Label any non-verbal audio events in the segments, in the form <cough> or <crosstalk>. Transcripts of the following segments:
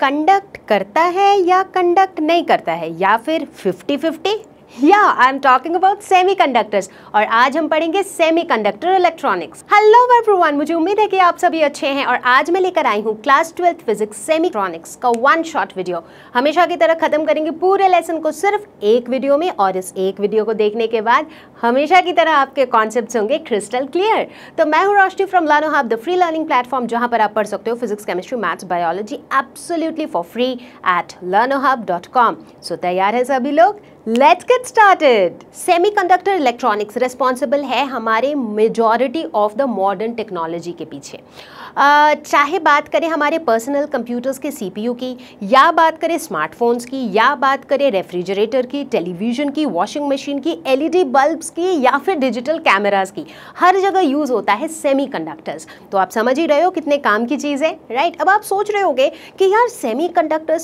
Conduct करता है या कंडक्ट नहीं करता है या फिर फिफ्टी फिफ्टी या I am talking about conductors और आज हम पढ़ेंगे सेमीकंडक्टर इलेक्ट्रॉनिक्स हेलो एवरीवन मुझे उम्मीद है कि आप सभी अच्छे हैं और आज मैं लेकर आई हूँ क्लास ट्वेल्थ फिजिक्स सेमीट्रॉनिक्स का वन शॉट वीडियो हमेशा की तरह खत्म करेंगे पूरे लेसन को सिर्फ एक वीडियो में और इस एक वीडियो को देखने के बाद हमेशा की तरह आपके कॉन्सेप्ट होंगे क्रिस्टल क्लियर तो मैं हूँ रोशनी फ्रॉम लानो हाब द फ्री लर्निंग प्लेटफॉर्म जहाँ पर आप पढ़ सकते हो physics chemistry maths biology absolutely for free at Learno so तैयार है सभी लोग let's get started semiconductor electronics responsible है हमारे majority of the modern technology के पीछे चाहे बात करें हमारे पर्सनल कंप्यूटर्स के सीपीयू की या बात करें स्मार्टफोन्स की या बात करें रेफ्रिजरेटर की टेलीविज़न की वॉशिंग मशीन की एलईडी बल्ब्स e की या फिर डिजिटल कैमराज की हर जगह यूज़ होता है सेमी तो आप समझ ही रहे हो कितने काम की चीज़ है राइट अब आप सोच रहे होगे कि यार सेमी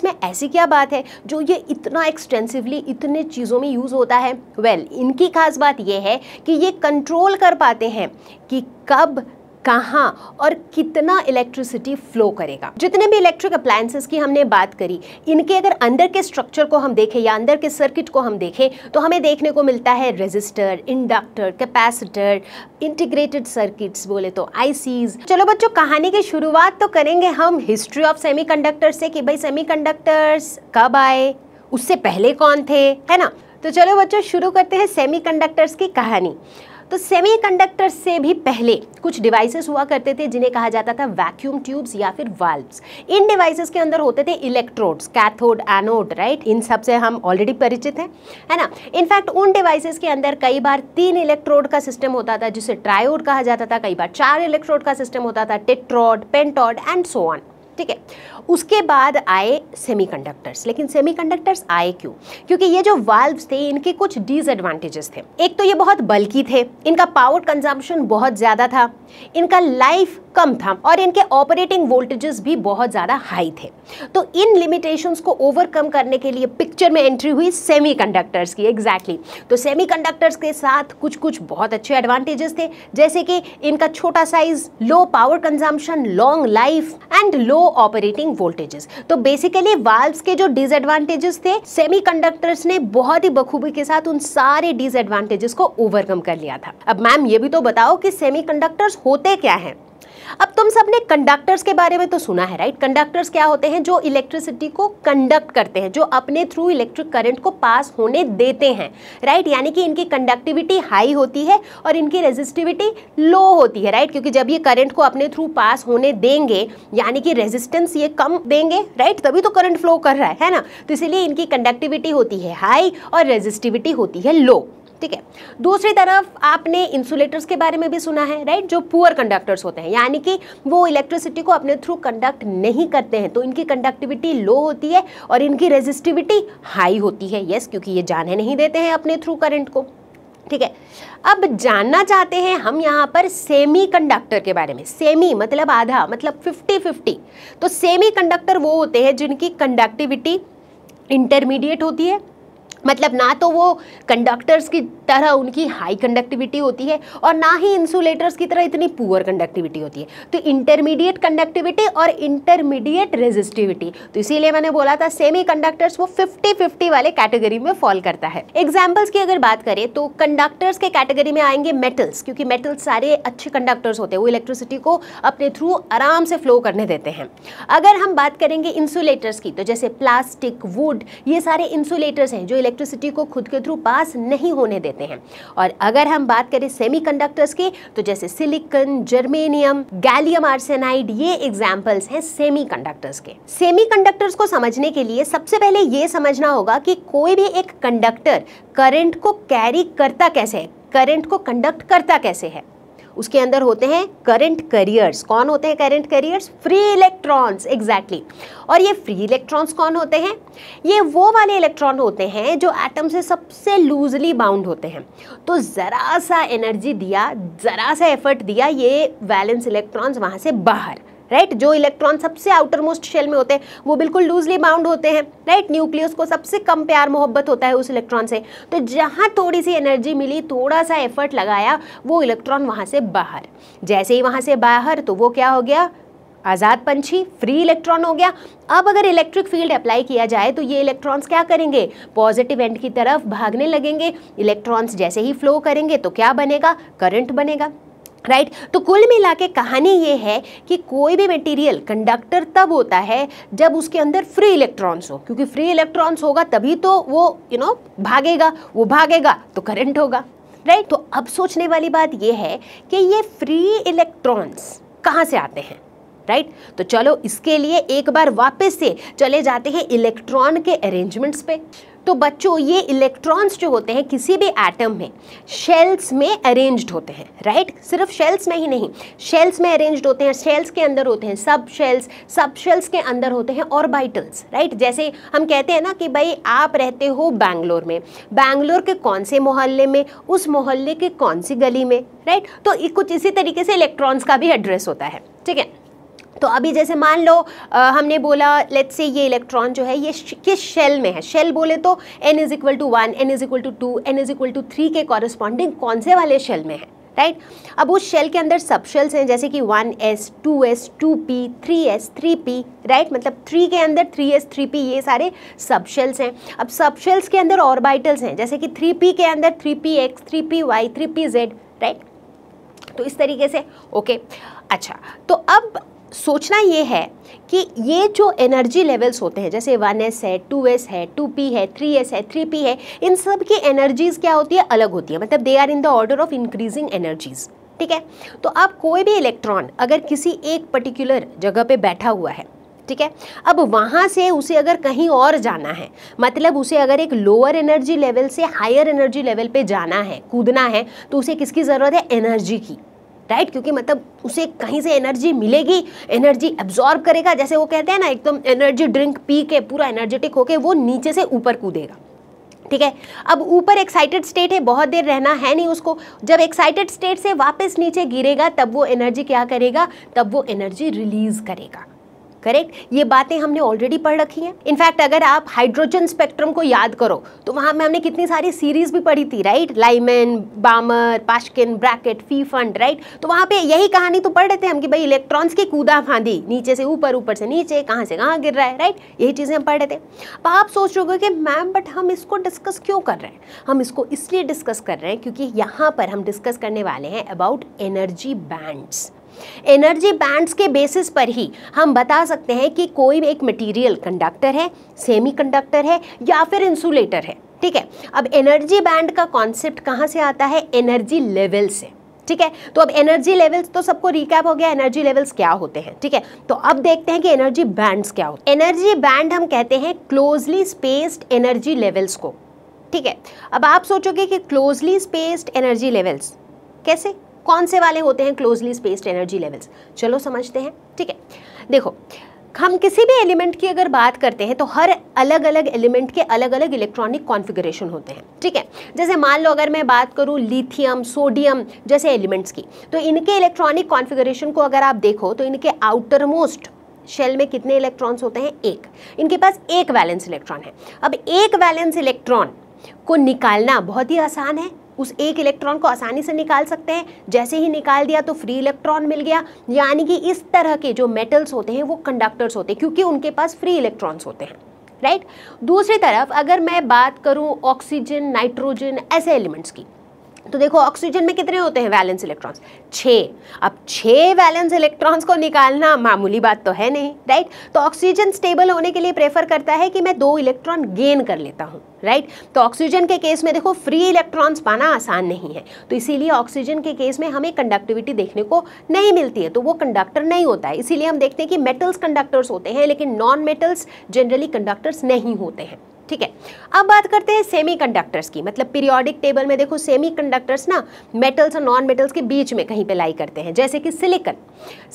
में ऐसी क्या बात है जो ये इतना एक्सटेंसिवली इतने चीज़ों में यूज़ होता है वेल well, इनकी खास बात यह है कि ये कंट्रोल कर पाते हैं कि कब कहाँ और कितना इलेक्ट्रिसिटी फ्लो करेगा जितने भी इलेक्ट्रिक अप्लायंसेस की हमने बात करी इनके अगर अंदर के स्ट्रक्चर को हम देखें या अंदर के सर्किट को हम देखें तो हमें देखने को मिलता है resistor inductor capacitor integrated circuits बोले तो आईसीज चलो बच्चों कहानी की शुरुआत तो करेंगे हम हिस्ट्री ऑफ सेमी से कि भाई सेमी कब आए उससे पहले कौन थे है ना तो चलो बच्चों शुरू करते हैं सेमी की कहानी तो सेमीकंडक्टर से भी पहले कुछ डिवाइसेस हुआ करते थे जिन्हें कहा जाता था वैक्यूम ट्यूब्स या फिर वाल्व्स इन डिवाइसेस के अंदर होते थे इलेक्ट्रोड्स कैथोड एनोड राइट इन सब से हम ऑलरेडी परिचित हैं है ना इनफैक्ट उन डिवाइसेस के अंदर कई बार तीन इलेक्ट्रोड का सिस्टम होता था जिसे ट्रायोड कहा जाता था कई बार चार इलेक्ट्रोड का सिस्टम होता था tetrode pentode and so on ठीक है उसके बाद आए सेमीकंडक्टर्स लेकिन सेमीकंडक्टर्स आए क्यों क्योंकि ये जो वाल्व्स थे इनके कुछ डिसएडवांटेजेस थे एक तो ये बहुत बल्कि थे इनका पावर कंजम्पशन बहुत ज़्यादा था इनका लाइफ कम था और इनके ऑपरेटिंग वोल्टेजेस भी बहुत ज़्यादा हाई थे तो इन लिमिटेशंस को ओवरकम करने के लिए पिक्चर में एंट्री हुई सेमीकंडक्टर्स की एग्जैक्टली exactly. तो सेमीकंडक्टर्स के साथ कुछ कुछ बहुत अच्छे एडवांटेजेस थे जैसे कि इनका छोटा size low power consumption long life and low operating voltages तो बेसिकली वाल्व के जो डिसएडवांटेजेस थे सेमीकंडक्टर्स ने बहुत ही बखूबी के साथ उन सारे डिसएडवांटेजेस को ओवरकम कर लिया था अब मैम ये भी तो बताओ कि सेमीकंडक्टर्स होते क्या हैं अब तुम सबने कंडक्टर्स के बारे में तो सुना है राइट कंडक्टर्स क्या होते हैं जो इलेक्ट्रिसिटी को कंडक्ट करते हैं जो अपने थ्रू इलेक्ट्रिक करंट को पास होने देते हैं राइट यानी कि इनकी कंडक्टिविटी हाई होती है और इनकी रेजिस्टिविटी लो होती है राइट क्योंकि जब ये करंट को अपने थ्रू पास होने देंगे यानी कि रेजिस्टेंस ये कम देंगे राइट तभी तो करंट फ्लो कर रहा है है ना तो इसीलिए इनकी कंडक्टिविटी होती है हाई और रेजिस्टिविटी होती है लो ठीक है दूसरी तरफ आपने इंसुलेटर्स के बारे में भी सुना है राइट जो पुअर कंडक्टर्स होते हैं यानी कि वो इलेक्ट्रिसिटी को अपने थ्रू कंडक्ट नहीं करते हैं तो इनकी कंडक्टिविटी लो होती है और इनकी रेजिस्टिविटी हाई होती है यस क्योंकि ये जाने नहीं देते हैं अपने थ्रू करंट को ठीक है अब जानना चाहते हैं हम यहाँ पर सेमी कंडक्टर के बारे में सेमी मतलब आधा मतलब फिफ्टी फिफ्टी तो सेमी कंडक्टर वो होते हैं जिनकी कंडक्टिविटी इंटरमीडिएट होती है मतलब ना तो वो कंडक्टर्स की तरह उनकी हाई कंडक्टिविटी होती है और ना ही इंसुलेटर्स की तरह इतनी पुअर कंडक्टिविटी होती है तो इंटरमीडिएट कंडक्टिविटी और इंटरमीडिएट रेजिस्टिविटी तो इसीलिए मैंने बोला था सेमी कंडक्टर्स वो 50-50 वाले कैटेगरी में फॉल करता है एग्जाम्पल्स की अगर बात करें तो कंडक्टर्स के कैटेगरी में आएंगे मेटल्स क्योंकि मेटल्स सारे अच्छे कंडक्टर्स होते हैं वो इलेक्ट्रिसिटी को अपने थ्रू आराम से फ्लो करने देते हैं अगर हम बात करेंगे इंसुलेटर्स की तो जैसे प्लास्टिक वुड ये सारे इंसुलेटर्स हैं जो इलेक्ट्रिसिटी को खुद के थ्रू पास नहीं होने देते हैं और अगर हम बात करें सेमीकंडक्टर्स की तो जैसे सिलिकन जर्मेनियम गैलियम आर्सेनाइड ये एग्जाम्पल्स हैं सेमीकंडक्टर्स के सेमीकंडक्टर्स को समझने के लिए सबसे पहले ये समझना होगा कि कोई भी एक कंडक्टर करंट को कैरी करता कैसे है करंट को कंडक्ट करता कैसे है उसके अंदर होते हैं करंट करियर्स कौन होते हैं current carriers free electrons exactly और ये फ्री इलेक्ट्रॉन्स कौन होते हैं ये वो वाले इलेक्ट्रॉन होते हैं जो एटम से सबसे लूजली बाउंड होते हैं तो ज़रा सा एनर्जी दिया ज़रा सा एफर्ट दिया ये वैलेंस इलेक्ट्रॉन्स वहाँ से बाहर राइट जो इलेक्ट्रॉन सबसे आउटर मोस्ट शेल में होते हैं वो बिल्कुल लूजली बाउंड होते हैं राइट न्यूक्लियस को सबसे कम प्यार मोहब्बत होता है उस इलेक्ट्रॉन से तो जहाँ थोड़ी सी एनर्जी मिली थोड़ा सा एफर्ट लगाया वो इलेक्ट्रॉन वहाँ से बाहर जैसे ही वहाँ से बाहर तो वो क्या हो गया आज़ाद पंछी फ्री इलेक्ट्रॉन हो गया अब अगर इलेक्ट्रिक फील्ड अप्लाई किया जाए तो ये इलेक्ट्रॉन्स क्या करेंगे पॉजिटिव एंड की तरफ भागने लगेंगे इलेक्ट्रॉन्स जैसे ही फ्लो करेंगे तो क्या बनेगा करंट बनेगा राइट right? तो कुल मिला के कहानी ये है कि कोई भी मटेरियल कंडक्टर तब होता है जब उसके अंदर फ्री इलेक्ट्रॉन्स हो क्योंकि फ्री इलेक्ट्रॉन्स होगा तभी तो वो यू you नो know, भागेगा वो भागेगा तो करंट होगा राइट right? तो अब सोचने वाली बात ये है कि ये फ्री इलेक्ट्रॉन्स कहाँ से आते हैं राइट right? तो चलो इसके लिए एक बार वापस से चले जाते हैं इलेक्ट्रॉन के अरेंजमेंट्स पे तो बच्चों ये इलेक्ट्रॉन्स जो होते हैं किसी भी एटम में शेल्स में अरेंज्ड होते हैं राइट सिर्फ शेल्स में ही नहीं शेल्स में अरेंज्ड होते हैं शेल्स के अंदर होते हैं सब शेल्स सब शेल्स के अंदर होते हैं ऑर्बिटल्स राइट जैसे हम कहते हैं ना कि भाई आप रहते हो बैंगलोर में बैंगलोर के कौन से मोहल्ले में उस मोहल्ले के कौन सी गली में राइट तो कुछ इसी तरीके से इलेक्ट्रॉन्स का भी एड्रेस होता है ठीक है तो अभी जैसे मान लो आ, हमने बोला लेट से ये इलेक्ट्रॉन जो है ये किस शेल में है शेल बोले तो n is equal to one n is equal to two N is equal to three के कॉरस्पॉन्डिंग कौन से वाले शेल में है राइट right? अब उस शेल के अंदर सब शेल्स हैं जैसे कि 1s, 2s, 2p, 3s, 3p, right मतलब 3 के अंदर 3s, 3p ये सारे सब शेल्स हैं अब सब शेल्स के अंदर ऑर्बिटल्स हैं जैसे कि 3p के अंदर 3px, 3py, 3pz, राइट तो इस तरीके से ओके okay. अच्छा तो अब सोचना ये है कि ये जो एनर्जी लेवल्स होते हैं जैसे वन एस है टू एस है टू पी है थ्री एस है थ्री पी है इन सब की एनर्जीज़ क्या होती है अलग होती है मतलब they are in the order of increasing energies ठीक है तो अब कोई भी इलेक्ट्रॉन अगर किसी एक पर्टिकुलर जगह पे बैठा हुआ है ठीक है अब वहाँ से उसे अगर कहीं और जाना है मतलब उसे अगर एक लोअर एनर्जी लेवल से हायर एनर्जी लेवल पे जाना है कूदना है तो उसे किसकी ज़रूरत है एनर्जी की राइट क्योंकि मतलब उसे कहीं से एनर्जी मिलेगी एनर्जी एब्जॉर्ब करेगा जैसे वो कहते हैं ना एकदम एनर्जी ड्रिंक पी के पूरा एनर्जेटिक होके वो नीचे से ऊपर कूदेगा ठीक है अब ऊपर एक्साइटेड स्टेट है बहुत देर रहना है नहीं उसको जब एक्साइटेड स्टेट से वापस नीचे गिरेगा तब वो एनर्जी क्या करेगा तब वो एनर्जी रिलीज करेगा करेक्ट ये बातें हमने ऑलरेडी पढ़ रखी हैं इनफैक्ट अगर आप हाइड्रोजन स्पेक्ट्रम को याद करो तो वहाँ में हमने कितनी सारी सीरीज भी पढ़ी थी right Lyman Balmer Paschen Brackett Pfund right तो वहाँ पे यही कहानी तो पढ़ रहे थे हम कि भाई इलेक्ट्रॉन्स की कूदा फांदी नीचे से ऊपर ऊपर से नीचे कहाँ से कहाँ गिर रहा है राइट यही चीज़ें हम पढ़ रहे थे अब आप सोच रहे हो कि मैम बट हम इसको डिस्कस क्यों कर रहे हैं हम इसको इसलिए डिस्कस कर रहे हैं क्योंकि यहाँ पर हम डिस्कस करने वाले हैं about energy bands energy bands के बेसिस पर ही हम बता सकते हैं कि कोई एक मटेरियल कंडक्टर है सेमीकंडक्टर है या फिर इंसुलेटर है ठीक है अब एनर्जी बैंड का कॉन्सेप्ट कहाँ से आता है एनर्जी लेवल से ठीक है तो अब एनर्जी लेवल्स तो सबको रिकैप हो गया एनर्जी लेवल्स क्या होते हैं ठीक है तो अब देखते हैं कि एनर्जी बैंड्स क्या होते हैं एनर्जी बैंड हम कहते हैं क्लोजली स्पेस्ड एनर्जी लेवल्स को ठीक है अब आप सोचोगे कि क्लोजली स्पेस्ड एनर्जी लेवल्स कैसे कौन से वाले होते हैं क्लोजली स्पेस्ड एनर्जी लेवल्स चलो समझते हैं ठीक है देखो हम किसी भी एलिमेंट की अगर बात करते हैं तो हर अलग अलग एलिमेंट के अलग अलग इलेक्ट्रॉनिक कॉन्फ़िगरेशन होते हैं ठीक है जैसे मान लो अगर मैं बात करूँ लिथियम सोडियम जैसे एलिमेंट्स की तो इनके इलेक्ट्रॉनिक कॉन्फ़िगरेशन को अगर आप देखो तो इनके आउटर मोस्ट शेल में कितने इलेक्ट्रॉन्स होते हैं एक इनके पास एक वैलेंस इलेक्ट्रॉन है अब एक वैलेंस इलेक्ट्रॉन को निकालना बहुत ही आसान है उस एक इलेक्ट्रॉन को आसानी से निकाल सकते हैं जैसे ही निकाल दिया तो फ्री इलेक्ट्रॉन मिल गया यानी कि इस तरह के जो मेटल्स होते हैं वो कंडक्टर्स होते हैं क्योंकि उनके पास फ्री इलेक्ट्रॉन्स होते हैं राइट दूसरी तरफ अगर मैं बात करूँ ऑक्सीजन नाइट्रोजन ऐसे एलिमेंट्स की तो देखो ऑक्सीजन में कितने होते हैं वैलेंस इलेक्ट्रॉन्स छः अब छः वैलेंस इलेक्ट्रॉन्स को निकालना मामूली बात तो है नहीं राइट तो ऑक्सीजन स्टेबल होने के लिए प्रेफर करता है कि मैं दो इलेक्ट्रॉन गेन कर लेता हूँ राइट तो ऑक्सीजन के केस में देखो फ्री इलेक्ट्रॉन्स पाना आसान नहीं है तो इसीलिए ऑक्सीजन के केस में हमें कंडक्टिविटी देखने को नहीं मिलती है तो वो कंडक्टर नहीं होता है इसीलिए हम देखते हैं कि मेटल्स कंडक्टर्स होते हैं लेकिन नॉन मेटल्स जनरली कंडक्टर्स नहीं होते हैं ठीक है अब बात करते हैं सेमीकंडक्टर्स की मतलब पीरियोडिक टेबल में देखो सेमीकंडक्टर्स ना मेटल्स और नॉन मेटल्स के बीच में कहीं पे लाई करते हैं जैसे कि सिलिकन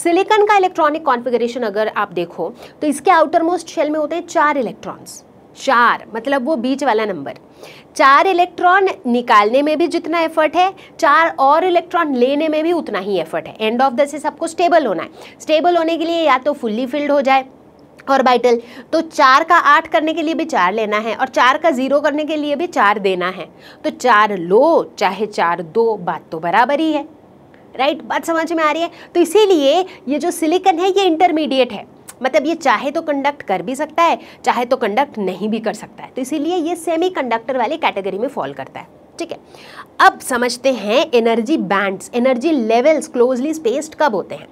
सिलिकन का इलेक्ट्रॉनिक कॉन्फ़िगरेशन अगर आप देखो तो इसके आउटर मोस्ट शेल में होते हैं चार इलेक्ट्रॉन्स चार मतलब वो बीच वाला नंबर चार इलेक्ट्रॉन निकालने में भी जितना एफर्ट है चार और इलेक्ट्रॉन लेने में भी उतना ही एफर्ट है एंड ऑफ द से सबको स्टेबल होना है स्टेबल होने के लिए या तो फुल्ली फिल्ड हो जाए ऑर्बिटल तो चार का आठ करने के लिए भी चार लेना है और चार का ज़ीरो करने के लिए भी चार देना है तो चार लो चाहे चार दो बात तो बराबर ही है राइट बात समझ में आ रही है तो इसीलिए ये जो सिलिकन है ये इंटरमीडिएट है मतलब ये चाहे तो कंडक्ट कर भी सकता है चाहे तो कंडक्ट नहीं भी कर सकता है तो इसीलिए ये सेमी कंडक्टर वाली कैटेगरी में फॉल करता है ठीक है अब समझते हैं energy bands energy levels closely spaced कब होते हैं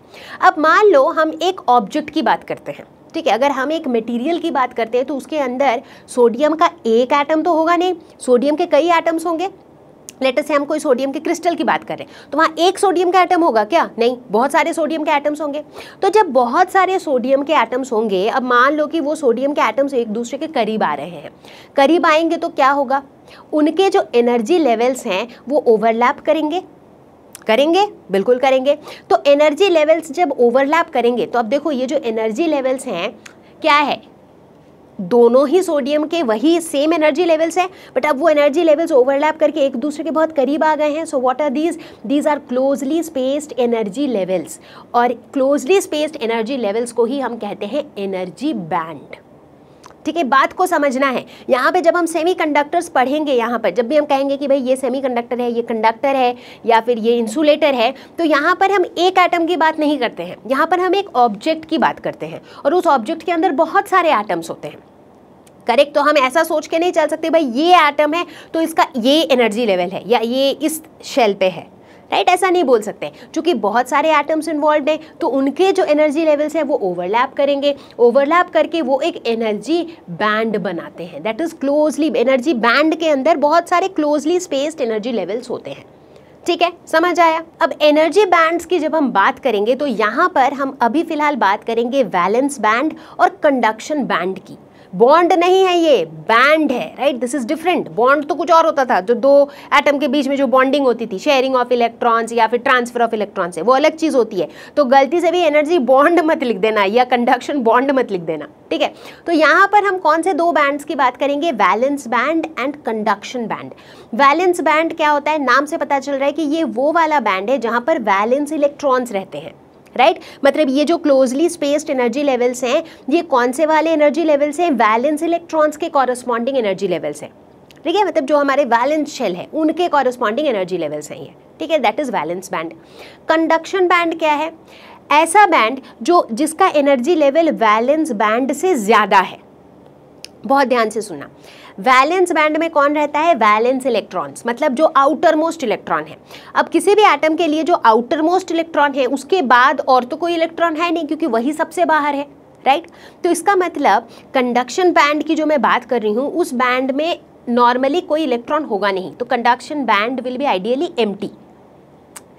अब मान लो हम एक ऑब्जेक्ट की बात करते हैं ठीक है अगर हम एक मटेरियल की बात करते हैं तो उसके अंदर सोडियम का एक एटम तो होगा नहीं सोडियम के कई एटम्स होंगे लेटर से हम कोई सोडियम के क्रिस्टल की बात कर रहे हैं तो वहाँ एक सोडियम का एटम होगा क्या नहीं बहुत सारे सोडियम के एटम्स होंगे तो जब बहुत सारे सोडियम के एटम्स होंगे अब मान लो कि वो सोडियम के एटम्स एक दूसरे के करीब आ रहे हैं करीब आएंगे तो क्या होगा उनके जो एनर्जी लेवल्स हैं वो ओवरलैप करेंगे करेंगे बिल्कुल करेंगे तो एनर्जी लेवल्स जब ओवरलैप करेंगे तो अब देखो ये जो एनर्जी लेवल्स हैं क्या है दोनों ही सोडियम के वही सेम एनर्जी लेवल्स हैं बट अब वो एनर्जी लेवल्स ओवरलैप करके एक दूसरे के बहुत करीब आ गए हैं so what are these these are closely spaced energy levels और क्लोजली स्पेस्ड एनर्जी लेवल्स को ही हम कहते हैं एनर्जी बैंड ठीक है बात को समझना है यहाँ पे जब हम सेमी कंडक्टर्स पढ़ेंगे यहाँ पर जब भी हम कहेंगे कि भाई ये सेमी कंडक्टर है ये कंडक्टर है या फिर ये इंसुलेटर है तो यहाँ पर हम एक एटम की बात नहीं करते हैं यहाँ पर हम एक ऑब्जेक्ट की बात करते हैं और उस ऑब्जेक्ट के अंदर बहुत सारे एटम्स होते हैं करेक्ट तो हम ऐसा सोच के नहीं चल सकते भाई ये एटम है तो इसका ये एनर्जी लेवल है या ये इस शेल पे है राइट ऐसा नहीं बोल सकते क्योंकि बहुत सारे एटम्स इन्वॉल्व हैं तो उनके जो एनर्जी लेवल्स हैं वो ओवरलैप करेंगे ओवरलैप करके वो एक एनर्जी बैंड बनाते हैं that is closely energy band के अंदर बहुत सारे क्लोजली स्पेस्ड एनर्जी लेवल्स होते हैं ठीक है समझ आया अब एनर्जी बैंड्स की जब हम बात करेंगे तो यहाँ पर हम अभी फिलहाल बात करेंगे वैलेंस बैंड और कंडक्शन बैंड की बॉन्ड नहीं है ये बैंड है right this is different bond तो कुछ और होता था जो दो एटम के बीच में जो बॉन्डिंग होती थी शेयरिंग ऑफ इलेक्ट्रॉन्स या फिर ट्रांसफर ऑफ इलेक्ट्रॉन से वो अलग चीज होती है तो गलती से भी एनर्जी बॉन्ड मत लिख देना या कंडक्शन बॉन्ड मत लिख देना ठीक है तो यहाँ पर हम कौन से दो बैंड की बात करेंगे valence band and conduction band valence band क्या होता है नाम से पता चल रहा है कि ये वो वाला बैंड है जहाँ पर वैलेंस इलेक्ट्रॉन्स रहते हैं राइट right? मतलब ये जो क्लोजली स्पेस्ड एनर्जी लेवल्स हैं ये कौन से वाले एनर्जी लेवल्स हैं वैलेंस इलेक्ट्रॉन्स के कॉरस्पॉन्डिंग एनर्जी लेवल्स हैं ठीक है मतलब जो हमारे वैलेंस शेल है उनके कॉरस्पॉन्डिंग एनर्जी लेवल्स हैं ये ठीक है that is valence band conduction band क्या है ऐसा बैंड जो जिसका एनर्जी लेवल वैलेंस बैंड से ज़्यादा है बहुत ध्यान से सुनना वैलेंस बैंड में कौन रहता है वैलेंस इलेक्ट्रॉन्स मतलब जो आउटर मोस्ट इलेक्ट्रॉन है अब किसी भी एटम के लिए जो आउटर मोस्ट इलेक्ट्रॉन है उसके बाद और तो कोई इलेक्ट्रॉन है नहीं क्योंकि वही सबसे बाहर है राइट तो इसका मतलब कंडक्शन बैंड की जो मैं बात कर रही हूँ उस बैंड में नॉर्मली कोई इलेक्ट्रॉन होगा नहीं तो conduction band will be ideally empty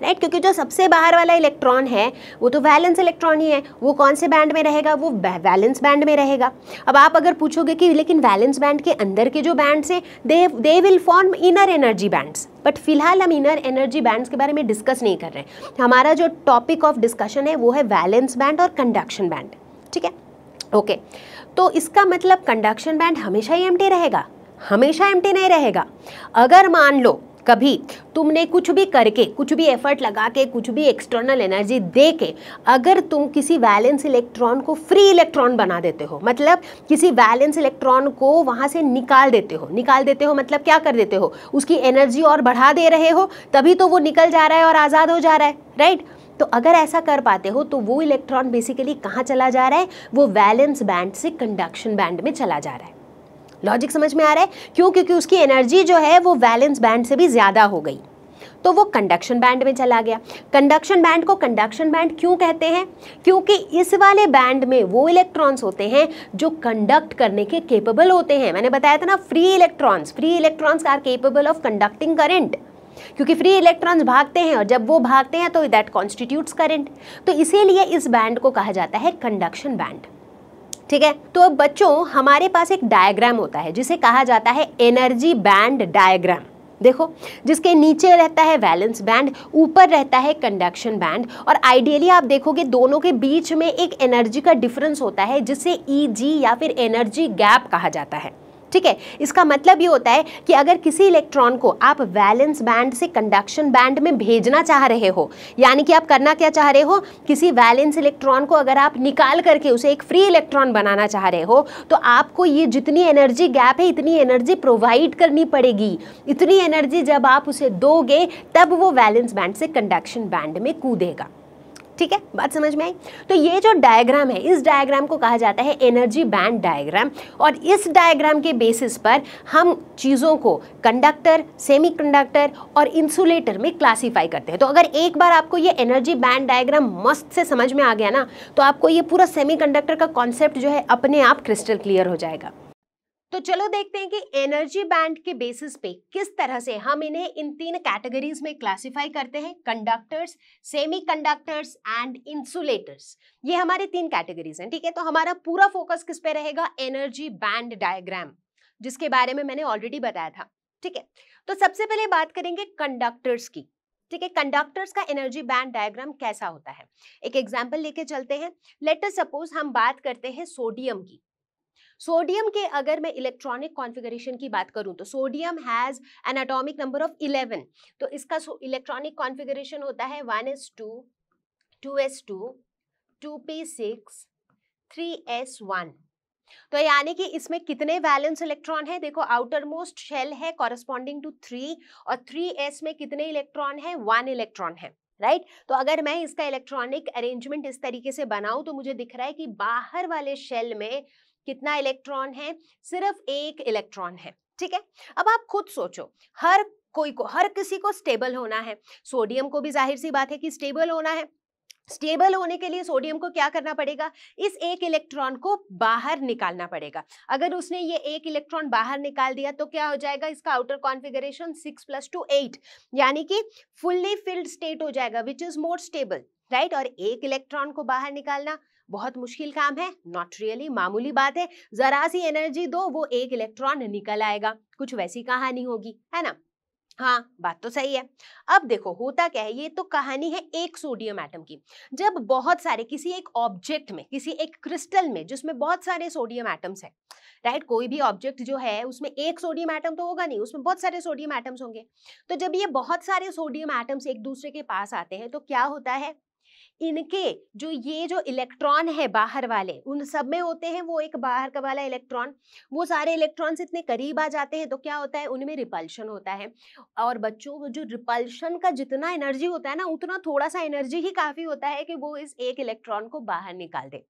right क्योंकि जो सबसे बाहर वाला इलेक्ट्रॉन है वो तो वैलेंस इलेक्ट्रॉन ही है वो कौन से बैंड में रहेगा वो वैलेंस बैंड में रहेगा अब आप अगर पूछोगे कि लेकिन वैलेंस बैंड के अंदर के जो बैंड्स हैं they they will form inner energy bands but फिलहाल हम इनर एनर्जी बैंड्स के बारे में डिस्कस नहीं कर रहे हैं हमारा जो टॉपिक ऑफ डिस्कशन है वो है वैलेंस बैंड और कंडक्शन बैंड ठीक है ओके तो इसका मतलब कंडक्शन बैंड हमेशा ही एम रहेगा हमेशा एम नहीं रहेगा अगर मान लो कभी तुमने कुछ भी करके कुछ भी एफर्ट लगा के कुछ भी एक्सटर्नल एनर्जी दे के अगर तुम किसी वैलेंस इलेक्ट्रॉन को फ्री इलेक्ट्रॉन बना देते हो मतलब किसी वैलेंस इलेक्ट्रॉन को वहाँ से निकाल देते हो निकाल देते हो मतलब क्या कर देते हो उसकी एनर्जी और बढ़ा दे रहे हो तभी तो वो निकल जा रहा है और आज़ाद हो जा रहा है राइट तो अगर ऐसा कर पाते हो तो वो इलेक्ट्रॉन बेसिकली कहाँ चला जा रहा है वो वैलेंस बैंड से कंडक्शन बैंड में चला जा रहा है लॉजिक समझ में आ रहा है क्यों क्योंकि उसकी एनर्जी जो है वो वैलेंस बैंड से भी ज़्यादा हो गई तो वो कंडक्शन बैंड में चला गया कंडक्शन बैंड को कंडक्शन बैंड क्यों कहते हैं क्योंकि इस वाले बैंड में वो इलेक्ट्रॉन्स होते हैं जो कंडक्ट करने के केपेबल होते हैं मैंने बताया था ना free electrons free electrons are capable of conducting current क्योंकि फ्री इलेक्ट्रॉन्स भागते हैं और जब वो भागते हैं तो दैट कॉन्स्टिट्यूट्स करंट तो इसीलिए इस बैंड को कहा जाता है कंडक्शन बैंड ठीक है तो बच्चों हमारे पास एक डायग्राम होता है जिसे कहा जाता है एनर्जी बैंड डायग्राम देखो जिसके नीचे रहता है वैलेंस बैंड ऊपर रहता है कंडक्शन बैंड और आइडियली आप देखोगे दोनों के बीच में एक एनर्जी का डिफरेंस होता है जिसे ई e या फिर एनर्जी गैप कहा जाता है ठीक है इसका मतलब ये होता है कि अगर किसी इलेक्ट्रॉन को आप वैलेंस बैंड से कंडक्शन बैंड में भेजना चाह रहे हो यानी कि आप करना क्या चाह रहे हो किसी वैलेंस इलेक्ट्रॉन को अगर आप निकाल करके उसे एक फ्री इलेक्ट्रॉन बनाना चाह रहे हो तो आपको ये जितनी एनर्जी गैप है इतनी एनर्जी प्रोवाइड करनी पड़ेगी इतनी एनर्जी जब आप उसे दोगे तब वो वैलेंस बैंड से कंडक्शन बैंड में कूदेगा ठीक है बात समझ में आई तो ये जो डायग्राम है इस डायग्राम को कहा जाता है एनर्जी बैंड डायग्राम और इस डायग्राम के बेसिस पर हम चीज़ों को कंडक्टर सेमीकंडक्टर और इंसुलेटर में क्लासीफाई करते हैं तो अगर एक बार आपको ये एनर्जी बैंड डायग्राम मस्त से समझ में आ गया ना तो आपको ये पूरा सेमी का कॉन्सेप्ट जो है अपने आप क्रिस्टल क्लियर हो जाएगा तो चलो देखते हैं कि एनर्जी बैंड के बेसिस पे किस तरह से हम इन्हें इन तीन कैटेगरीज में क्लासिफाई करते हैं कंडक्टर्स सेमीकंडक्टर्स एंड इंसुलेटर्स ये हमारे तीन कैटेगरीज हैं ठीक है तो हमारा पूरा फोकस किस पे रहेगा एनर्जी बैंड डायग्राम जिसके बारे में मैंने ऑलरेडी बताया था ठीक है तो सबसे पहले बात करेंगे कंडक्टर्स की ठीक है कंडक्टर्स का एनर्जी बैंड डायग्राम कैसा होता है एक एग्जाम्पल लेके चलते हैं लेटर सपोज हम बात करते हैं सोडियम की सोडियम के अगर मैं इलेक्ट्रॉनिक कॉन्फिगरेशन की बात करूं तो sodium has an atomic number of 11 तो इसका इलेक्ट्रॉनिक कॉन्फिगरेशन होता है 1s2 2s2 2p6 3s1 तो यानी कि इसमें कितने वैलेंस इलेक्ट्रॉन है देखो आउटर मोस्ट शेल है कॉरेस्पॉन्डिंग टू थ्री और थ्री एस में कितने इलेक्ट्रॉन है वन इलेक्ट्रॉन है राइट right? तो अगर मैं इसका इलेक्ट्रॉनिक अरेंजमेंट इस तरीके से बनाऊं तो मुझे दिख रहा है कि बाहर वाले शेल में कितना इलेक्ट्रॉन है सिर्फ एक इलेक्ट्रॉन है ठीक है अब आप खुद सोचो हर कोई को हर किसी को स्टेबल होना है सोडियम को भी जाहिर सी बात है कि स्टेबल होना है स्टेबल होने के लिए सोडियम को क्या करना पड़ेगा इस एक इलेक्ट्रॉन को बाहर निकालना पड़ेगा अगर उसने ये एक इलेक्ट्रॉन बाहर निकाल दिया तो क्या हो जाएगा इसका outer configuration six plus two eight यानी कि फुल्ली फिल्ड स्टेट हो जाएगा which is more stable right और एक इलेक्ट्रॉन को बाहर निकालना बहुत मुश्किल काम है नॉट रियली really, मामूली बात है जरा सी एनर्जी दो वो एक इलेक्ट्रॉन निकल आएगा कुछ वैसी कहानी होगी है ना हाँ बात तो सही है अब देखो होता क्या है ये तो कहानी है एक सोडियम एटम की जब बहुत सारे किसी एक ऑब्जेक्ट में किसी एक क्रिस्टल में जिसमें बहुत सारे सोडियम एटम्स हैं राइट कोई भी ऑब्जेक्ट जो है उसमें एक सोडियम एटम तो होगा नहीं उसमें बहुत सारे सोडियम एटम्स होंगे तो जब ये बहुत सारे सोडियम एटम्स एक दूसरे के पास आते हैं तो क्या होता है इनके जो ये जो इलेक्ट्रॉन है बाहर वाले उन सब में होते हैं वो एक बाहर का वाला इलेक्ट्रॉन वो सारे इलेक्ट्रॉन्स इतने करीब आ जाते हैं तो क्या होता है उनमें रिपल्शन होता है और बच्चों जो रिपल्शन का जितना एनर्जी होता है ना उतना थोड़ा सा एनर्जी ही काफ़ी होता है कि वो इस एक इलेक्ट्रॉन को बाहर निकाल दे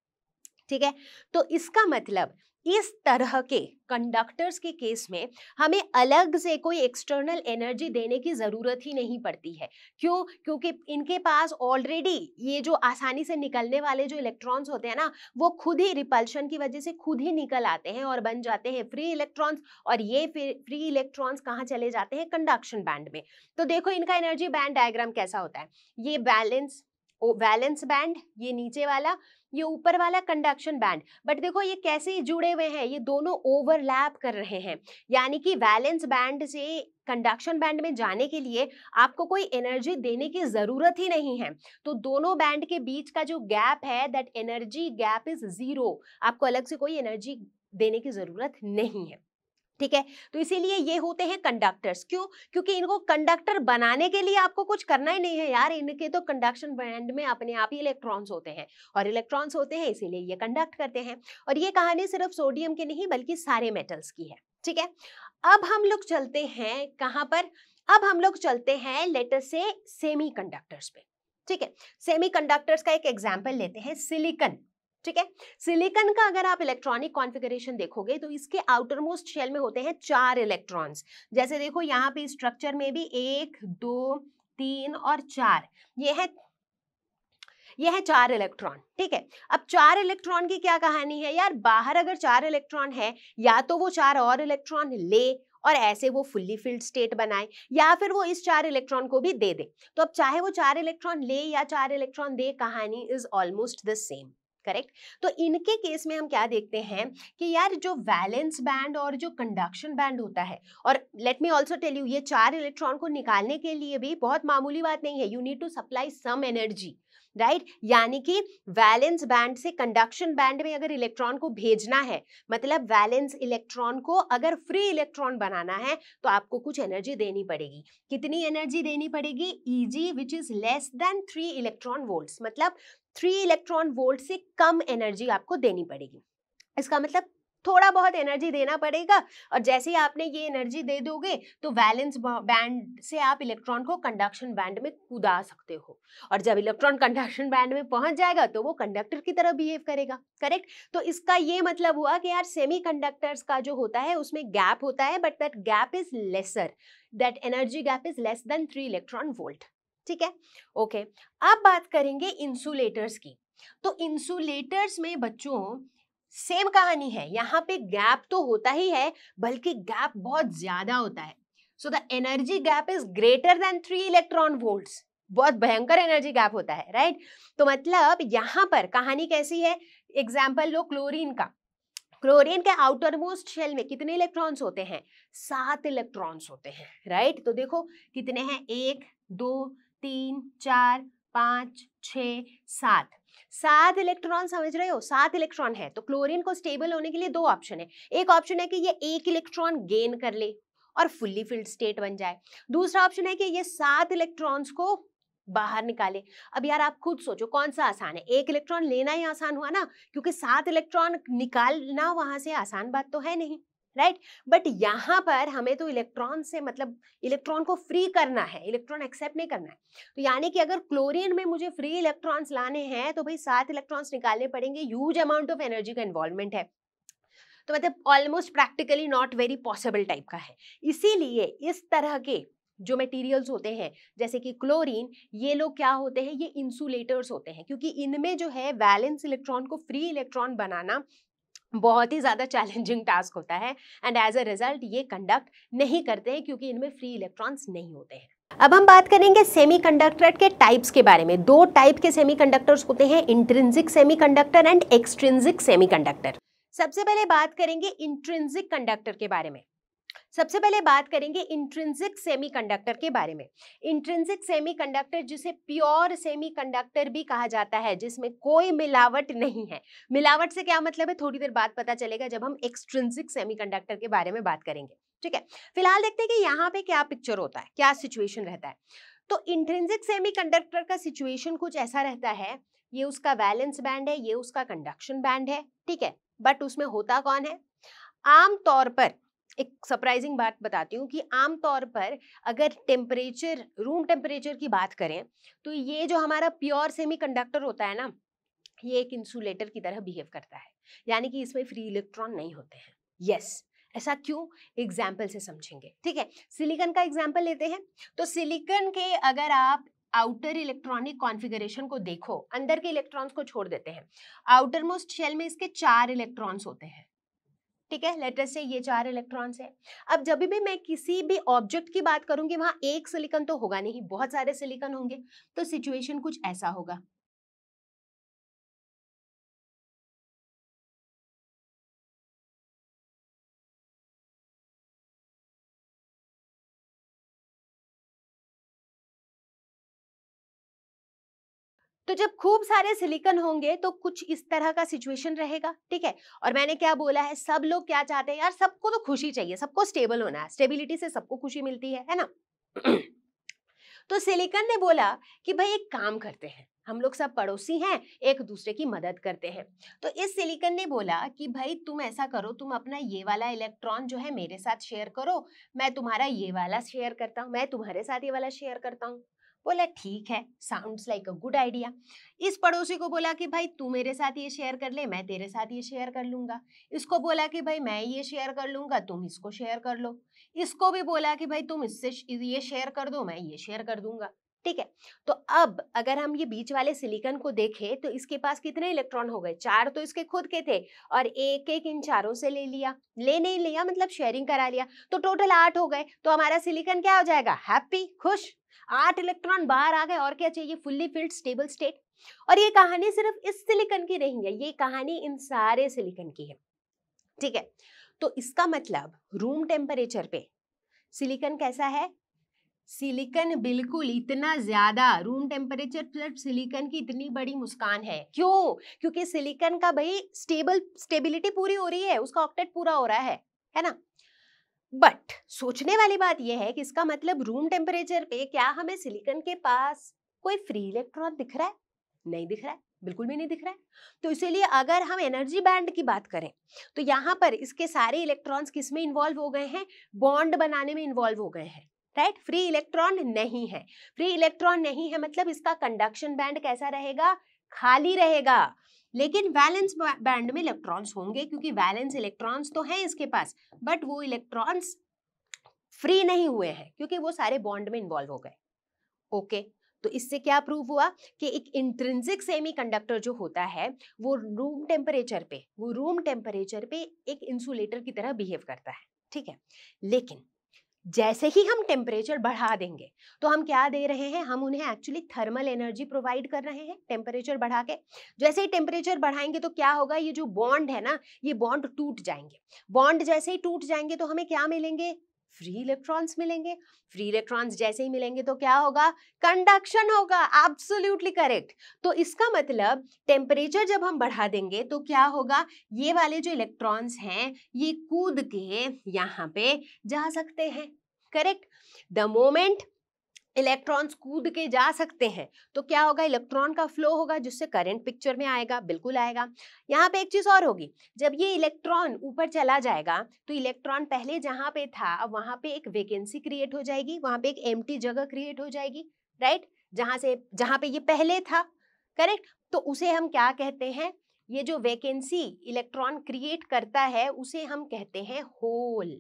ठीक है तो इसका मतलब इस तरह के कंडक्टर्स के केस में हमें अलग से कोई एक्सटर्नल एनर्जी देने की ज़रूरत ही नहीं पड़ती है क्यों क्योंकि इनके पास ऑलरेडी ये जो आसानी से निकलने वाले जो इलेक्ट्रॉन्स होते हैं ना वो खुद ही रिपल्शन की वजह से खुद ही निकल आते हैं और बन जाते हैं फ्री इलेक्ट्रॉन्स और ये फ्री इलेक्ट्रॉन्स कहाँ चले जाते हैं कंडक्शन बैंड में तो देखो इनका एनर्जी बैंड डायग्राम कैसा होता है ये बैलेंस बैलेंस बैंड ये नीचे वाला ये ऊपर वाला कंडक्शन बैंड बट देखो ये कैसे जुड़े हुए हैं ये दोनों ओवरलैप कर रहे हैं यानी कि वैलेंस बैंड से कंडक्शन बैंड में जाने के लिए आपको कोई एनर्जी देने की ज़रूरत ही नहीं है तो दोनों बैंड के बीच का जो गैप है that energy gap is zero आपको अलग से कोई एनर्जी देने की ज़रूरत नहीं है ठीक है तो इसीलिए ये होते हैं कंडक्टर्स क्यों क्योंकि इनको कंडक्टर बनाने के लिए आपको कुछ करना ही नहीं है यार इनके तो कंडक्शन बैंड में अपने आप ही इलेक्ट्रॉन्स होते हैं और इलेक्ट्रॉन्स होते हैं इसीलिए ये कंडक्ट करते हैं और ये कहानी सिर्फ सोडियम की नहीं बल्कि सारे मेटल्स की है ठीक है अब हम लोग चलते हैं कहाँ पर अब हम लोग चलते हैं लेटर से कंडक्टर्स पे ठीक है सेमीकंडक्टर्स का एक एग्जाम्पल लेते हैं सिलिकन ठीक है सिलिकन का अगर आप इलेक्ट्रॉनिक कॉन्फ़िगरेशन देखोगे तो इसके आउटर मोस्ट शेल में होते हैं चार इलेक्ट्रॉन्स जैसे देखो यहाँ पे स्ट्रक्चर में भी एक दो तीन और चार ये है यह है चार इलेक्ट्रॉन ठीक है अब चार इलेक्ट्रॉन की क्या कहानी है यार बाहर अगर चार इलेक्ट्रॉन है या तो वो चार और इलेक्ट्रॉन ले और ऐसे वो फुल्ली फिल्ड स्टेट बनाए या फिर वो इस चार इलेक्ट्रॉन को भी दे दे तो अब चाहे वो चार इलेक्ट्रॉन ले या चार इलेक्ट्रॉन दे कहानी is almost the same correct तो इनके केस में हम क्या देखते हैं कि यार जो वैलेंस बैंड और जो कंडक्शन बैंड होता है और let me also tell you ये चार इलेक्ट्रॉन को निकालने के लिए भी बहुत मामूली बात नहीं है you need to supply some energy right right? यानी कि वैलेंस बैंड से कंडक्शन बैंड में अगर इलेक्ट्रॉन को भेजना है मतलब वैलेंस इलेक्ट्रॉन को अगर फ्री इलेक्ट्रॉन बनाना है तो आपको कुछ एनर्जी देनी पड़ेगी कितनी एनर्जी देनी पड़ेगी E g which is less than three electron volt मतलब थ्री इलेक्ट्रॉन वोल्ट से कम एनर्जी आपको देनी पड़ेगी इसका मतलब थोड़ा बहुत एनर्जी देना पड़ेगा और जैसे ही आपने ये एनर्जी दे दोगे तो वैलेंस बैंड से आप इलेक्ट्रॉन को कंडक्शन बैंड में कूदा सकते हो और जब इलेक्ट्रॉन कंडक्शन बैंड में पहुंच जाएगा तो वो कंडक्टर की तरह बिहेव करेगा करेक्ट तो इसका ये मतलब हुआ कि यार सेमी का जो होता है उसमें गैप होता है but that gap is lesser that energy gap is less than three electron volt ठीक है ओके अब बात करेंगे इंसुलेटर्स की तो इंसुलेटर्स में बच्चों सेम कहानी है यहाँ पे गैप तो होता ही है बल्कि गैप बहुत ज्यादा होता है so the energy gap is greater than three electron volts बहुत भयंकर एनर्जी गैप होता है राइट तो मतलब यहाँ पर कहानी कैसी है एग्जाम्पल लो क्लोरीन का क्लोरीन के आउटर मोस्ट शेल में कितने इलेक्ट्रॉन्स होते हैं सात इलेक्ट्रॉन्स होते हैं राइट तो देखो कितने हैं एक दो तीन चार पाँच छ सात सात इलेक्ट्रॉन समझ रहे हो सात इलेक्ट्रॉन है तो क्लोरीन को स्टेबल होने के लिए दो ऑप्शन है एक ऑप्शन है कि ये एक इलेक्ट्रॉन गेन कर ले और फुल्ली फिल्ड स्टेट बन जाए दूसरा ऑप्शन है कि ये सात इलेक्ट्रॉन्स को बाहर निकाले अब यार आप खुद सोचो कौन सा आसान है एक इलेक्ट्रॉन लेना ही आसान हुआ ना क्योंकि सात इलेक्ट्रॉन निकालना वहां से आसान बात तो है नहीं राइट बट यहाँ पर हमें तो इलेक्ट्रॉन से मतलब इलेक्ट्रॉन को फ्री करना है इलेक्ट्रॉन एक्सेप्ट नहीं करना है तो यानी कि अगर क्लोरीन में मुझे फ्री इलेक्ट्रॉन्स लाने हैं तो भाई सात इलेक्ट्रॉन्स निकालने पड़ेंगे ह्यूज अमाउंट ऑफ एनर्जी का इन्वॉल्वमेंट है तो मतलब almost practically not very possible type का है इसीलिए इस तरह के जो मटेरियल्स होते हैं जैसे कि क्लोरीन ये लोग क्या होते हैं ये इंसुलेटर्स होते हैं क्योंकि इनमें जो है वैलेंस इलेक्ट्रॉन को फ्री इलेक्ट्रॉन बनाना बहुत ही ज़्यादा चैलेंजिंग टास्क होता है एंड एज अ रिजल्ट ये कंडक्ट नहीं करते हैं क्योंकि इनमें फ्री इलेक्ट्रॉन्स नहीं होते हैं अब हम बात करेंगे सेमीकंडक्टर के टाइप्स के बारे में दो टाइप के सेमीकंडक्टर्स होते हैं intrinsic semiconductor and extrinsic semiconductor सबसे पहले बात करेंगे इंट्रिंसिक कंडक्टर के बारे में सबसे पहले बात करेंगे इंट्रेंसिक सेमीकंडक्टर के बारे में इंट्रेंसिक सेमीकंडक्टर जिसे प्योर सेमीकंडक्टर भी कहा जाता है जिसमें कोई मिलावट नहीं है मिलावट से क्या मतलब है थोड़ी देर बाद पता चलेगा जब हम एक्सट्रेंसिक सेमीकंडक्टर के बारे में बात करेंगे ठीक है फिलहाल देखते हैं कि यहाँ पे क्या पिक्चर होता है क्या सिचुएशन रहता है तो इंट्रेंसिक सेमी का सिचुएशन कुछ ऐसा रहता है ये उसका वैलेंस बैंड है ये उसका कंडक्शन बैंड है ठीक है बट उसमें होता कौन है आमतौर पर एक सरप्राइजिंग बात बताती हूँ कि आमतौर पर अगर टेम्परेचर रूम टेम्परेचर की बात करें तो ये जो हमारा प्योर सेमी कंडक्टर होता है ना ये एक इंसुलेटर की तरह बिहेव करता है यानी कि इसमें फ्री इलेक्ट्रॉन नहीं होते हैं यस yes, ऐसा क्यों एग्जाम्पल से समझेंगे ठीक है सिलिकन का एग्जाम्पल लेते हैं तो सिलिकन के अगर आप आउटर इलेक्ट्रॉनिक कॉन्फ़िगरेशन को देखो अंदर के इलेक्ट्रॉन्स को छोड़ देते हैं आउटर मोस्ट शेल में इसके चार इलेक्ट्रॉन्स होते हैं ठीक है लेटर से ये चार इलेक्ट्रॉन्स हैं अब जब भी मैं किसी भी ऑब्जेक्ट की बात करूंगी वहां एक सिलिकन तो होगा नहीं बहुत सारे सिलिकन होंगे तो सिचुएशन कुछ ऐसा होगा तो जब खूब सारे सिलिकन होंगे तो कुछ इस तरह का सिचुएशन रहेगा ठीक है और मैंने क्या बोला है सब लोग क्या चाहते हैं यार सबको तो खुशी चाहिए सबको स्टेबल होना है स्टेबिलिटी से सबको खुशी मिलती है है ना <clears throat> तो सिलिकन ने बोला कि भाई एक काम करते हैं हम लोग सब पड़ोसी हैं एक दूसरे की मदद करते हैं तो इस सिलिकन ने बोला कि भाई तुम ऐसा करो तुम अपना ये वाला इलेक्ट्रॉन जो है मेरे साथ शेयर करो मैं तुम्हारा ये वाला शेयर करता हूँ मैं तुम्हारे साथ ये वाला शेयर करता हूँ बोला ठीक है sounds like a good idea इस पड़ोसी को बोला कि भाई तू मेरे साथ ये शेयर कर ले मैं तेरे साथ ये शेयर कर लूँगा इसको बोला कि भाई मैं ये शेयर कर लूँगा तुम इसको शेयर कर लो इसको भी बोला कि भाई तुम इससे ये शेयर कर दो मैं ये शेयर कर दूँगा ठीक है तो अब अगर हम ये बीच वाले सिलिकन को देखें तो इसके पास कितने इलेक्ट्रॉन हो गए चार तो इसके खुद के थे और एक एक इन चारों से ले लिया ले नहीं लिया मतलब शेयरिंग करा लिया तो टोटल आठ हो गए तो हमारा सिलिकन क्या हो जाएगा हैप्पी खुश आठ इलेक्ट्रॉन बाहर आ गए और क्या चाहिए फुल्ली फिल्ड स्टेबल स्टेट और ये कहानी सिर्फ इस सिलिकन की नहीं है ये कहानी इन सारे सिलिकन की है ठीक है तो इसका मतलब रूम टेम्परेचर पे सिलिकन कैसा है सिलिकन बिल्कुल इतना ज्यादा रूम टेम्परेचर पर सिलिकन की इतनी बड़ी मुस्कान है क्यों क्योंकि सिलिकन का भाई स्टेबल स्टेबिलिटी पूरी हो रही है उसका ऑक्टेट पूरा हो रहा है है ना बट सोचने वाली बात यह है कि इसका मतलब रूम टेम्परेचर पे क्या हमें सिलिकन के पास कोई फ्री इलेक्ट्रॉन दिख रहा है नहीं दिख रहा है बिल्कुल भी नहीं दिख रहा है तो इसीलिए अगर हम एनर्जी बैंड की बात करें तो यहाँ पर इसके सारे इलेक्ट्रॉन्स किस में इन्वॉल्व हो गए हैं बॉन्ड बनाने में इन्वॉल्व हो गए हैं राइट फ्री इलेक्ट्रॉन नहीं है फ्री इलेक्ट्रॉन नहीं है मतलब इसका कंडक्शन बैंड कैसा रहेगा खाली रहेगा लेकिन वैलेंस बैंड में इलेक्ट्रॉन्स होंगे क्योंकि वैलेंस इलेक्ट्रॉन्स तो हैं इसके पास बट वो इलेक्ट्रॉन्स फ्री नहीं हुए हैं क्योंकि वो सारे बॉन्ड में इन्वॉल्व हो गए ओके okay. तो इससे क्या प्रूव हुआ कि एक इंट्रेंसिक सेमीकंडक्टर जो होता है वो रूम टेम्परेचर पे वो रूम टेम्परेचर पे एक इंसुलेटर की तरह बिहेव करता है ठीक है लेकिन जैसे ही हम टेम्परेचर बढ़ा देंगे तो हम क्या दे रहे हैं हम उन्हें एक्चुअली थर्मल एनर्जी प्रोवाइड कर रहे हैं टेम्परेचर बढ़ा के जैसे ही टेम्परेचर बढ़ाएंगे तो क्या होगा ये जो बॉन्ड है ना ये बॉन्ड टूट जाएंगे बॉन्ड जैसे ही टूट जाएंगे तो हमें क्या मिलेंगे फ्री इलेक्ट्रॉन्स मिलेंगे फ्री इलेक्ट्रॉन्स जैसे ही मिलेंगे तो क्या होगा कंडक्शन होगा एब्सोल्युटली करेक्ट तो इसका मतलब टेम्परेचर जब हम बढ़ा देंगे तो क्या होगा ये वाले जो इलेक्ट्रॉन्स हैं ये कूद के यहाँ पे जा सकते हैं करेक्ट द मोमेंट इलेक्ट्रॉन्स कूद के जा सकते हैं तो क्या होगा इलेक्ट्रॉन का फ्लो होगा जिससे करंट पिक्चर में आएगा बिल्कुल आएगा यहाँ पे एक चीज और होगी जब ये इलेक्ट्रॉन ऊपर चला जाएगा तो इलेक्ट्रॉन पहले जहाँ पे था अब वहाँ पे एक वैकेंसी क्रिएट हो जाएगी वहाँ पे एक एम जगह क्रिएट हो जाएगी राइट जहाँ से जहाँ पे ये पहले था करेक्ट तो उसे हम क्या कहते हैं ये जो वेकेंसी इलेक्ट्रॉन क्रिएट करता है उसे हम कहते हैं होल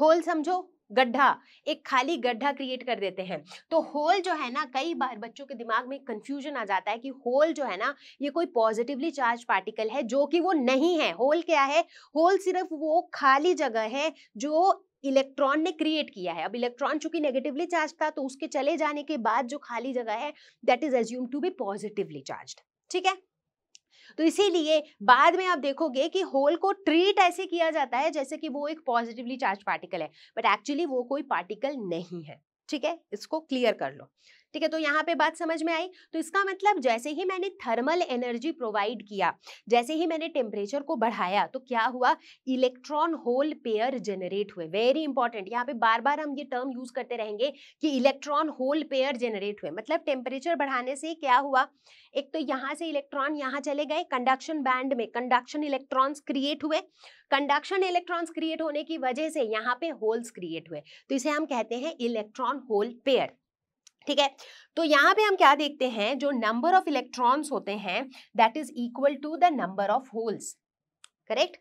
होल समझो गड्ढा एक खाली गड्ढा क्रिएट कर देते हैं तो होल जो है ना कई बार बच्चों के दिमाग में कंफ्यूजन आ जाता है कि होल जो है ना ये कोई पॉजिटिवली चार्ज पार्टिकल है जो कि वो नहीं है होल क्या है होल सिर्फ वो खाली जगह है जो इलेक्ट्रॉन ने क्रिएट किया है अब इलेक्ट्रॉन चूंकि नेगेटिवली चार्ज था तो उसके चले जाने के बाद जो खाली जगह है that is assume to be positively charge ठीक है तो इसीलिए बाद में आप देखोगे कि होल को ट्रीट ऐसे किया जाता है जैसे कि वो एक पॉजिटिवली चार्ज पार्टिकल है बट एक्चुअली वो कोई पार्टिकल नहीं है ठीक है इसको क्लियर कर लो ठीक है तो यहाँ पे बात समझ में आई तो इसका मतलब जैसे ही मैंने थर्मल एनर्जी प्रोवाइड किया जैसे ही मैंने टेम्परेचर को बढ़ाया तो क्या हुआ इलेक्ट्रॉन होल पेयर जनरेट हुए वेरी इंपॉर्टेंट यहाँ पे बार बार हम ये टर्म यूज करते रहेंगे कि इलेक्ट्रॉन होल पेयर जनरेट हुए मतलब टेम्परेचर बढ़ाने से क्या हुआ एक तो यहाँ से इलेक्ट्रॉन यहाँ चले गए कंडक्शन बैंड में कंडक्शन इलेक्ट्रॉन्स क्रिएट हुए कंडक्शन इलेक्ट्रॉन्स क्रिएट होने की वजह से यहाँ पे होल्स क्रिएट हुए तो इसे हम कहते हैं इलेक्ट्रॉन होल पेयर ठीक है तो यहाँ पे हम क्या देखते हैं जो नंबर ऑफ इलेक्ट्रॉन्स होते हैं that is equal to the number of holes correct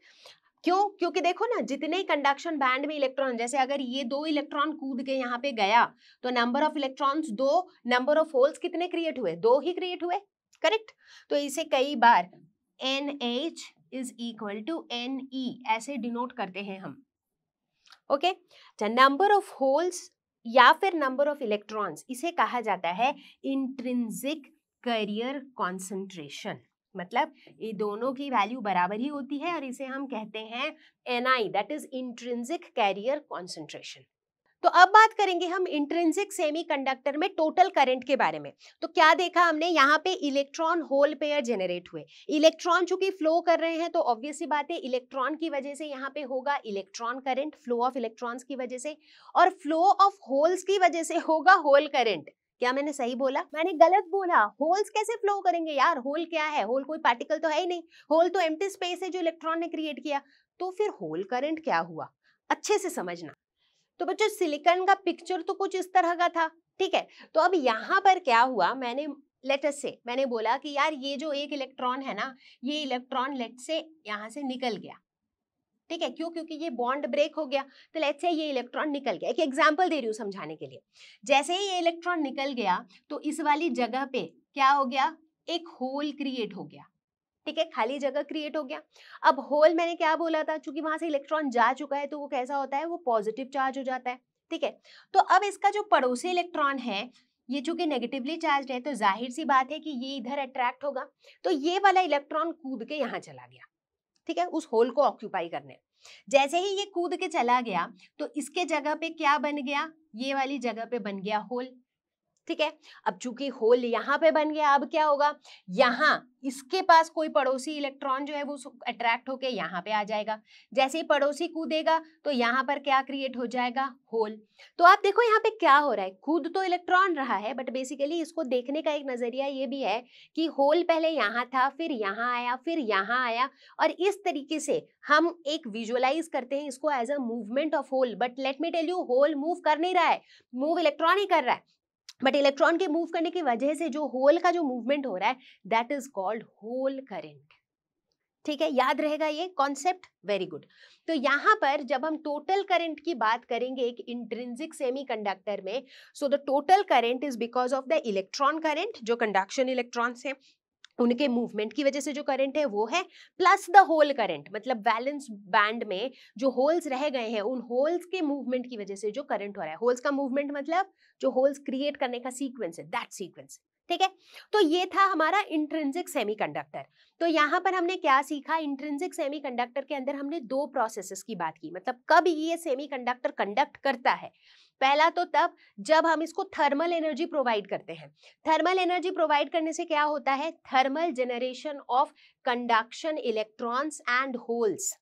क्यों क्योंकि देखो ना जितने कंडक्शन बैंड में इलेक्ट्रॉन जैसे अगर ये दो इलेक्ट्रॉन कूद के यहाँ पे गया तो नंबर ऑफ इलेक्ट्रॉन्स दो नंबर ऑफ होल्स कितने क्रिएट हुए दो ही क्रिएट हुए करेक्ट तो इसे कई बार n H is equal to n e ऐसे डिनोट करते हैं हम ओके नंबर ऑफ होल्स या फिर नंबर ऑफ इलेक्ट्रॉन्स इसे कहा जाता है इंट्रिंसिक करियर कॉन्सेंट्रेशन मतलब ये दोनों की वैल्यू बराबर ही होती है और इसे हम कहते हैं n i that is intrinsic carrier concentration तो अब बात करेंगे हम इंट्रेंसिक सेमीकंडक्टर में टोटल करंट के बारे में तो क्या देखा हमने यहाँ पे इलेक्ट्रॉन होल पेयर जनरेट हुए इलेक्ट्रॉन चूंकि फ्लो कर रहे हैं तो ऑब्वियसली बात है इलेक्ट्रॉन की वजह से यहाँ पे होगा electron current flow of electrons की वजह से और फ्लो ऑफ होल्स की वजह से होगा होल करंट क्या मैंने सही बोला मैंने गलत बोला होल्स कैसे फ्लो करेंगे यार होल क्या है होल कोई पार्टिकल तो है ही नहीं होल तो एम्प्टी स्पेस है जो इलेक्ट्रॉन ने क्रिएट किया तो फिर होल करंट क्या हुआ अच्छे से समझना तो बच्चों सिलिकॉन का पिक्चर तो कुछ इस तरह का था ठीक है तो अब यहाँ पर क्या हुआ मैंने लेटर से मैंने बोला कि यार ये जो एक इलेक्ट्रॉन है ना ये इलेक्ट्रॉन लेट से यहाँ से निकल गया ठीक है क्यों क्योंकि ये बॉन्ड ब्रेक हो गया तो लेट से ये इलेक्ट्रॉन निकल गया एक एग्जाम्पल दे रही हूँ समझाने के लिए जैसे ही ये इलेक्ट्रॉन निकल गया तो इस वाली जगह पे क्या हो गया एक होल क्रिएट हो गया ठीक है खाली जगह क्रिएट हो गया अब होल मैंने क्या बोला था चूंकि वहां से इलेक्ट्रॉन जा चुका है तो वो कैसा होता है वो पॉजिटिव चार्ज हो जाता है ठीक है तो अब इसका जो पड़ोसी इलेक्ट्रॉन है ये चूंकि नेगेटिवली चार्ज है तो जाहिर सी बात है कि ये इधर अट्रैक्ट होगा तो ये वाला इलेक्ट्रॉन कूद के यहाँ चला गया ठीक है उस होल को ऑक्यूपाई करने जैसे ही ये कूद के चला गया तो इसके जगह पे क्या बन गया ये वाली जगह पे बन गया होल ठीक है अब चूंकि होल यहाँ पे बन गया अब क्या होगा यहाँ इसके पास कोई पड़ोसी इलेक्ट्रॉन जो है वो अट्रैक्ट होके यहाँ पे आ जाएगा जैसे ही पड़ोसी कूदेगा तो यहाँ पर क्या क्रिएट हो जाएगा होल तो आप देखो यहाँ पे क्या हो रहा है कूद तो इलेक्ट्रॉन रहा है बट बेसिकली इसको देखने का एक नजरिया ये भी है कि होल पहले यहाँ था फिर यहाँ आया फिर यहाँ आया और इस तरीके से हम एक विजुअलाइज करते हैं इसको as a movement of hole but let me tell you hole move कर नहीं रहा है मूव इलेक्ट्रॉन ही कर रहा है बट इलेक्ट्रॉन के मूव करने की वजह से जो होल का जो मूवमेंट हो रहा है that is called hole current ठीक है याद रहेगा ये कॉन्सेप्ट वेरी गुड तो यहां पर जब हम टोटल करंट की बात करेंगे एक इंट्रिंसिक सेमीकंडक्टर में so the total current is because of the electron current जो कंडक्शन इलेक्ट्रॉन से उनके मूवमेंट की वजह से जो करंट है वो है प्लस द होल करंट मतलब बैलेंस बैंड में जो होल्स रह गए हैं उन होल्स के मूवमेंट की वजह से जो करंट हो रहा है होल्स का मूवमेंट मतलब जो होल्स क्रिएट करने का सीक्वेंस है दैट सीक्वेंस ठीक है तो ये था हमारा इंट्रेंसिक सेमीकंडक्टर तो यहाँ पर हमने क्या सीखा इंट्रेंसिक सेमीकंडक्टर के अंदर हमने दो प्रोसेसेस की बात की मतलब कब ये सेमीकंडक्टर कंडक्ट करता है पहला तो तब जब हम इसको थर्मल एनर्जी प्रोवाइड करते हैं थर्मल एनर्जी प्रोवाइड करने से क्या होता है thermal generation of conduction electrons and holes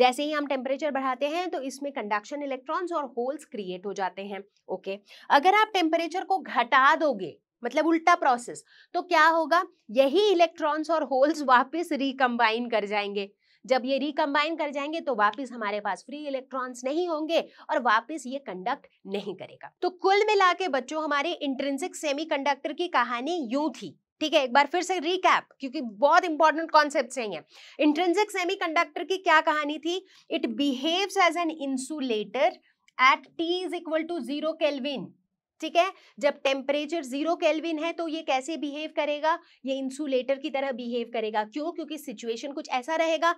जैसे ही हम टेम्परेचर बढ़ाते हैं तो इसमें कंडक्शन इलेक्ट्रॉन्स और होल्स क्रिएट हो जाते हैं ओके अगर आप टेम्परेचर को घटा दोगे मतलब उल्टा प्रोसेस तो क्या होगा यही इलेक्ट्रॉन्स और होल्स वापस रिकम्बाइन कर जाएंगे जब ये रिकम्बाइन कर जाएंगे तो वापस हमारे पास फ्री इलेक्ट्रॉन्स नहीं होंगे और वापस ये कंडक्ट नहीं करेगा तो कुल मिला के बच्चों हमारे इंट्रेंसिक सेमीकंडक्टर की कहानी यूं थी ठीक है एक बार फिर से रिकैप क्योंकि बहुत इंपॉर्टेंट कॉन्सेप्ट हैं ये इंट्रेंसिक सेमीकंडक्टर की क्या कहानी थी it behaves as an insulator at T is equal to zero kelvin ठीक है जब टेम्परेचर जीरो केल्विन है तो ये कैसे बिहेव करेगा ये इंसुलेटर की तरह बिहेव करेगा क्यों क्योंकि सिचुएशन कुछ ऐसा रहेगा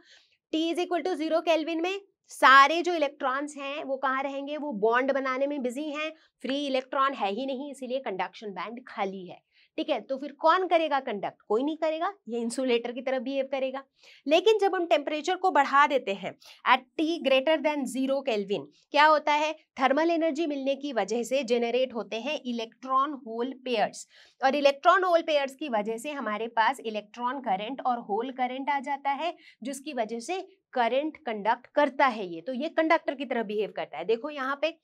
T is equal to zero kelvin में सारे जो इलेक्ट्रॉन्स हैं वो कहाँ रहेंगे वो बॉन्ड बनाने में बिजी हैं फ्री इलेक्ट्रॉन है ही नहीं इसीलिए कंडक्शन बैंड खाली है ठीक है तो फिर कौन करेगा कंडक्ट कोई नहीं करेगा ये इंसुलेटर की तरफ बिहेव करेगा लेकिन जब हम टेम्परेचर को बढ़ा देते हैं at T greater than zero kelvin क्या होता है थर्मल एनर्जी मिलने की वजह से जेनरेट होते हैं इलेक्ट्रॉन होल पेयर्स और इलेक्ट्रॉन होल पेयर्स की वजह से हमारे पास इलेक्ट्रॉन करंट और होल करंट आ जाता है जिसकी वजह से करंट कंडक्ट करता है ये तो ये कंडक्टर की तरह बिहेव करता है देखो यहाँ पे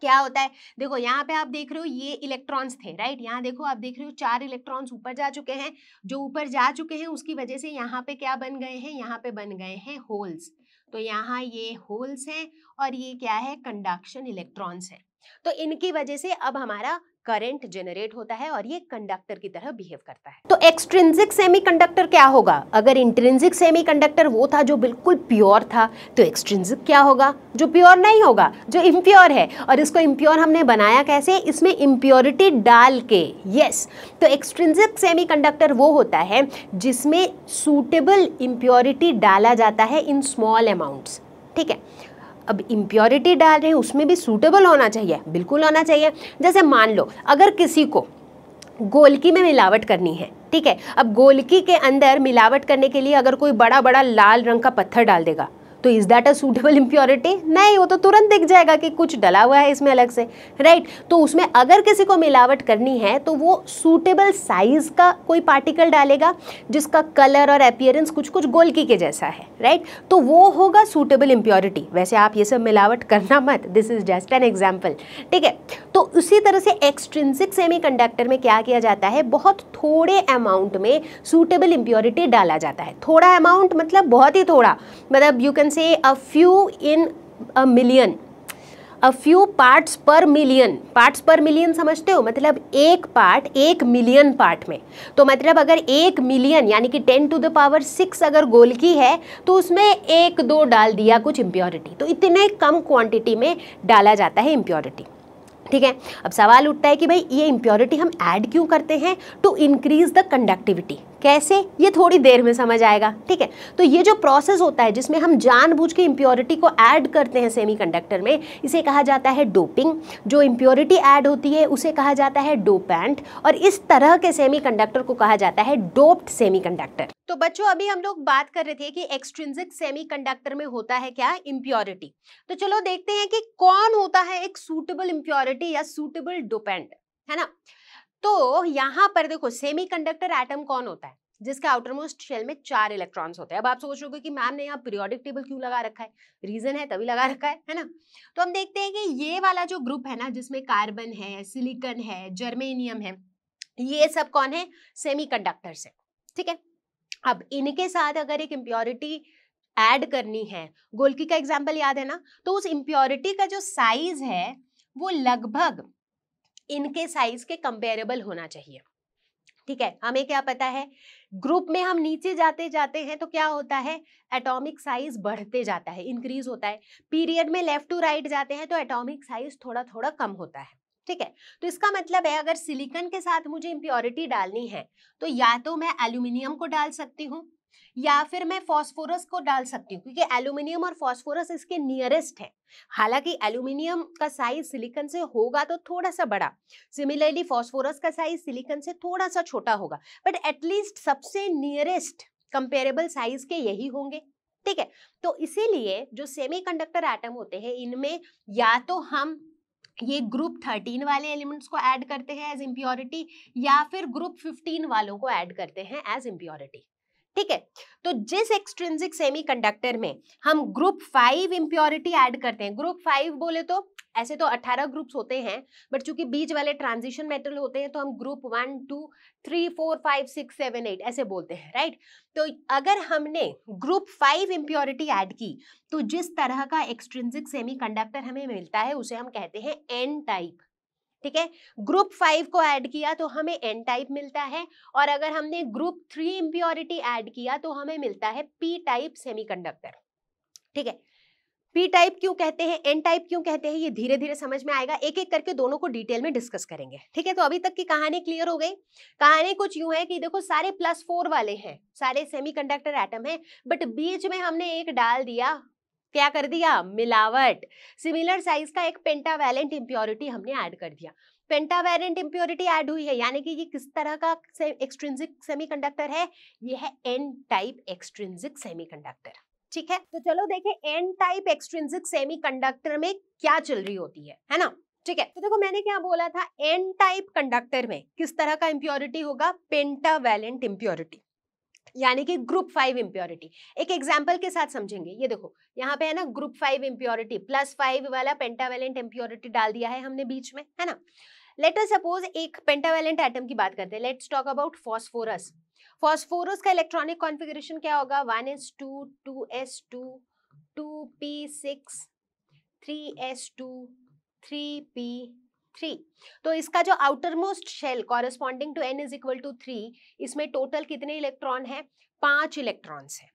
क्या होता है देखो यहाँ पे आप देख रहे हो ये इलेक्ट्रॉन्स थे राइट यहाँ देखो आप देख रहे हो चार इलेक्ट्रॉन्स ऊपर जा चुके हैं जो ऊपर जा चुके हैं उसकी वजह से यहाँ पे क्या बन गए हैं यहाँ पे बन गए हैं होल्स तो यहाँ ये होल्स हैं और ये क्या है कंडक्शन इलेक्ट्रॉन्स है तो इनकी वजह से अब हमारा करंट जनरेट होता है और ये कंडक्टर की तरह बिहेव करता है तो एक्सट्रिंसिक सेमीकंडक्टर क्या होगा अगर इंट्रिंसिक सेमीकंडक्टर वो था जो बिल्कुल प्योर था तो एक्सट्रिंसिक क्या होगा जो प्योर नहीं होगा जो इम्प्योर है और इसको इम्प्योर हमने बनाया कैसे इसमें इम्प्योरिटी डाल के यस तो एक्सट्रिंसिक सेमी वो होता है जिसमें सूटेबल इम्प्योरिटी डाला जाता है इन स्मॉल अमाउंट्स ठीक है अब इम्प्योरिटी डाल रहे हैं उसमें भी सूटेबल होना चाहिए बिल्कुल होना चाहिए जैसे मान लो अगर किसी को गोलकी में मिलावट करनी है ठीक है अब गोलकी के अंदर मिलावट करने के लिए अगर कोई बड़ा बड़ा लाल रंग का पत्थर डाल देगा तो is that a suitable impurity नहीं वो तो तुरंत दिख जाएगा कि कुछ डला हुआ है इसमें अलग से राइट right? तो उसमें अगर किसी को मिलावट करनी है तो वो सूटेबल साइज़ का कोई पार्टिकल डालेगा जिसका कलर और अपियरेंस कुछ कुछ गोलकी के जैसा है राइट right? तो वो होगा सूटेबल इम्प्योरिटी वैसे आप ये सब मिलावट करना मत this is just an example ठीक है तो उसी तरह से एक्सट्रेंसिक सेमी कंडक्टर में क्या किया जाता है बहुत थोड़े अमाउंट में सूटेबल इम्प्योरिटी डाला जाता है थोड़ा अमाउंट मतलब बहुत ही थोड़ा मतलब you can say a few in a million a few parts per million parts per million समझते हो मतलब एक पार्ट एक मिलियन पार्ट में तो मतलब अगर एक मिलियन यानी कि ten to the power six अगर गोल की है तो उसमें एक दो डाल दिया कुछ इम्प्योरिटी तो इतने कम क्वांटिटी में डाला जाता है इम्प्योरिटी ठीक है अब सवाल उठता है कि भाई ये इम्प्योरिटी हम ऐड क्यों करते हैं टू इंक्रीज द कंडक्टिविटी कैसे ये थोड़ी देर में समझ आएगा ठीक है तो ये जो प्रोसेस होता है जिसमें हम जानबूझ के इम्प्योरिटी को ऐड करते हैं सेमीकंडक्टर में इसे कहा जाता है डोपिंग जो इम्प्योरिटी ऐड होती है उसे कहा जाता है डोपेंट और इस तरह के सेमीकंडक्टर को कहा जाता है डोप्ड सेमीकंडक्टर तो बच्चों अभी हम लोग बात कर रहे थे कि एक्सट्रिंजिक सेमीकंडक्टर में होता है क्या इम्प्योरिटी तो चलो देखते हैं कि कौन होता है एक सूटेबल इम्प्योरिटी या सूटेबल डोपेंट है ना तो यहां पर देखो सेमीकंडक्टर एटम कौन होता है जिसके आउटरमोस्ट शेल में चार इलेक्ट्रॉन्स होते हैं अब आप सोच रहे हो कि मैम ने यहाँ पीरियोडिक टेबल क्यों लगा रखा है रीजन है तभी लगा रखा है है ना तो हम देखते हैं कि ये वाला जो ग्रुप है ना जिसमें कार्बन है सिलिकन है जर्मेनियम है ये सब कौन है सेमी कंडक्टर से ठीक है अब इनके साथ अगर एक इम्प्योरिटी एड करनी है गोलकी का एग्जाम्पल याद है ना तो उस इम्प्योरिटी का जो साइज है वो लगभग इनके साइज के कंपेरेबल होना चाहिए ठीक है हमें क्या पता है ग्रुप में हम नीचे जाते जाते हैं तो क्या होता है एटॉमिक साइज बढ़ते जाता है इंक्रीज होता है पीरियड में लेफ्ट टू राइट जाते हैं तो एटॉमिक साइज थोड़ा थोड़ा कम होता है ठीक है तो इसका मतलब है अगर सिलिकन के साथ मुझे इम्प्योरिटी डालनी है तो या तो मैं एल्यूमिनियम को डाल सकती हूँ या फिर मैं फॉस्फोरस को डाल सकती हूँ क्योंकि एल्यूमिनियम और फॉस्फोरस इसके नियरेस्ट है हालांकि एल्यूमिनियम का साइज सिलिकन से होगा तो थोड़ा सा बड़ा सिमिलरली फॉस्फोरस का साइज सिलिकन से थोड़ा सा छोटा होगा बट एटलीस्ट सबसे नियरेस्ट कंपेरेबल साइज के यही होंगे ठीक है तो इसीलिए जो सेमीकंडक्टर एटम होते हैं इनमें या तो हम ये ग्रुप थर्टीन वाले एलिमेंट्स को ऐड करते हैं एज इम्प्योरिटी या फिर ग्रुप फिफ्टीन वालों को ऐड करते हैं एज इम्प्योरिटी ठीक है तो जिस एक्सट्रिंसिक सेमीकंडक्टर में हम ग्रुप फाइव इंप्योरिटी ऐड करते हैं ग्रुप फाइव बोले तो ऐसे तो अठारह ग्रुप्स होते हैं बट चूंकि बीच वाले ट्रांजिशन मेटल होते हैं तो हम group one two three four five six seven eight ऐसे बोलते हैं राइट तो अगर हमने ग्रुप फाइव इंप्योरिटी ऐड की तो जिस तरह का एक्सट्रिंसिक कंडक्टर हमें मिलता है उसे हम कहते हैं एन टाइप ठीक है ग्रुप फाइव को ऐड किया तो हमें एन टाइप मिलता है और अगर हमने ग्रुप थ्री इम्प्योरिटी ऐड किया तो हमें मिलता है पी टाइप सेमीकंडक्टर ठीक है पी टाइप क्यों कहते हैं एन टाइप क्यों कहते हैं ये धीरे धीरे समझ में आएगा एक एक करके दोनों को डिटेल में डिस्कस करेंगे ठीक है तो अभी तक की कहानी क्लियर हो गई कहानी कुछ यूं है कि देखो सारे प्लस फोर वाले हैं सारे सेमीकंडक्टर एटम है बट बीच में हमने एक डाल दिया क्या कर दिया मिलावट सिमिलर साइज का एक पेंटावैलेंट इम्प्योरिटी हमने ऐड कर दिया पेंटावेरेंट इम्प्योरिटी ऐड हुई है यानी कि ये किस तरह का से, एक्सट्रिंजिक सेमीकंडक्टर है ये है एन टाइप एक्सट्रिंजिक सेमीकंडक्टर ठीक है तो चलो देखे एन टाइप एक्सट्रिंजिक सेमीकंडक्टर में क्या चल रही होती है है ना ठीक है तो देखो मैंने क्या बोला था एन टाइप कंडक्टर में किस तरह का इम्प्योरिटी होगा पेंटावैलेंट इम्प्योरिटी यानी कि ग्रुप फाइव इम्प्योरिटी एक एग्जाम्पल के साथ समझेंगे ये देखो यहाँ पे है ना group five impurity plus five वाला पेंटावेलेंट इम्प्योरिटी डाल दिया है हमने बीच में है ना लेट अस सपोज एक पेंटावेलेंट एटम की बात करते हैं let's talk about phosphorus phosphorus का इलेक्ट्रॉनिक कॉन्फिगरेशन क्या होगा one s two two s two two p six three s two three p three तो इसका जो outermost shell corresponding to N is equal to three इसमें total कितने electron है पांच इलेक्ट्रॉन्स है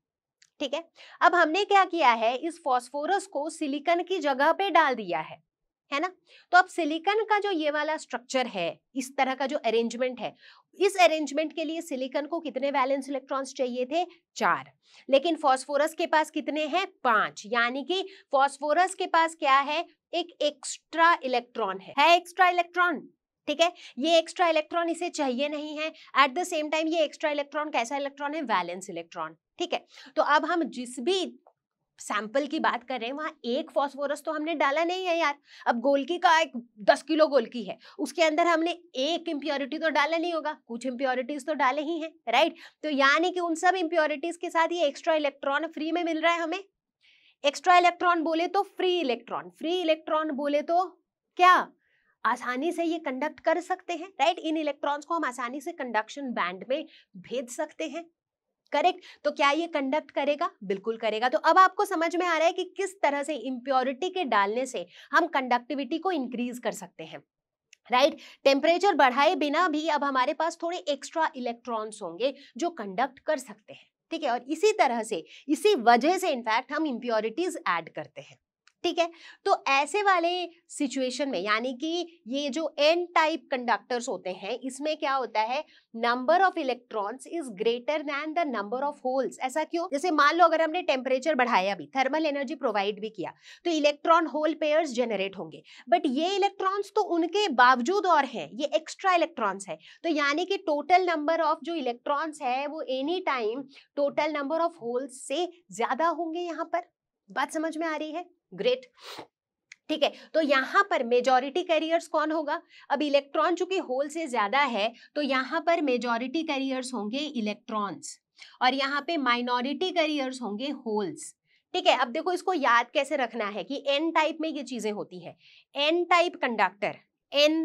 ठीक है अब हमने क्या किया है इस फॉस्फोरस को सिलिकन की जगह पे डाल दिया है है ना तो अब सिलिकन का जो ये वाला स्ट्रक्चर है इस तरह का जो अरेंजमेंट है इस अरेंजमेंट के लिए सिलिकन को कितने वैलेंस इलेक्ट्रॉन्स चाहिए थे चार लेकिन फास्फोरस के पास कितने हैं पांच यानी कि फास्फोरस के पास क्या है एक एक्स्ट्रा इलेक्ट्रॉन है, है एक्स्ट्रा इलेक्ट्रॉन ठीक है ये एक्स्ट्रा इलेक्ट्रॉन इसे चाहिए नहीं है एट द सेम टाइम ये एक्स्ट्रा इलेक्ट्रॉन कैसा इलेक्ट्रॉन है वैलेंस इलेक्ट्रॉन ठीक है तो अब हम जिस भी सैंपल की बात कर रहे हैं वहाँ एक फॉस्फोरस तो हमने डाला नहीं है यार अब गोलकी का एक दस किलो गोलकी है उसके अंदर हमने एक इम्प्योरिटी तो डाला नहीं होगा कुछ इम्प्योरिटीज तो डाले ही हैं राइट तो यानी कि उन सब इम्प्योरिटीज के साथ ये एक्स्ट्रा इलेक्ट्रॉन फ्री में मिल रहा है हमें एक्स्ट्रा इलेक्ट्रॉन बोले तो फ्री इलेक्ट्रॉन फ्री इलेक्ट्रॉन बोले तो क्या आसानी से ये कंडक्ट कर सकते हैं राइट इन इलेक्ट्रॉन्स को हम आसानी से कंडक्शन बैंड में भेज सकते हैं करेक्ट तो क्या ये कंडक्ट करेगा बिल्कुल करेगा तो अब आपको समझ में आ रहा है कि किस तरह से इम्प्योरिटी के डालने से हम कंडक्टिविटी को इंक्रीज कर सकते हैं राइट right? टेम्परेचर बढ़ाए बिना भी अब हमारे पास थोड़े एक्स्ट्रा इलेक्ट्रॉन्स होंगे जो कंडक्ट कर सकते हैं ठीक है और इसी तरह से इसी वजह से इनफैक्ट हम इम्प्योरिटीज ऐड करते हैं ठीक है तो ऐसे वाले सिचुएशन में यानी कि ये जो एन टाइप कंडक्टर्स होते हैं इसमें क्या होता है number of electrons is greater than the number of holes ऐसा क्यों जैसे मान लो अगर हमने टेम्परेचर बढ़ाया भी थर्मल एनर्जी प्रोवाइड भी किया तो इलेक्ट्रॉन होल पेयर्स जनरेट होंगे बट ये इलेक्ट्रॉन्स तो उनके बावजूद और हैं ये एक्स्ट्रा इलेक्ट्रॉन्स है तो यानी कि टोटल नंबर ऑफ जो इलेक्ट्रॉन्स है वो any time total number of holes से ज्यादा होंगे यहाँ पर बात समझ में आ रही है ग्रेट ठीक है तो यहाँ पर मेजॉरिटी कैरियर्स कौन होगा अब इलेक्ट्रॉन चूंकि होल से ज्यादा है तो यहाँ पर मेजॉरिटी कैरियर्स होंगे इलेक्ट्रॉन्स और यहाँ पे माइनॉरिटी कैरियर्स होंगे होल्स ठीक है अब देखो इसको याद कैसे रखना है कि एन टाइप में ये चीजें होती है एन टाइप कंडक्टर एन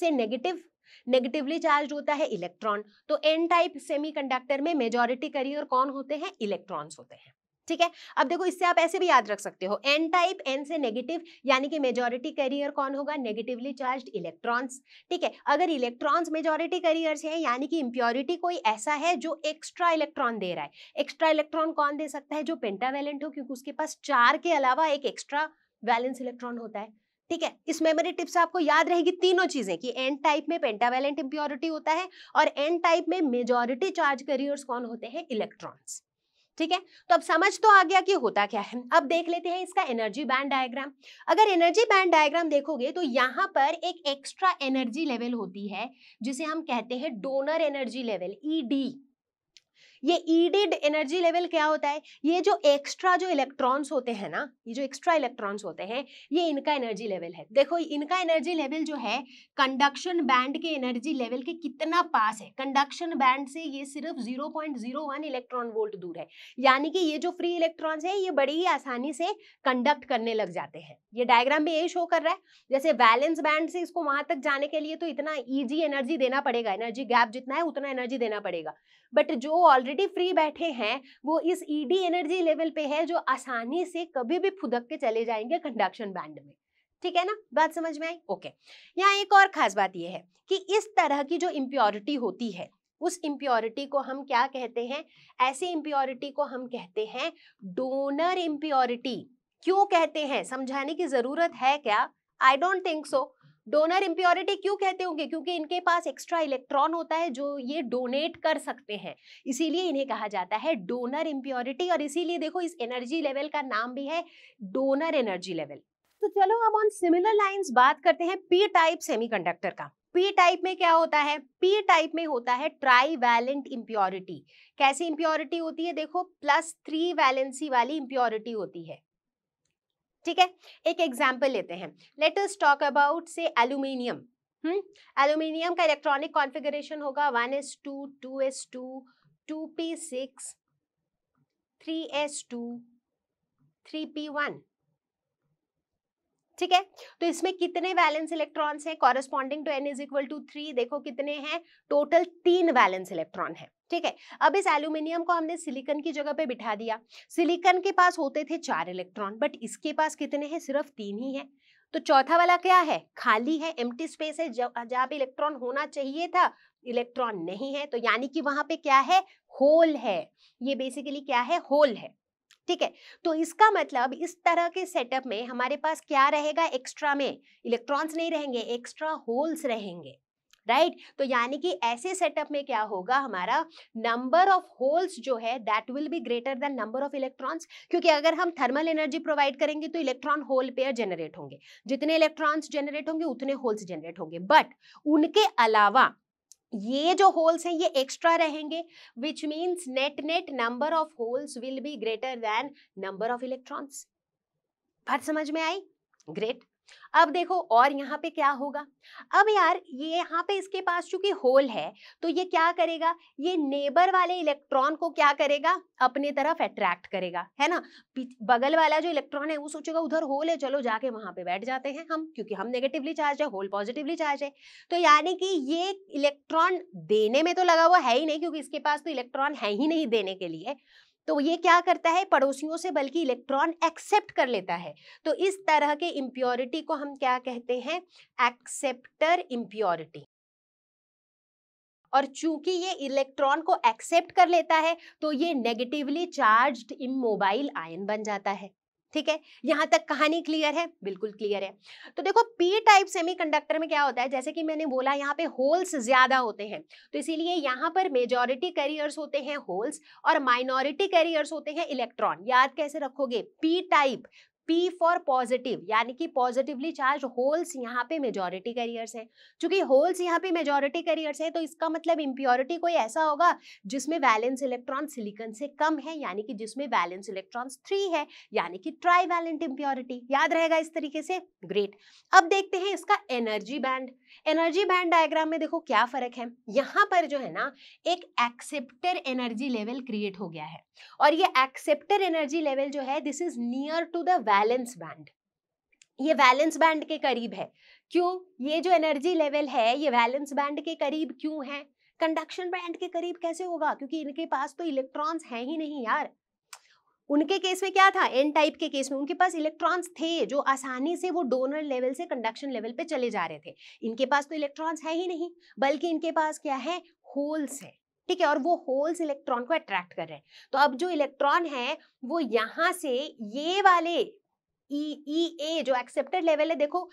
से नेगेटिव नेगेटिवली चार्ज होता है इलेक्ट्रॉन तो एन टाइप सेमीकंडक्टर में मेजोरिटी करियर कौन होते हैं इलेक्ट्रॉन्स होते हैं ठीक है अब देखो इससे आप ऐसे भी याद रख सकते हो एन टाइप एन से नेगेटिव यानी कि मेजोरिटी कैरियर कौन होगा नेगेटिवली चार्ज इलेक्ट्रॉन्स ठीक है अगर इलेक्ट्रॉन्स मेजोरिटी कैरियर्स हैं यानी कि इंप्योरिटी कोई ऐसा है जो एक्स्ट्रा इलेक्ट्रॉन दे रहा है एक्स्ट्रा इलेक्ट्रॉन कौन दे सकता है जो पेंटावेलेंट हो क्योंकि उसके पास चार के अलावा एक एक्स्ट्रा वैलेंस इलेक्ट्रॉन होता है ठीक है इस मेमोरी टिप से आपको याद रहेगी तीनों चीजें कि एन टाइप में पेंटावेलेंट इंप्योरिटी होता है और एन टाइप में मेजोरिटी चार्ज कैरियर्स कौन होते हैं इलेक्ट्रॉन्स ठीक है तो अब समझ तो आ गया कि होता क्या है अब देख लेते हैं इसका एनर्जी बैंड डायग्राम अगर एनर्जी बैंड डायग्राम देखोगे तो यहाँ पर एक एक्स्ट्रा एनर्जी लेवल होती है जिसे हम कहते हैं डोनर एनर्जी लेवल ईडी ये ईडेड एनर्जी लेवल क्या होता है ये जो एक्स्ट्रा जो इलेक्ट्रॉन्स होते हैं ना ये जो एक्स्ट्रा इलेक्ट्रॉन्स होते हैं ये इनका एनर्जी लेवल है देखो इनका एनर्जी लेवल जो है कंडक्शन बैंड के एनर्जी लेवल के कितना पास है कंडक्शन बैंड से ये सिर्फ 0.01 इलेक्ट्रॉन वोल्ट दूर है यानी कि ये जो फ्री इलेक्ट्रॉन्स है ये बड़ी ही आसानी से कंडक्ट करने लग जाते हैं ये डायग्राम में यही शो कर रहा है जैसे वैलेंस बैंड से इसको वहां तक जाने के लिए तो इतना ईजी एनर्जी देना पड़ेगा एनर्जी गैप जितना है उतना एनर्जी देना पड़ेगा बट जो ऑलरेडी ऑलरेडी फ्री बैठे हैं वो इस ईडी एनर्जी लेवल पे है जो आसानी से कभी भी फुदक के चले जाएंगे कंडक्शन बैंड में ठीक है ना बात समझ में आई ओके यहाँ एक और खास बात यह है कि इस तरह की जो इम्प्योरिटी होती है उस इम्प्योरिटी को हम क्या कहते हैं ऐसी इम्प्योरिटी को हम कहते हैं डोनर इम्प्योरिटी क्यों कहते हैं समझाने की जरूरत है क्या I don't think so donor impurity क्यों कहते होंगे क्योंकि इनके पास एक्स्ट्रा इलेक्ट्रॉन होता है जो ये डोनेट कर सकते हैं इसीलिए इन्हें कहा जाता है डोनर इम्प्योरिटी और इसीलिए देखो इस एनर्जी लेवल का नाम भी है डोनर एनर्जी लेवल तो चलो अब ऑन सिमिलर लाइंस बात करते हैं पी टाइप सेमीकंडक्टर का पी टाइप में क्या होता है पी टाइप में होता है ट्राई वैलेंट इम्प्योरिटी कैसी इंप्योरिटी होती है देखो प्लस थ्री वैलेंसी वाली इंप्योरिटी होती है ठीक है एक एग्जाम्पल लेते हैं let us talk about say aluminium aluminium का इलेक्ट्रॉनिक कॉन्फ़िगरेशन होगा one s two two s two two p six three s two three p one ठीक है तो इसमें कितने वैलेंस इलेक्ट्रॉन्स हैं corresponding to N is equal to three देखो कितने हैं टोटल तीन वैलेंस इलेक्ट्रॉन है ठीक है अब इस एल्यूमिनियम को हमने सिलिकन की जगह पे बिठा दिया सिलिकन के पास होते थे चार इलेक्ट्रॉन बट इसके पास कितने हैं सिर्फ तीन ही हैं तो चौथा वाला क्या है खाली है एम स्पेस है जहाँ पे इलेक्ट्रॉन होना चाहिए था इलेक्ट्रॉन नहीं है तो यानी कि वहां पे क्या है होल है ये बेसिकली क्या है होल है ठीक है तो इसका मतलब इस तरह के सेटअप में हमारे पास क्या रहेगा एक्स्ट्रा में इलेक्ट्रॉन्स नहीं रहेंगे एक्स्ट्रा होल्स रहेंगे राइट तो यानी कि ऐसे सेटअप में क्या होगा हमारा नंबर ऑफ होल्स जो है that will be greater than number of electrons क्योंकि अगर हम थर्मल एनर्जी प्रोवाइड करेंगे तो इलेक्ट्रॉन होल पेयर जनरेट होंगे जितने इलेक्ट्रॉन्स जनरेट होंगे उतने होल्स जनरेट होंगे बट उनके अलावा ये जो होल्स हैं ये एक्स्ट्रा रहेंगे which means net net number of holes will be greater than number of electrons बात समझ में आई ग्रेट अब देखो और यहाँ पे क्या होगा अब यार ये यहाँ पे इसके पास चूंकि होल है तो ये क्या करेगा ये नेबर वाले इलेक्ट्रॉन को क्या करेगा अपने तरफ अट्रैक्ट करेगा है ना बगल वाला जो इलेक्ट्रॉन है वो सोचेगा उधर होल है चलो जाके वहां पे बैठ जाते हैं हम क्योंकि हम नेगेटिवली चार्ज है होल पॉजिटिवली चार्ज है तो यानी कि ये इलेक्ट्रॉन देने में तो लगा हुआ है ही नहीं क्योंकि इसके पास तो इलेक्ट्रॉन है ही नहीं देने के लिए तो ये क्या करता है पड़ोसियों से बल्कि इलेक्ट्रॉन एक्सेप्ट कर लेता है तो इस तरह के इम्प्योरिटी को हम क्या कहते हैं एक्सेप्टर इम्प्योरिटी और चूंकि ये इलेक्ट्रॉन को एक्सेप्ट कर लेता है तो ये नेगेटिवली चार्ज्ड इमोबाइल आयन बन जाता है ठीक है यहाँ तक कहानी क्लियर है बिल्कुल क्लियर है तो देखो पी टाइप सेमीकंडक्टर में क्या होता है जैसे कि मैंने बोला यहाँ पे होल्स ज्यादा होते हैं तो इसीलिए यहाँ पर मेजोरिटी कैरियर्स होते हैं होल्स और माइनॉरिटी कैरियर्स होते हैं इलेक्ट्रॉन याद कैसे रखोगे P type P for positive यानी कि पॉजिटिवली चार्ज होल्स यहाँ पे मेजोरिटी कैरियर्स हैं चूंकि होल्स यहाँ पे मेजोरिटी कैरियर्स हैं तो इसका मतलब इम्प्योरिटी कोई ऐसा होगा जिसमें वैलेंस इलेक्ट्रॉन सिलिकन से कम है यानी कि जिसमें वैलेंस इलेक्ट्रॉन्स थ्री है यानी कि ट्राई वैलेंट इम्प्योरिटी याद रहेगा इस तरीके से ग्रेट अब देखते हैं इसका energy band energy band diagram में देखो क्या फर्क है यहाँ पर जो है ना एक एक्सेप्टर एनर्जी लेवल क्रिएट हो गया है और ये एक्सेप्टर एनर्जी लेवल जो है this is near to the valence band ये वैलेंस बैंड के करीब है क्यों ये जो एनर्जी लेवल है ये वैलेंस बैंड के करीब क्यों है कंडक्शन बैंड के करीब कैसे होगा क्योंकि इनके पास तो इलेक्ट्रॉन्स हैं ही नहीं यार उनके केस में क्या था एन टाइप के केस में उनके पास इलेक्ट्रॉन्स थे जो आसानी से वो डोनर लेवल से कंडक्शन लेवल पे चले जा रहे थे इनके पास तो इलेक्ट्रॉन्स है ही नहीं बल्कि इनके पास क्या है होल्स है ठीक है और वो होल्स इलेक्ट्रॉन को अट्रैक्ट कर रहे हैं तो अब जो इलेक्ट्रॉन है वो यहाँ से ये वाले ई ई ए जो एक्सेप्टेड लेवल है देखो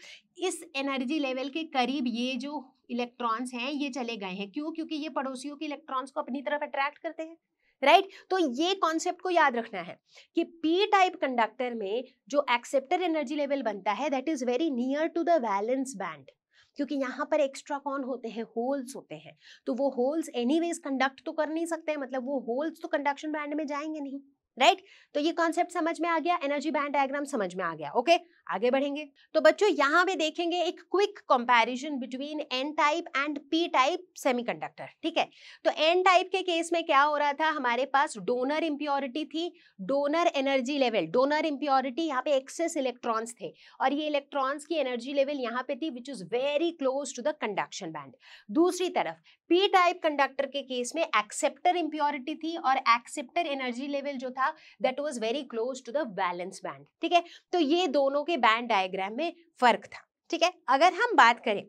इस एनर्जी लेवल के करीब ये जो इलेक्ट्रॉन्स हैं ये चले गए हैं क्यों क्योंकि ये पड़ोसियों के इलेक्ट्रॉन्स को अपनी तरफ अट्रैक्ट करते हैं राइट right? तो ये कॉन्सेप्ट को याद रखना है कि पी टाइप कंडक्टर में जो एक्सेप्टर एनर्जी लेवल बनता है that is very near to the valence band क्योंकि यहाँ पर एक्स्ट्रा कौन होते हैं होल्स होते हैं तो वो होल्स एनी कंडक्ट तो कर नहीं सकते मतलब वो होल्स तो कंडक्शन बैंड में जाएंगे नहीं राइट right? तो ये कॉन्सेप्ट समझ में आ गया एनर्जी बैंड डायग्राम समझ में आ गया ओके okay? आगे बढ़ेंगे तो बच्चों यहाँ पे देखेंगे एक quick comparison between N type and P type semiconductor ठीक है तो एन टाइप के केस में क्या हो रहा था हमारे पास डोनर इम्प्योरिटी थी donor energy level donor impurity यहाँ पे एक्सेस इलेक्ट्रॉन्स थे और ये इलेक्ट्रॉन्स की एनर्जी लेवल यहाँ पे थी which is very close to the conduction band दूसरी तरफ पी टाइप कंडक्टर के केस में एक्सेप्टर इम्प्योरिटी थी और एक्सेप्टर एनर्जी लेवल जो था that was very close to the valence band ठीक है तो ये दोनों के के बैंड डायग्राम में फर्क था ठीक है अगर हम बात करें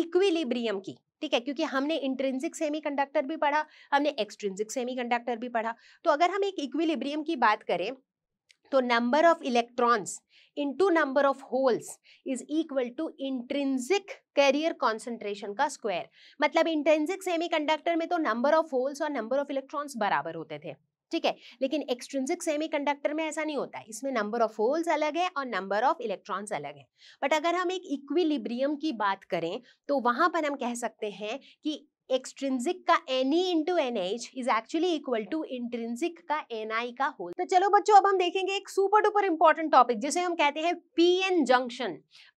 इक्विलिब्रियम की ठीक है क्योंकि हमने इंट्रेंसिक सेमीकंडक्टर भी पढ़ा हमने एक्सट्रेंसिक सेमीकंडक्टर भी पढ़ा तो अगर हम एक इक्विलिब्रियम की बात करें तो number of electrons into number of holes is equal to intrinsic carrier concentration का स्क्वायर मतलब इंट्रेंसिक सेमीकंडक्टर में तो नंबर ऑफ होल्स और नंबर ऑफ इलेक्ट्रॉन्स बराबर होते थे ठीक है लेकिन एक्सट्रिंसिक सेमीकंडक्टर में ऐसा नहीं होता है इसमें नंबर ऑफ होल्स अलग है और नंबर ऑफ इलेक्ट्रॉन्स अलग है बट अगर हम एक इक्विलिब्रियम की बात करें तो वहां पर हम कह सकते हैं कि एक्सट्रिंसिक का N E into N H is actually equal to intrinsic का एन आई का होल तो चलो बच्चों अब हम देखेंगे एक सुपर डुपर इंपॉर्टेंट टॉपिक जिसे हम कहते हैं P N junction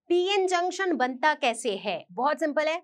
P N junction बनता कैसे है बहुत सिंपल है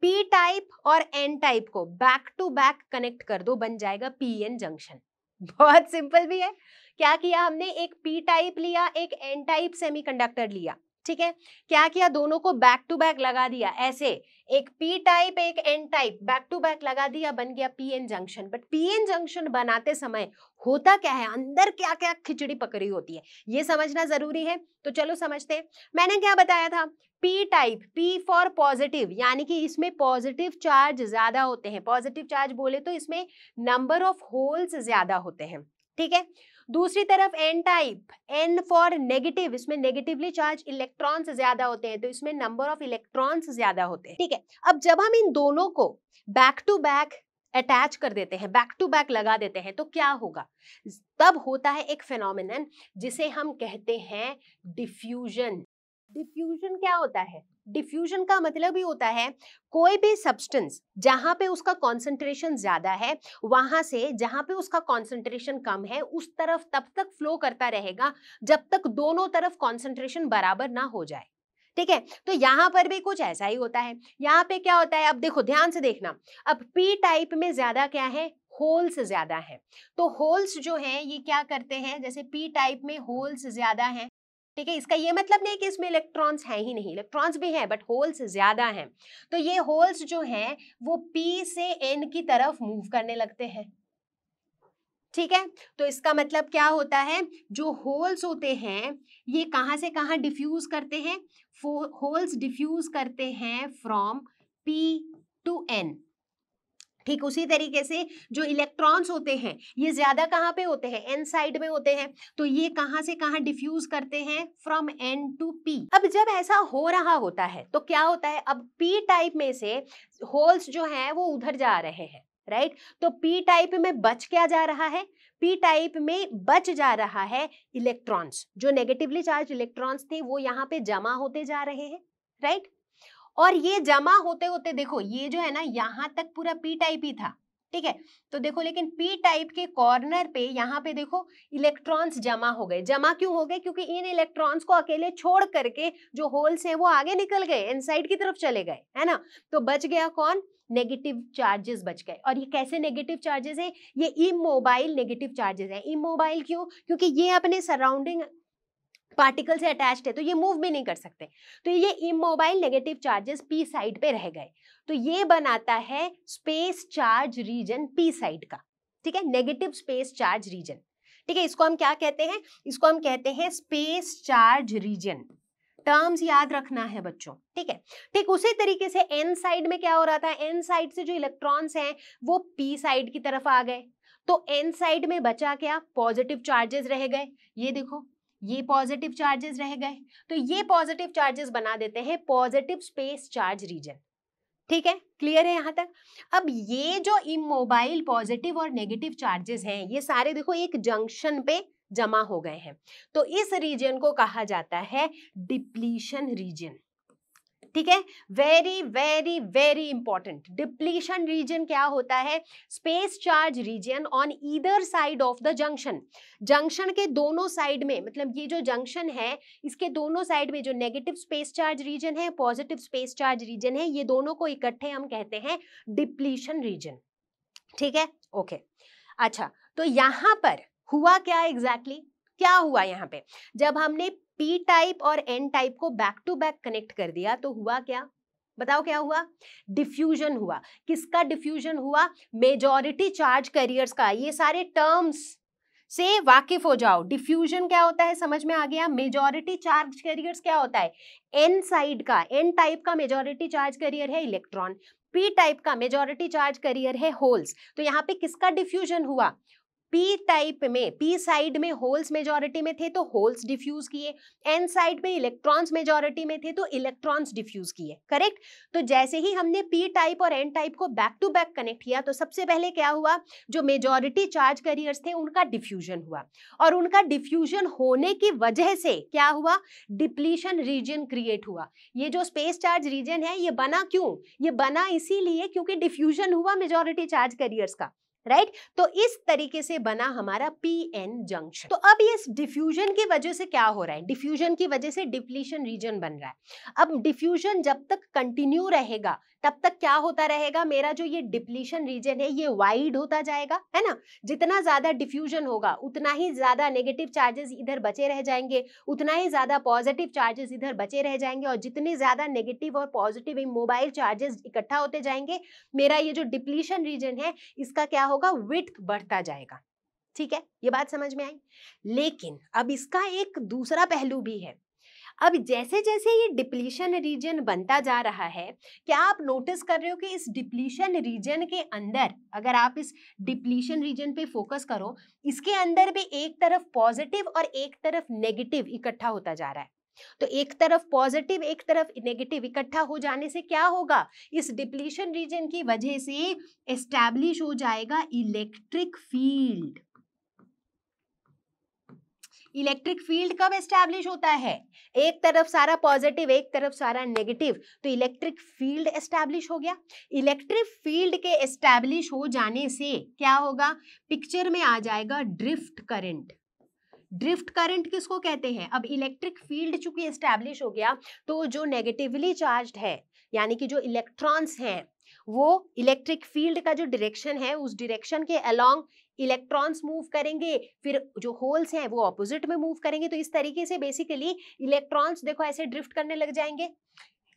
पी टाइप और एन टाइप को बैक टू बैक कनेक्ट कर दो बन जाएगा पी एन जंक्शन बहुत सिंपल भी है क्या किया हमने एक पी टाइप लिया एक एन टाइप सेमीकंडक्टर लिया ठीक है क्या किया दोनों को बैक टू बैक लगा दिया ऐसे एक पी टाइप एक N type back to back लगा दिया बन गया P N junction but P N junction बनाते समय होता क्या है अंदर क्या क्या खिचड़ी पकड़ी होती है ये समझना जरूरी है तो चलो समझते हैं मैंने क्या बताया था P type P for positive यानी कि इसमें पॉजिटिव चार्ज ज्यादा होते हैं पॉजिटिव चार्ज बोले तो इसमें नंबर ऑफ होल्स ज्यादा होते हैं ठीक है दूसरी तरफ N type N for negative इसमें नेगेटिवली चार्ज इलेक्ट्रॉन्स ज्यादा होते हैं तो इसमें नंबर ऑफ इलेक्ट्रॉन्स ज्यादा होते हैं ठीक है अब जब हम इन दोनों को बैक टू बैक अटैच कर देते हैं बैक टू बैक लगा देते हैं तो क्या होगा तब होता है एक फेनोमिनन जिसे हम कहते हैं डिफ्यूजन डिफ्यूजन क्या होता है डिफ्यूजन का मतलब ही होता है कोई भी सब्सटेंस जहां पे उसका कंसंट्रेशन ज्यादा है वहां से जहां पे उसका कंसंट्रेशन कम है उस तरफ तब तक फ्लो करता रहेगा जब तक दोनों तरफ कंसंट्रेशन बराबर ना हो जाए ठीक है तो यहाँ पर भी कुछ ऐसा ही होता है यहाँ पे क्या होता है अब देखो ध्यान से देखना अब पी टाइप में ज्यादा क्या है होल्स ज्यादा है तो होल्स जो है ये क्या करते हैं जैसे पी टाइप में होल्स ज्यादा है ठीक है इसका ये मतलब नहीं कि इसमें इलेक्ट्रॉन्स हैं ही नहीं इलेक्ट्रॉन्स भी हैं बट होल्स ज़्यादा हैं तो ये होल्स जो हैं वो पी से एन की तरफ मूव करने लगते हैं ठीक है तो इसका मतलब क्या होता है जो होल्स होते हैं ये कहाँ से कहाँ डिफ्यूज़ करते हैं होल्स डिफ्यूज़ करते हैं फ्रॉम पी टू एन ठीक उसी तरीके से जो इलेक्ट्रॉन्स होते हैं ये ज्यादा कहाँ पे होते हैं एन साइड में होते हैं तो ये कहाँ से कहाँ डिफ्यूज करते हैं फ्रॉम एन टू पी अब जब ऐसा हो रहा होता है तो क्या होता है अब पी टाइप में से होल्स जो हैं वो उधर जा रहे हैं राइट right? तो पी टाइप में बच क्या जा रहा है पी टाइप में बच जा रहा है इलेक्ट्रॉन्स जो नेगेटिवली चार्ज इलेक्ट्रॉन्स थे वो यहाँ पे जमा होते जा रहे हैं राइट और ये जमा होते होते देखो ये जो है ना यहाँ तक पूरा पी टाइप ही था ठीक है तो देखो लेकिन पी टाइप के कॉर्नर पे यहाँ पे देखो इलेक्ट्रॉन्स जमा हो गए जमा क्यों हो गए क्योंकि इन इलेक्ट्रॉन्स को अकेले छोड़ करके जो होल्स हैं वो आगे निकल गए इनसाइड की तरफ चले गए है ना तो बच गया कौन नेगेटिव चार्जेस बच गए और ये कैसे नेगेटिव चार्जेस है ये इमोबाइल नेगेटिव चार्जेस है इमोबाइल क्यों क्योंकि ये अपने सराउंडिंग पार्टिकल से अटैच है तो ये मूव भी नहीं कर सकते तो ये immobile negative charges P side पे रह गए तो ये बनाता है space charge region P side का ठीक है नेगेटिव स्पेस चार्ज रीजन ठीक है इसको हम क्या कहते हैं इसको हम कहते हैं स्पेस चार्ज रीजन टर्म्स याद रखना है बच्चों ठीक है ठीक उसी तरीके से एन साइड में क्या हो रहा था एन साइड से जो इलेक्ट्रॉन्स हैं वो पी साइड की तरफ आ गए तो एन साइड में बचा क्या पॉजिटिव चार्जेस रह गए ये देखो ये पॉजिटिव चार्जेस रह गए तो ये पॉजिटिव चार्जेस बना देते हैं पॉजिटिव स्पेस चार्ज रीजन ठीक है क्लियर है यहाँ तक अब ये जो इमोबाइल पॉजिटिव और नेगेटिव चार्जेस हैं ये सारे देखो एक जंक्शन पे जमा हो गए हैं तो इस रीजन को कहा जाता है डिप्लीशन रीजन ठीक है very very very important depletion region क्या होता है space charge region on either side of the junction junction के दोनों साइड में मतलब ये जो जंक्शन है इसके दोनों साइड में जो नेगेटिव स्पेस चार्ज रीजन है पॉजिटिव स्पेस चार्ज रीजन है ये दोनों को इकट्ठे हम कहते हैं डिप्लीशन रीजन ठीक है ओके okay. अच्छा तो यहां पर हुआ क्या एग्जैक्टली exactly? क्या हुआ यहाँ पे जब हमने पी टाइप और एन टाइप को बैक टू बैक कनेक्ट कर दिया तो हुआ क्या बताओ क्या हुआ डिफ्यूजन हुआ किसका डिफ्यूजन हुआ मेजोरिटी चार्ज कैरियर्स का ये सारे टर्म्स से वाकिफ हो जाओ डिफ्यूजन क्या होता है समझ में आ गया मेजोरिटी चार्ज कैरियर्स क्या होता है एन साइड का एन टाइप का मेजोरिटी चार्ज कैरियर है इलेक्ट्रॉन पी टाइप का मेजोरिटी चार्ज करियर है होल्स तो यहाँ पे किसका डिफ्यूजन हुआ पी टाइप में पी साइड में होल्स मेजोरिटी में थे तो होल्स डिफ्यूज किए एन साइड में इलेक्ट्रॉन्स मेजोरिटी में थे तो इलेक्ट्रॉन्स डिफ्यूज किए करेक्ट तो जैसे ही हमने पी टाइप और एन टाइप को बैक टू बैक कनेक्ट किया तो सबसे पहले क्या हुआ जो मेजोरिटी चार्ज करियर्स थे उनका डिफ्यूजन हुआ और उनका डिफ्यूजन होने की वजह से क्या हुआ डिप्लीशन रीजन क्रिएट हुआ ये जो स्पेस चार्ज रीजन है ये बना क्यों ये बना इसीलिए क्योंकि डिफ्यूजन हुआ मेजोरिटी चार्ज करियर्स का राइट right? तो इस तरीके से बना हमारा पी एन जंक्शन तो अब ये डिफ्यूजन की वजह से क्या हो रहा है डिफ्यूजन की वजह से डिप्लीशन रीजन बन रहा है अब डिफ्यूजन जब तक कंटिन्यू रहेगा तब तक क्या होता रहेगा मेरा जो ये डिप्लीशन रीजन है ये वाइड होता जाएगा है ना जितना ज्यादा डिफ्यूजन होगा उतना ही ज्यादा नेगेटिव चार्जेस इधर बचे रह जाएंगे उतना ही ज्यादा पॉजिटिव चार्जेस इधर बचे रह जाएंगे और जितने ज्यादा नेगेटिव और पॉजिटिव मोबाइल चार्जेस इकट्ठा होते जाएंगे मेरा ये जो डिप्लीशन रीजन है इसका क्या होगा विथ बढ़ता जाएगा ठीक है ये बात समझ में आई लेकिन अब इसका एक दूसरा पहलू भी है अब जैसे जैसे ये डिप्लीशन रीजन बनता जा रहा है क्या आप नोटिस कर रहे हो कि इस डिप्लीशन रीजन के अंदर अगर आप इस डिप्लीशन रीजन पे फोकस करो इसके अंदर भी एक तरफ पॉजिटिव और एक तरफ नेगेटिव इकट्ठा होता जा रहा है तो एक तरफ पॉजिटिव एक तरफ नेगेटिव इकट्ठा हो जाने से क्या होगा इस डिप्लीशन रीजन की वजह से एस्टैब्लिश हो जाएगा इलेक्ट्रिक फील्ड इलेक्ट्रिक फील्ड कब एस्टैब्लिश होता है एक तरफ सारा पॉजिटिव एक तरफ सारा नेगेटिव तो इलेक्ट्रिक फील्ड एस्टैब्लिश हो गया इलेक्ट्रिक फील्ड के एस्टैब्लिश हो जाने से क्या होगा पिक्चर में आ जाएगा ड्रिफ्ट करंट ड्रिफ्ट करंट किसको कहते हैं अब इलेक्ट्रिक फील्ड चूंकि एस्टैब्लिश हो गया तो जो नेगेटिवली चार्ज है यानी कि जो इलेक्ट्रॉन्स हैं वो इलेक्ट्रिक फील्ड का जो डायरेक्शन है उस डायरेक्शन के अलोंग इलेक्ट्रॉन्स मूव करेंगे फिर जो होल्स हैं वो ऑपोजिट में मूव करेंगे तो इस तरीके से बेसिकली इलेक्ट्रॉन्स देखो ऐसे ड्रिफ्ट करने लग जाएंगे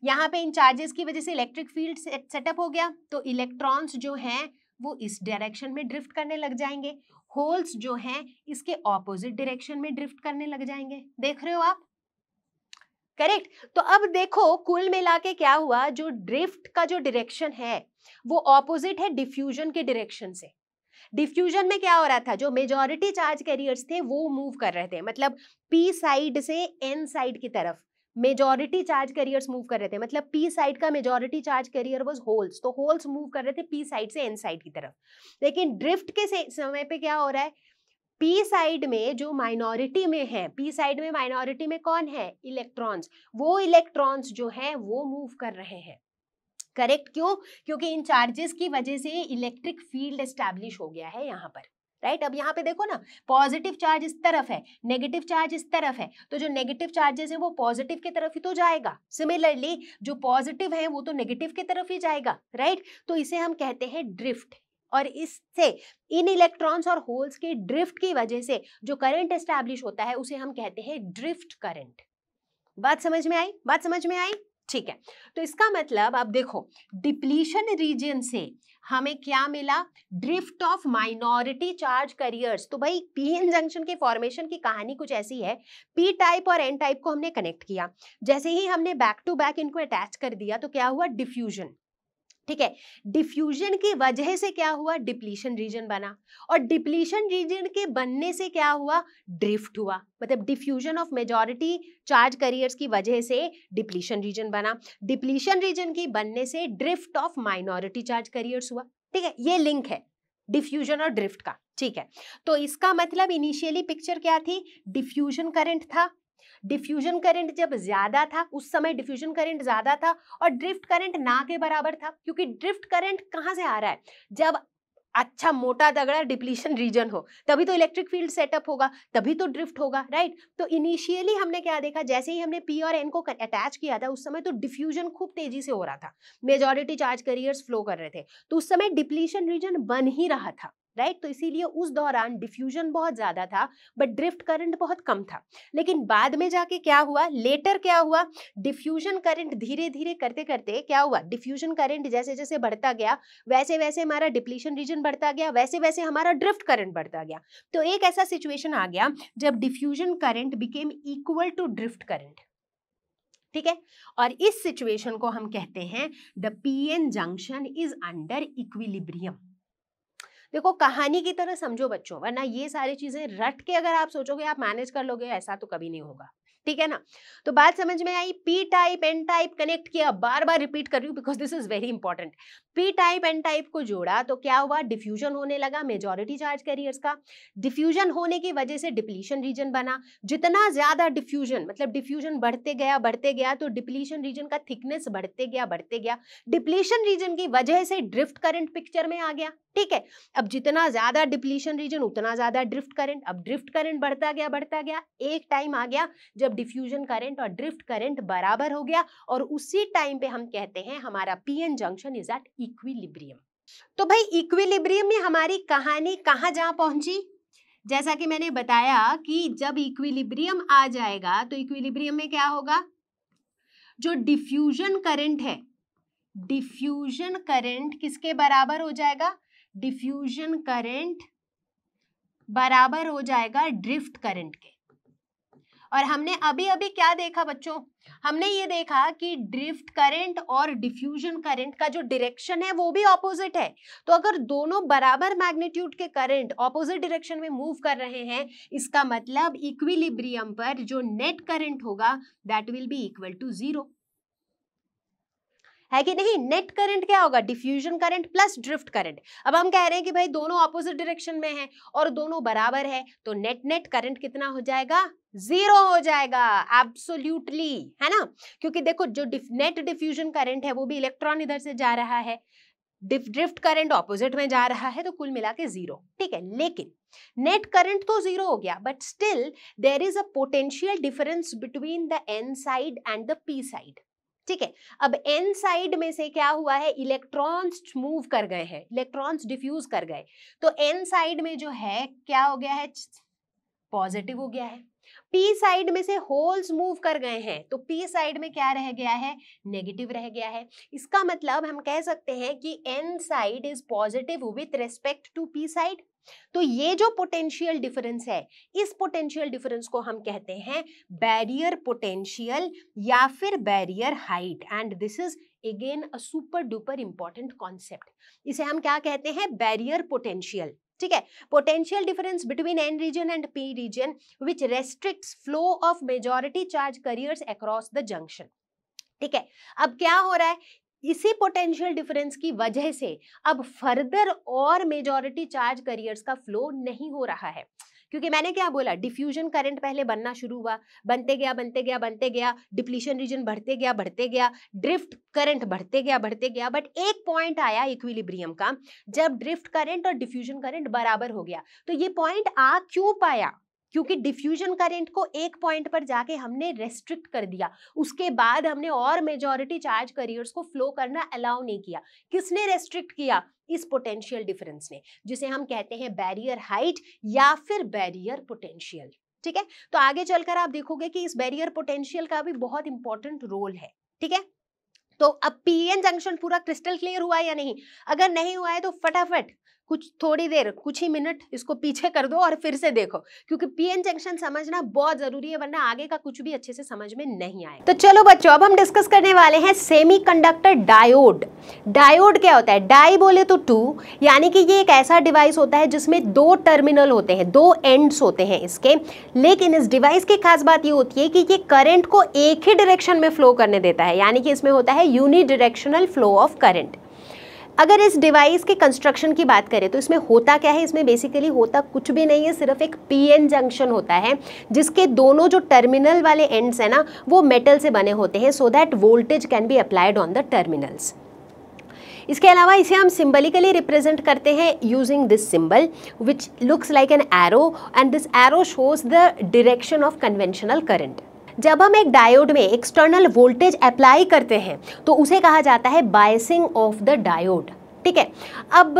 यहाँ पे इन चार्जेस की वजह से इलेक्ट्रिक फील्ड सेटअप हो गया तो इलेक्ट्रॉन्स जो हैं वो इस डायरेक्शन में ड्रिफ्ट करने लग जाएंगे होल्स जो हैं इसके ऑपोजिट डायरेक्शन में ड्रिफ्ट करने लग जाएंगे देख रहे हो आप करेक्ट तो अब देखो कुल मिला के क्या हुआ जो ड्रिफ्ट का जो डायरेक्शन है वो ऑपोजिट है डिफ्यूजन के डायरेक्शन से डिफ्यूजन में क्या हो रहा था जो मेजोरिटी चार्ज कैरियर्स थे वो मूव कर रहे थे मतलब पी साइड से एन साइड की तरफ मेजोरिटी चार्ज कैरियर्स मूव कर रहे थे मतलब पी साइड का majority charge carrier was holes तो होल्स मूव कर रहे थे पी साइड से एन साइड की तरफ लेकिन ड्रिफ्ट के समय पे क्या हो रहा है पी साइड में जो माइनॉरिटी में है पी साइड में माइनॉरिटी में कौन है इलेक्ट्रॉन्स वो इलेक्ट्रॉन्स जो है वो मूव कर रहे हैं करेक्ट क्यों क्योंकि इन चार्जेस की वजह से इलेक्ट्रिक फील्ड एस्टैब्लिश हो गया है यहाँ पर राइट right? अब यहाँ पे देखो ना पॉजिटिव चार्ज इस तरफ है नेगेटिव चार्ज इस तरफ है तो जो नेगेटिव चार्जेस हैं वो पॉजिटिव की तरफ ही तो जाएगा सिमिलरली जो पॉजिटिव है वो तो नेगेटिव की तरफ ही जाएगा राइट right? तो इसे हम कहते हैं ड्रिफ्ट और इससे इन इलेक्ट्रॉन्स और होल्स के ड्रिफ्ट की वजह से जो करंट एस्टैब्लिश होता है उसे हम कहते हैं ड्रिफ्ट करंट बात समझ में आई बात समझ में आई ठीक है तो इसका मतलब आप देखो डिप्लीशन रीजन से हमें क्या मिला drift of minority charge carriers तो भाई पीएन जंक्शन के फॉर्मेशन की कहानी कुछ ऐसी है पी टाइप और एन टाइप को हमने कनेक्ट किया जैसे ही हमने बैक टू बैक इनको अटैच कर दिया तो क्या हुआ डिफ्यूजन ठीक है डिफ्यूजन की वजह से क्या हुआ डिप्लीशन रीजन बना और डिप्लीशन रीजन के बनने से क्या हुआ ड्रिफ्ट हुआ मतलब diffusion of majority charge carriers की वजह से डिप्लीशन रीजन बना डिप्लीशन रीजन की बनने से drift of minority charge carriers हुआ ठीक है ये लिंक है डिफ्यूजन और ड्रिफ्ट का ठीक है तो इसका मतलब इनिशियली पिक्चर क्या थी डिफ्यूजन करंट था डिफ्यूजन करंट जब ज्यादा था उस समय डिफ्यूजन करंट ज्यादा था और ड्रिफ्ट करंट ना के बराबर था क्योंकि ड्रिफ्ट करंट कहाँ से आ रहा है जब अच्छा मोटा तगड़ा डिप्लीशन रीजन हो तभी तो इलेक्ट्रिक फील्ड सेटअप होगा तभी तो ड्रिफ्ट होगा राइट तो इनिशियली हमने क्या देखा जैसे ही हमने पी और एन को अटैच किया था उस समय तो डिफ्यूजन खूब तेजी से हो रहा था मेजोरिटी चार्ज करियर्स फ्लो कर रहे थे तो उस समय डिप्लीशन रीजन बन ही रहा था राइट तो इसीलिए उस दौरान डिफ्यूजन बहुत ज़्यादा था बट ड्रिफ्ट करंट बहुत कम था लेकिन बाद में जाके क्या हुआ लेटर क्या हुआ डिफ्यूजन करंट धीरे धीरे करते करते क्या हुआ डिफ्यूजन करंट जैसे जैसे बढ़ता गया वैसे वैसे हमारा डिप्लीशन रीजन बढ़ता गया वैसे वैसे हमारा ड्रिफ्ट करंट बढ़ता गया तो एक ऐसा सिचुएशन आ गया जब diffusion current became equal to drift current ठीक है और इस सिचुएशन को हम कहते हैं the P N junction is under equilibrium देखो कहानी की तरह समझो बच्चों वरना ये सारी चीजें रट के अगर आप सोचोगे आप मैनेज कर लोगे ऐसा तो कभी नहीं होगा ठीक है ना तो बात समझ में आई P type N type connect किया बार बार रिपीट कर रही हूँ because this is very important P type N type को जोड़ा तो क्या हुआ डिफ्यूजन होने लगा मेजोरिटी चार्ज कैरियर्स का डिफ्यूजन होने की वजह से डिप्लीशन रीजन बना जितना ज्यादा डिफ्यूजन मतलब डिफ्यूजन बढ़ते गया बढ़ते गया तो डिप्लीशन रीजन का थिकनेस बढ़ते गया बढ़ते गया डिप्लीशन रीजन की वजह से ड्रिफ्ट करंट पिक्चर में आ गया ठीक है अब जितना ज्यादा डिप्लीशन रीजन उतना ज्यादा ड्रिफ्ट करंट अब ड्रिफ्ट करंट बढ़ता गया बढ़ता गया एक टाइम आ गया जब डिफ्यूजन करंट और ड्रिफ्ट करंट बराबर हो गया और उसी टाइम पे हम कहते हैं हमारा P N junction is at equilibrium तो भाई इक्विलिब्रियम में हमारी कहानी कहाँ जा पहुंची जैसा कि मैंने बताया कि जब इक्विलिब्रियम आ जाएगा तो इक्विलिब्रियम में क्या होगा जो डिफ्यूजन करंट है डिफ्यूजन करंट किसके बराबर हो जाएगा डिफ्यूजन करंट बराबर हो जाएगा ड्रिफ्ट करंट के और हमने अभी अभी क्या देखा बच्चों हमने ये देखा कि ड्रिफ्ट करंट और डिफ्यूजन करंट का जो डायरेक्शन है वो भी ऑपोजिट है तो अगर दोनों बराबर मैग्नीट्यूड के करंट ऑपोजिट डायरेक्शन में मूव कर रहे हैं इसका मतलब इक्विलिब्रियम पर जो नेट करंट होगा that will be equal to zero है कि नहीं नेट करंट क्या होगा diffusion current plus drift current अब हम कह रहे हैं कि भाई दोनों ऑपोजिट डायरेक्शन में है और दोनों बराबर है तो नेट नेट करंट कितना हो जाएगा जीरो हो जाएगा एब्सोल्यूटली है ना क्योंकि देखो जो डिफ, नेट डिफ्यूजन करंट है वो भी इलेक्ट्रॉन इधर से जा रहा है ड्रिफ्ट करंट ऑपोजिट में जा रहा है तो कुल मिला के जीरो ठीक है लेकिन नेट करंट तो जीरो हो गया but still there is a potential difference between the N side and the P side ठीक है अब एन साइड में से क्या हुआ है इलेक्ट्रॉन्स मूव कर गए हैं इलेक्ट्रॉन्स डिफ्यूज कर गए तो एन साइड में जो है क्या हो गया है पॉजिटिव हो गया है पी साइड में से होल्स मूव कर गए हैं तो पी साइड में क्या रह गया है नेगेटिव रह गया है इसका मतलब हम कह सकते हैं कि N side is positive with respect to P side तो ये जो पोटेंशियल डिफरेंस है इस पोटेंशियल डिफरेंस को हम कहते हैं बैरियर पोटेंशियल या फिर barrier height and this is again a super duper important concept इसे हम क्या कहते हैं बैरियर पोटेंशियल ठीक है potential difference between N region and P region which restrict flow of majority charge carriers across the junction ठीक है अब क्या हो रहा है इसी पोटेंशियल डिफरेंस की वजह से अब फर्दर और मेजॉरिटी चार्ज करियर्स का फ्लो नहीं हो रहा है क्योंकि मैंने क्या बोला डिफ्यूजन करंट पहले बनना शुरू हुआ बनते गया बनते गया बनते गया डिप्लीशन रीजन बढ़ते गया बढ़ते गया ड्रिफ्ट करंट बढ़ते गया बढ़ते गया बट एक पॉइंट आया इक्विलिब्रियम का जब ड्रिफ्ट करंट और डिफ्यूजन करंट बराबर हो गया तो ये पॉइंट आ क्यों पाया क्योंकि डिफ्यूजन करंट को एक पॉइंट पर जाके हमने रेस्ट्रिक्ट कर दिया उसके बाद हमने और मेजॉरिटी चार्ज करियर्स को फ्लो करना अलाउ नहीं किया किसने रेस्ट्रिक्ट किया इस पोटेंशियल डिफरेंस ने जिसे हम कहते हैं बैरियर हाइट या फिर बैरियर पोटेंशियल ठीक है तो आगे चलकर आप देखोगे कि इस बैरियर पोटेंशियल का भी बहुत इंपॉर्टेंट रोल है ठीक है तो अब पीएन जंक्शन पूरा क्रिस्टल क्लियर हुआ या नहीं अगर नहीं हुआ है तो फटाफट कुछ थोड़ी देर कुछ ही मिनट इसको पीछे कर दो और फिर से देखो क्योंकि पीएन जंक्शन समझना बहुत जरूरी है वरना आगे का कुछ भी अच्छे से समझ में नहीं आए तो चलो बच्चों अब हम डिस्कस करने वाले हैं सेमीकंडक्टर डायोड डायोड क्या होता है डाई बोले तो टू यानी कि ये एक ऐसा डिवाइस होता है जिसमें दो टर्मिनल होते हैं दो एंड्स होते हैं इसके लेकिन इस डिवाइस की खास बात ये होती है कि ये करंट को एक ही डायरेक्शन में फ्लो करने देता है यानी कि इसमें होता है यूनिडायरेक्शनल फ्लो ऑफ करंट अगर इस डिवाइस के कंस्ट्रक्शन की बात करें तो इसमें होता क्या है इसमें बेसिकली होता कुछ भी नहीं है सिर्फ एक पीएन जंक्शन होता है जिसके दोनों जो टर्मिनल वाले एंड्स हैं ना वो मेटल से बने होते हैं so that voltage can be applied on the terminals इसके अलावा इसे हम सिम्बलिकली रिप्रेजेंट करते हैं using this symbol which looks like an arrow and this arrow shows the direction of conventional current जब हम एक डायोड में एक्सटर्नल वोल्टेज अप्लाई करते हैं तो उसे कहा जाता है बायसिंग ऑफ द डायोड ठीक है अब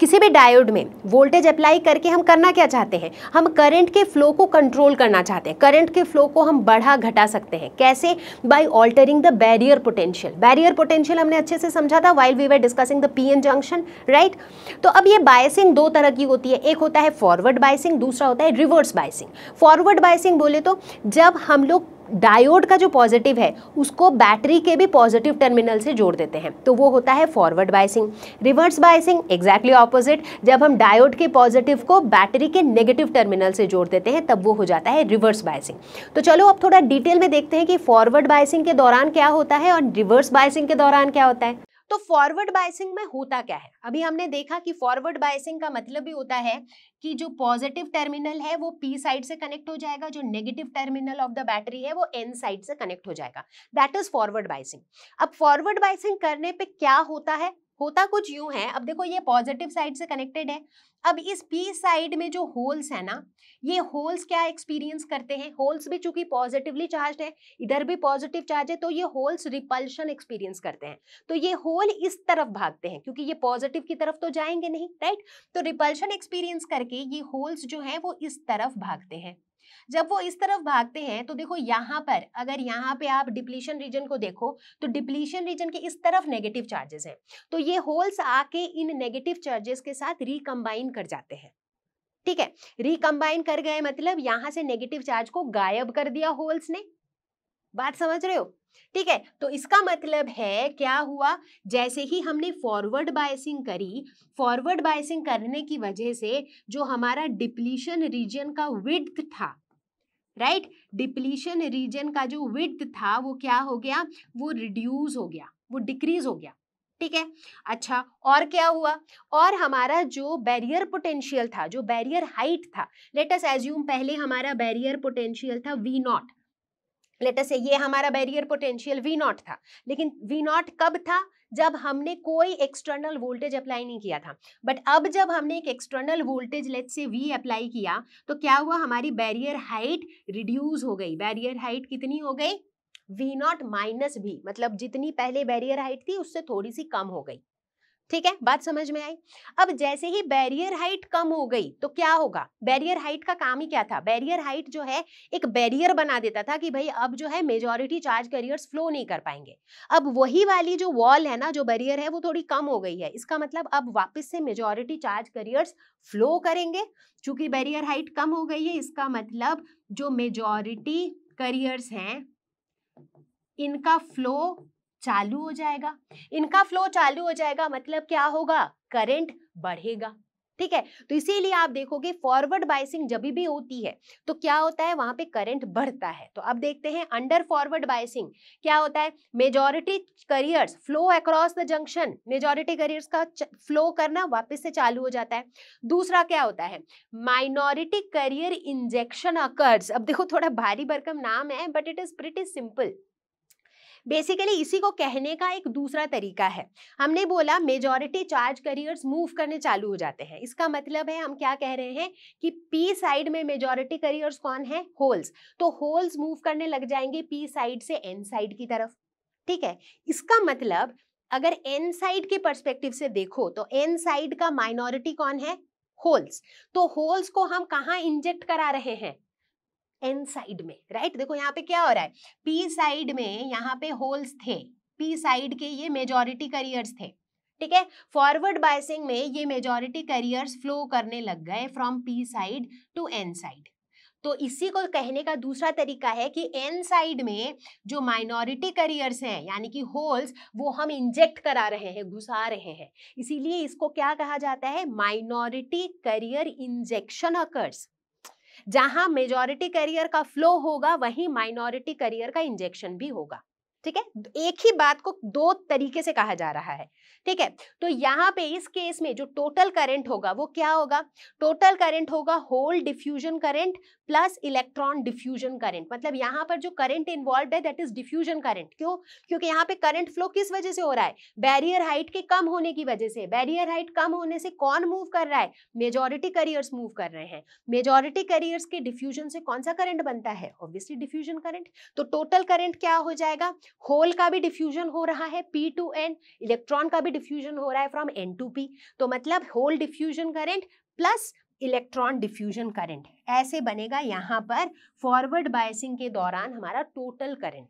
किसी भी डायोड में वोल्टेज अप्लाई करके हम करना क्या चाहते हैं हम करंट के फ्लो को कंट्रोल करना चाहते हैं करंट के फ्लो को हम बढ़ा घटा सकते हैं कैसे by altering the barrier potential barrier potential हमने अच्छे से समझा था while we were discussing the P N junction right तो अब ये बायसिंग दो तरह की होती है एक होता है फॉरवर्ड बायसिंग दूसरा होता है रिवर्स बायसिंग फॉरवर्ड बायसिंग बोले तो जब हम लोग डायोड का जो पॉजिटिव है उसको बैटरी के भी पॉजिटिव टर्मिनल से जोड़ देते हैं तो वो होता है forward biasing reverse biasing exactly opposite जब हम डायोड के पॉजिटिव को बैटरी के नेगेटिव टर्मिनल से जोड़ देते हैं तब वो हो जाता है रिवर्स बायसिंग तो चलो अब थोड़ा डिटेल में देखते हैं कि फॉरवर्ड बायसिंग के दौरान क्या होता है और रिवर्स बायसिंग के दौरान क्या होता है तो फॉरवर्ड बायसिंग में होता क्या है अभी हमने देखा कि फॉरवर्ड बायसिंग का मतलब भी होता है कि जो पॉजिटिव टर्मिनल है वो पी साइड से कनेक्ट हो जाएगा जो negative terminal of the battery है वो एन साइड से कनेक्ट हो जाएगा दैट इज फॉरवर्ड बायसिंग अब फॉरवर्ड बायसिंग करने पर क्या होता है होता कुछ यूं है अब देखो ये पॉजिटिव साइड से कनेक्टेड है अब इस पी साइड में जो होल्स है ना ये होल्स क्या एक्सपीरियंस करते हैं होल्स भी चूंकि पॉजिटिवली चार्ज है इधर भी पॉजिटिव चार्ज है तो ये होल्स रिपल्शन एक्सपीरियंस करते हैं तो ये होल इस तरफ भागते हैं क्योंकि ये पॉजिटिव की तरफ तो जाएंगे नहीं राइट तो रिपल्शन एक्सपीरियंस करके ये होल्स जो है वो इस तरफ भागते हैं जब वो इस तरफ भागते हैं तो देखो यहाँ पर अगर यहाँ पे आप डिप्लीशन रीजन को देखो तो डिप्लीशन रीजन के इस तरफ नेगेटिव चार्जेस हैं तो ये होल्स आके इन नेगेटिव चार्जेस के साथ रिकम्बाइन कर जाते हैं ठीक है रिकम्बाइन कर गए मतलब यहां से नेगेटिव चार्ज को गायब कर दिया होल्स ने बात समझ रहे हो ठीक है तो इसका मतलब है क्या हुआ जैसे ही हमने फॉरवर्ड बायसिंग करी फॉरवर्ड बायसिंग करने की वजह से जो हमारा डिप्लीशन रीजन का विड्थ था राइट डिप्लीशन रीजन का जो विथ था वो क्या हो गया वो रिड्यूस हो गया वो डिक्रीज हो गया ठीक है अच्छा और क्या हुआ और हमारा जो बैरियर पोटेंशियल था जो बैरियर हाइट था लेटस एज्यूम पहले हमारा बैरियर पोटेंशियल था वी नॉट लेटस ये हमारा बैरियर पोटेंशियल वी नॉट था लेकिन वी नॉट कब था जब हमने कोई एक्सटर्नल वोल्टेज अप्लाई नहीं किया था बट अब जब हमने एक external voltage let's say V apply किया तो क्या हुआ हमारी बैरियर हाइट रिड्यूस हो गई बैरियर हाइट कितनी हो गई वी नॉट माइनस भी मतलब जितनी पहले बैरियर हाइट थी उससे थोड़ी सी कम हो गई ठीक है बात समझ में आई अब जैसे ही बैरियर हाइट कम हो गई तो क्या होगा बैरियर हाइट का काम ही क्या था बैरियर हाइट जो है एक बैरियर बना देता था कि भाई अब जो है मेजोरिटी चार्ज कैरियर्स फ्लो नहीं कर पाएंगे अब वही वाली जो वॉल है ना जो बैरियर है वो थोड़ी कम हो गई है इसका मतलब अब वापस से मेजोरिटी चार्ज करियर्स फ्लो करेंगे चूंकि बैरियर हाइट कम हो गई है इसका मतलब जो मेजोरिटी करियर्स हैं इनका फ्लो चालू हो जाएगा इनका फ्लो चालू हो जाएगा मतलब क्या होगा करंट बढ़ेगा ठीक है तो इसीलिए आप देखोगे फॉरवर्ड बायसिंग जब भी होती है तो क्या होता है वहां पे करंट बढ़ता है तो अब देखते हैं अंडर फॉरवर्ड बायसिंग क्या होता है majority carriers flow across the junction majority carriers का फ्लो करना वापस से चालू हो जाता है दूसरा क्या होता है माइनॉरिटी करियर इंजेक्शन अकर्स अब देखो थोड़ा भारी भरकम नाम है but it is pretty simple basically इसी को कहने का एक दूसरा तरीका है हमने बोला मेजॉरिटी चार्ज करियर्स मूव करने चालू हो जाते हैं इसका मतलब है हम क्या कह रहे हैं कि पी साइड में मेजॉरिटी करियर्स कौन है होल्स तो होल्स मूव करने लग जाएंगे पी साइड से एन साइड की तरफ ठीक है इसका मतलब अगर एन साइड के परस्पेक्टिव से देखो तो एन साइड का माइनॉरिटी कौन है होल्स तो होल्स को हम कहाँ इंजेक्ट करा रहे हैं एन साइड में राइट देखो यहाँ पे क्या हो रहा है पी साइड में यहाँ पे होल्स थे पी साइड के ये मेजोरिटी करियर्स थे ठीक है फॉरवर्ड बायसिंग में ये मेजोरिटी करियर्स फ्लो करने लग गए from P side to N side तो इसी को कहने का दूसरा तरीका है कि एन साइड में जो माइनॉरिटी करियर्स हैं यानी कि होल्स वो हम इंजेक्ट करा रहे हैं घुसा रहे हैं इसीलिए इसको क्या कहा जाता है माइनॉरिटी करियर इंजेक्शन अकर्स जहां मेजॉरिटी करियर का फ्लो होगा वहीं माइनॉरिटी करियर का इंजेक्शन भी होगा ठीक है एक ही बात को दो तरीके से कहा जा रहा है ठीक है तो यहाँ पे इस केस में जो टोटल करंट होगा वो क्या होगा टोटल करंट होगा hole diffusion current plus electron diffusion current मतलब यहाँ पर जो करंट इन्वॉल्व है दैट इज डिफ्यूजन करंट क्यों क्योंकि यहाँ पे करंट फ्लो किस वजह से हो रहा है बैरियर हाइट के कम होने की वजह से बैरियर हाइट कम होने से कौन मूव कर रहा है मेजोरिटी करियर्स मूव कर रहे हैं मेजोरिटी करियर्स के डिफ्यूजन से कौन सा करंट बनता है ऑब्वियसली डिफ्यूजन करंट तो टोटल करंट क्या हो जाएगा होल का भी डिफ्यूजन हो रहा है पी टू एन इलेक्ट्रॉन का भी डिफ्यूजन हो रहा है फ्रॉम एन टू पी तो मतलब hole diffusion current plus electron diffusion current ऐसे बनेगा यहाँ पर फॉरवर्ड बायसिंग के दौरान हमारा टोटल करेंट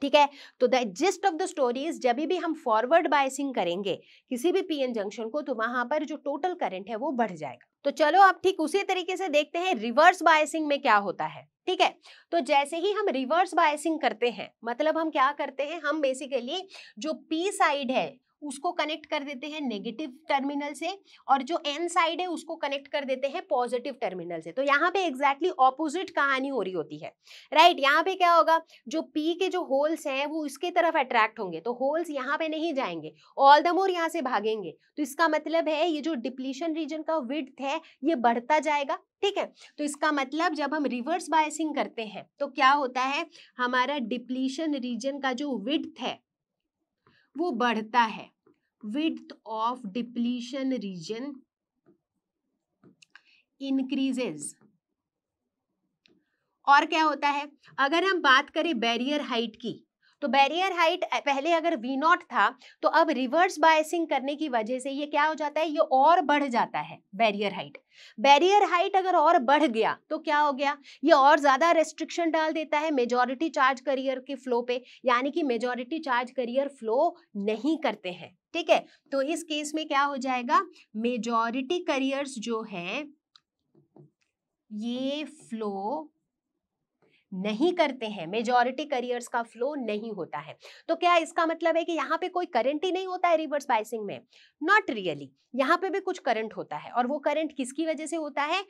ठीक है तो the gist of the story is जब भी हम फॉरवर्ड बायसिंग करेंगे किसी भी पीएन जंक्शन को तो वहां पर जो टोटल करंट है वो बढ़ जाएगा तो चलो आप ठीक उसी तरीके से देखते हैं रिवर्स बायसिंग में क्या होता है ठीक है तो जैसे ही हम रिवर्स बायसिंग करते हैं मतलब हम क्या करते हैं हम बेसिकली जो पी साइड है उसको कनेक्ट कर देते हैं नेगेटिव टर्मिनल से और जो एन साइड है उसको कनेक्ट कर देते हैं पॉजिटिव टर्मिनल से तो यहाँ पे एग्जैक्टली exactly ऑपोजिट कहानी हो रही होती है राइट right, यहाँ पे क्या होगा जो पी के जो होल्स हैं वो इसके तरफ अट्रैक्ट होंगे तो होल्स यहाँ पे नहीं जाएंगे ऑल द मोर यहाँ से भागेंगे तो इसका मतलब है ये जो डिप्लीशन रीजन का विड्थ है ये बढ़ता जाएगा ठीक है तो इसका मतलब जब हम रिवर्स बायसिंग करते हैं तो क्या होता है हमारा डिप्लीशन रीजन का जो विड है वो बढ़ता है width of depletion region increases और क्या होता है अगर हम बात करें बैरियर हाइट की तो बैरियर हाइट पहले अगर वी नॉट था तो अब रिवर्स बायसिंग करने की वजह से ये क्या हो जाता है ये और बढ़ जाता है बैरियर हाइट बैरियर हाइट अगर और बढ़ गया तो क्या हो गया ये और ज्यादा रेस्ट्रिक्शन डाल देता है मेजोरिटी चार्ज करियर के फ्लो पे यानी कि मेजोरिटी चार्ज करियर फ्लो नहीं करते हैं ठीक है तो इस केस में क्या हो जाएगा मेजोरिटी करियर्स जो है ये फ्लो नहीं करते हैं मेजोरिटी करियर्स का फ्लो नहीं होता है तो क्या इसका मतलब है कि यहाँ पे कोई करंट ही नहीं होता है रिवर्स बाइसिंग में नॉट रियली यहाँ पे भी कुछ करंट होता है और वो करंट किसकी वजह से होता है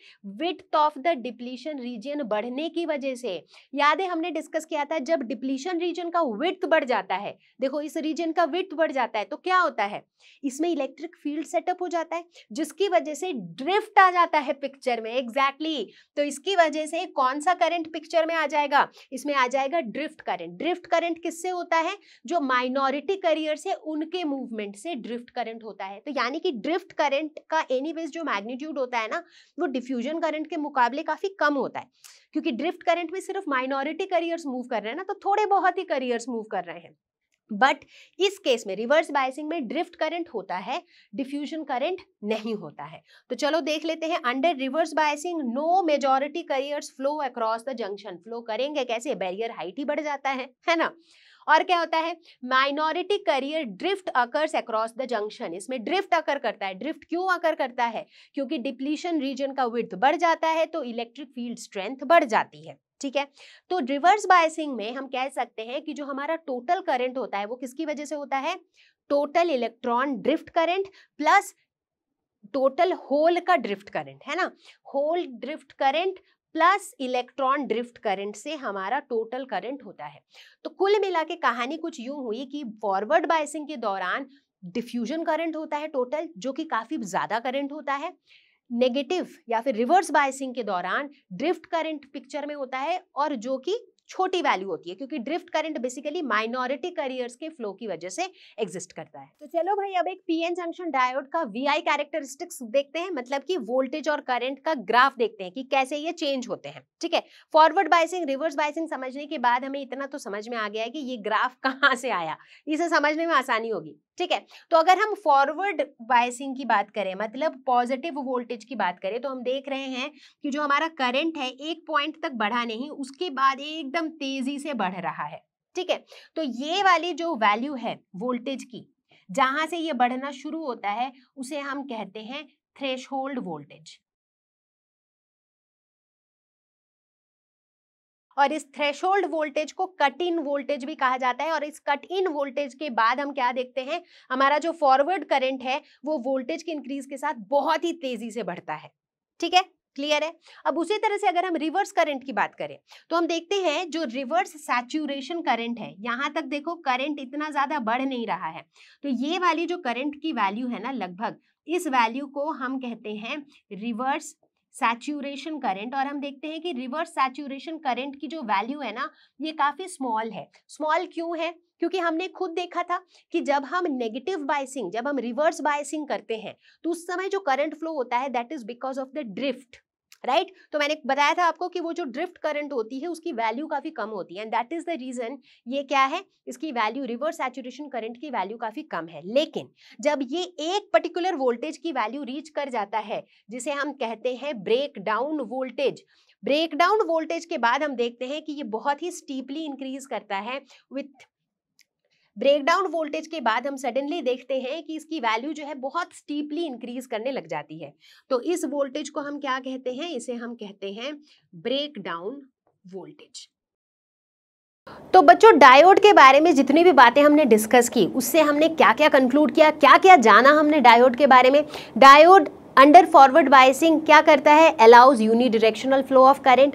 width of the depletion region बढ़ने की वजह से याद है हमने डिस्कस किया था जब डिप्लीशन रीजन का विथ बढ़ जाता है देखो इस रीजन का विथ बढ़ जाता है तो क्या होता है इसमें इलेक्ट्रिक फील्ड सेटअप हो जाता है जिसकी वजह से ड्रिफ्ट आ जाता है पिक्चर में एग्जैक्टली exactly. तो इसकी वजह से कौन सा करंट पिक्चर में आ आ जाएगा इसमें आ जाएगा ड्रिफ्ट करंट ड्रिफ्ट करंट किससे होता है जो माइनॉरिटी करियर से उनके मूवमेंट से ड्रिफ्ट करंट होता है तो यानी कि ड्रिफ्ट करंट का एनी जो मैग्नीट्यूड होता है ना वो डिफ्यूजन करंट के मुकाबले काफी कम होता है क्योंकि ड्रिफ्ट करंट में सिर्फ माइनॉरिटी करियर्स मूव कर रहे हैं ना तो थोड़े बहुत ही करियर्स मूव कर रहे हैं बट इस केस में रिवर्स बायसिंग में ड्रिफ्ट करंट होता है डिफ्यूजन करंट नहीं होता है तो चलो देख लेते हैं under reverse biasing no majority carriers flow across the junction flow करेंगे कैसे बैरियर हाइट ही बढ़ जाता है है ना और क्या होता है minority carrier drift occurs across the junction इसमें ड्रिफ्ट अकर करता है ड्रिफ्ट क्यों अकर करता है क्योंकि डिप्लीशन रीजन का विड्थ बढ़ जाता है तो इलेक्ट्रिक फील्ड स्ट्रेंथ बढ़ जाती है ठीक है तो रिवर्स बायसिंग में हम कह सकते हैं कि जो हमारा टोटल करंट होता है वो किसकी वजह से होता है total electron drift current plus total hole का ड्रिफ्ट करंट है ना hole drift current plus electron drift current से हमारा टोटल करंट होता है तो कुल मिला के कहानी कुछ यूं हुई कि फॉरवर्ड बायसिंग के दौरान डिफ्यूजन करंट होता है टोटल जो कि काफ़ी ज़्यादा करंट होता है नेगेटिव या फिर रिवर्स बायसिंग के दौरान ड्रिफ्ट करंट पिक्चर में होता है और जो कि छोटी वैल्यू होती है क्योंकि drift current basically minority carriers के फ्लो की वजह से एग्जिस्ट करता है तो चलो भाई अब एक पीएन जंक्शन डायोड का वीआई कैरेक्टरिस्टिक्स देखते हैं मतलब कि वोल्टेज और करंट का ग्राफ देखते हैं कि कैसे ये चेंज होते हैं ठीक है फॉरवर्ड बाइसिंग रिवर्स बाइसिंग समझने के बाद हमें इतना तो समझ में आ गया है कि ये ग्राफ कहाँ से आया इसे समझने में आसानी होगी ठीक है तो अगर हम फॉरवर्ड बायसिंग की बात करें मतलब पॉजिटिव वोल्टेज की बात करें तो हम देख रहे हैं कि जो हमारा करंट है एक पॉइंट तक बढ़ा नहीं उसके बाद एकदम तेजी से बढ़ रहा है ठीक है तो ये वाली जो वैल्यू है वोल्टेज की जहां से ये बढ़ना शुरू होता है उसे हम कहते हैं थ्रेश वोल्टेज और इस थ्रेशोल्ड वोल्टेज को कट इन वोल्टेज भी कहा जाता है और इस कट इन वोल्टेज के बाद हम क्या देखते हैं हमारा जो फॉरवर्ड करंट है वो वोल्टेज के इंक्रीज के साथ बहुत ही तेजी से बढ़ता है ठीक है क्लियर है अब उसी तरह से अगर हम रिवर्स करंट की बात करें तो हम देखते हैं जो रिवर्स सैचुरेशन करंट है यहाँ तक देखो करंट इतना ज़्यादा बढ़ नहीं रहा है तो ये वाली जो करंट की वैल्यू है ना लगभग इस वैल्यू को हम कहते हैं रिवर्स सैचुरेशन करंट और हम देखते हैं कि रिवर्स सैचुरेशन करंट की जो वैल्यू है ना ये काफ़ी स्मॉल है स्मॉल क्यों है क्योंकि हमने खुद देखा था कि जब हम नेगेटिव बाइसिंग जब हम रिवर्स बाइसिंग करते हैं तो उस समय जो करंट फ्लो होता है that is because of the drift right right? तो मैंने बताया था आपको कि वो जो ड्रिफ्ट करंट होती है उसकी वैल्यू काफ़ी कम होती है and that is the reason ये क्या है इसकी वैल्यू रिवर्स सैचुरेशन करंट की वैल्यू काफ़ी कम है लेकिन जब ये एक पर्टिकुलर वोल्टेज की वैल्यू रीच कर जाता है जिसे हम कहते हैं breakdown voltage breakdown voltage के बाद हम देखते हैं कि ये बहुत ही स्टीपली इंक्रीज करता है विथ ब्रेकडाउन वोल्टेज के बाद हम सडनली देखते हैं कि इसकी वैल्यू जो है बहुत स्टीपली इंक्रीज करने लग जाती है तो इस वोल्टेज को हम क्या कहते हैं इसे हम कहते हैं ब्रेकडाउन वोल्टेज तो बच्चों डायोड के बारे में जितनी भी बातें हमने डिस्कस की उससे हमने क्या क्या कंक्लूड किया क्या क्या जाना हमने डायोड के बारे में डायोड अंडर फॉरवर्ड बायसिंग क्या करता है allows unidirectional flow of current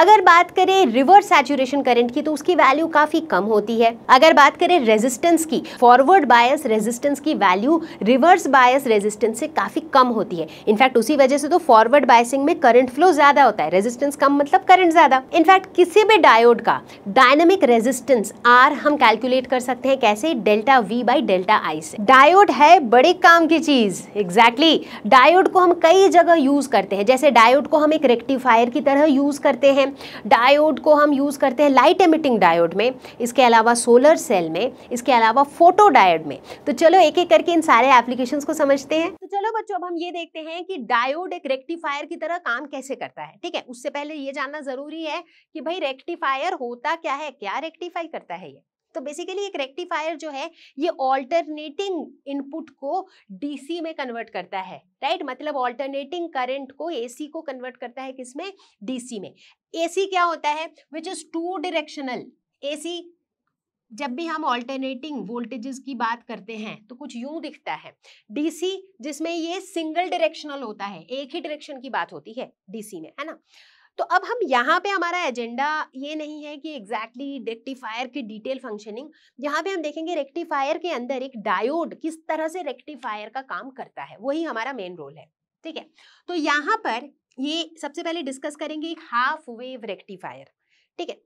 अगर बात करें रिवर्स सैचुरेशन करंट की तो उसकी वैल्यू काफ़ी कम होती है अगर बात करें रेजिस्टेंस की फॉरवर्ड बायस रेजिस्टेंस की वैल्यू रिवर्स बायस रेजिस्टेंस से काफ़ी कम होती है इनफैक्ट उसी वजह से तो फॉरवर्ड बायसिंग में करंट फ्लो ज़्यादा होता है रेजिस्टेंस कम मतलब करंट ज़्यादा इनफैक्ट किसी भी डायोड का डायनेमिक रेजिस्टेंस आर हम कैलकुलेट कर सकते हैं कैसे delta V by delta I से डायोड है बड़े काम की चीज़ एग्जैक्टली exactly. डायोड डायोड को हम कई जगह यूज़ करते हैं जैसे डायोड को हम एक रेक्टिफायर की तरह यूज़ करते हैं डायोड को हम यूज़ करते हैं लाइट एमिटिंग डायोड में इसके अलावा सोलर सेल में इसके अलावा फोटो डायोड में तो चलो एक एक करके इन सारे एप्लीकेशन को समझते हैं तो चलो बच्चों अब हम ये देखते हैं कि डायोड एक रेक्टिफायर की तरह काम कैसे करता है ठीक है उससे पहले ये जानना जरूरी है कि भाई रेक्टिफायर होता क्या है क्या रेक्टिफाई करता है ये तो बेसिकली एक रेक्टिफायर जो है ये ऑल्टरनेटिंग इनपुट को डीसी में कन्वर्ट करता है राइट right? मतलब ऑल्टरनेटिंग करंट को एसी को कन्वर्ट करता है किसमें डीसी में एसी क्या होता है which is two directional AC जब भी हम ऑल्टरनेटिंग वोल्टेजेस की बात करते हैं तो कुछ यूं दिखता है डीसी जिसमें ये सिंगल डायरेक्शनल होता है एक ही डायरेक्शन की बात होती है डीसी में है ना तो अब हम यहाँ पे हमारा एजेंडा ये नहीं है कि एग्जैक्टली exactly रेक्टिफायर की डिटेल फंक्शनिंग यहाँ पे हम देखेंगे रेक्टिफायर के अंदर एक डायोड किस तरह से रेक्टिफायर का काम करता है वही हमारा मेन रोल है ठीक है तो यहाँ पर ये सबसे पहले डिस्कस करेंगे एक हाफ वेव रेक्टिफायर ठीक है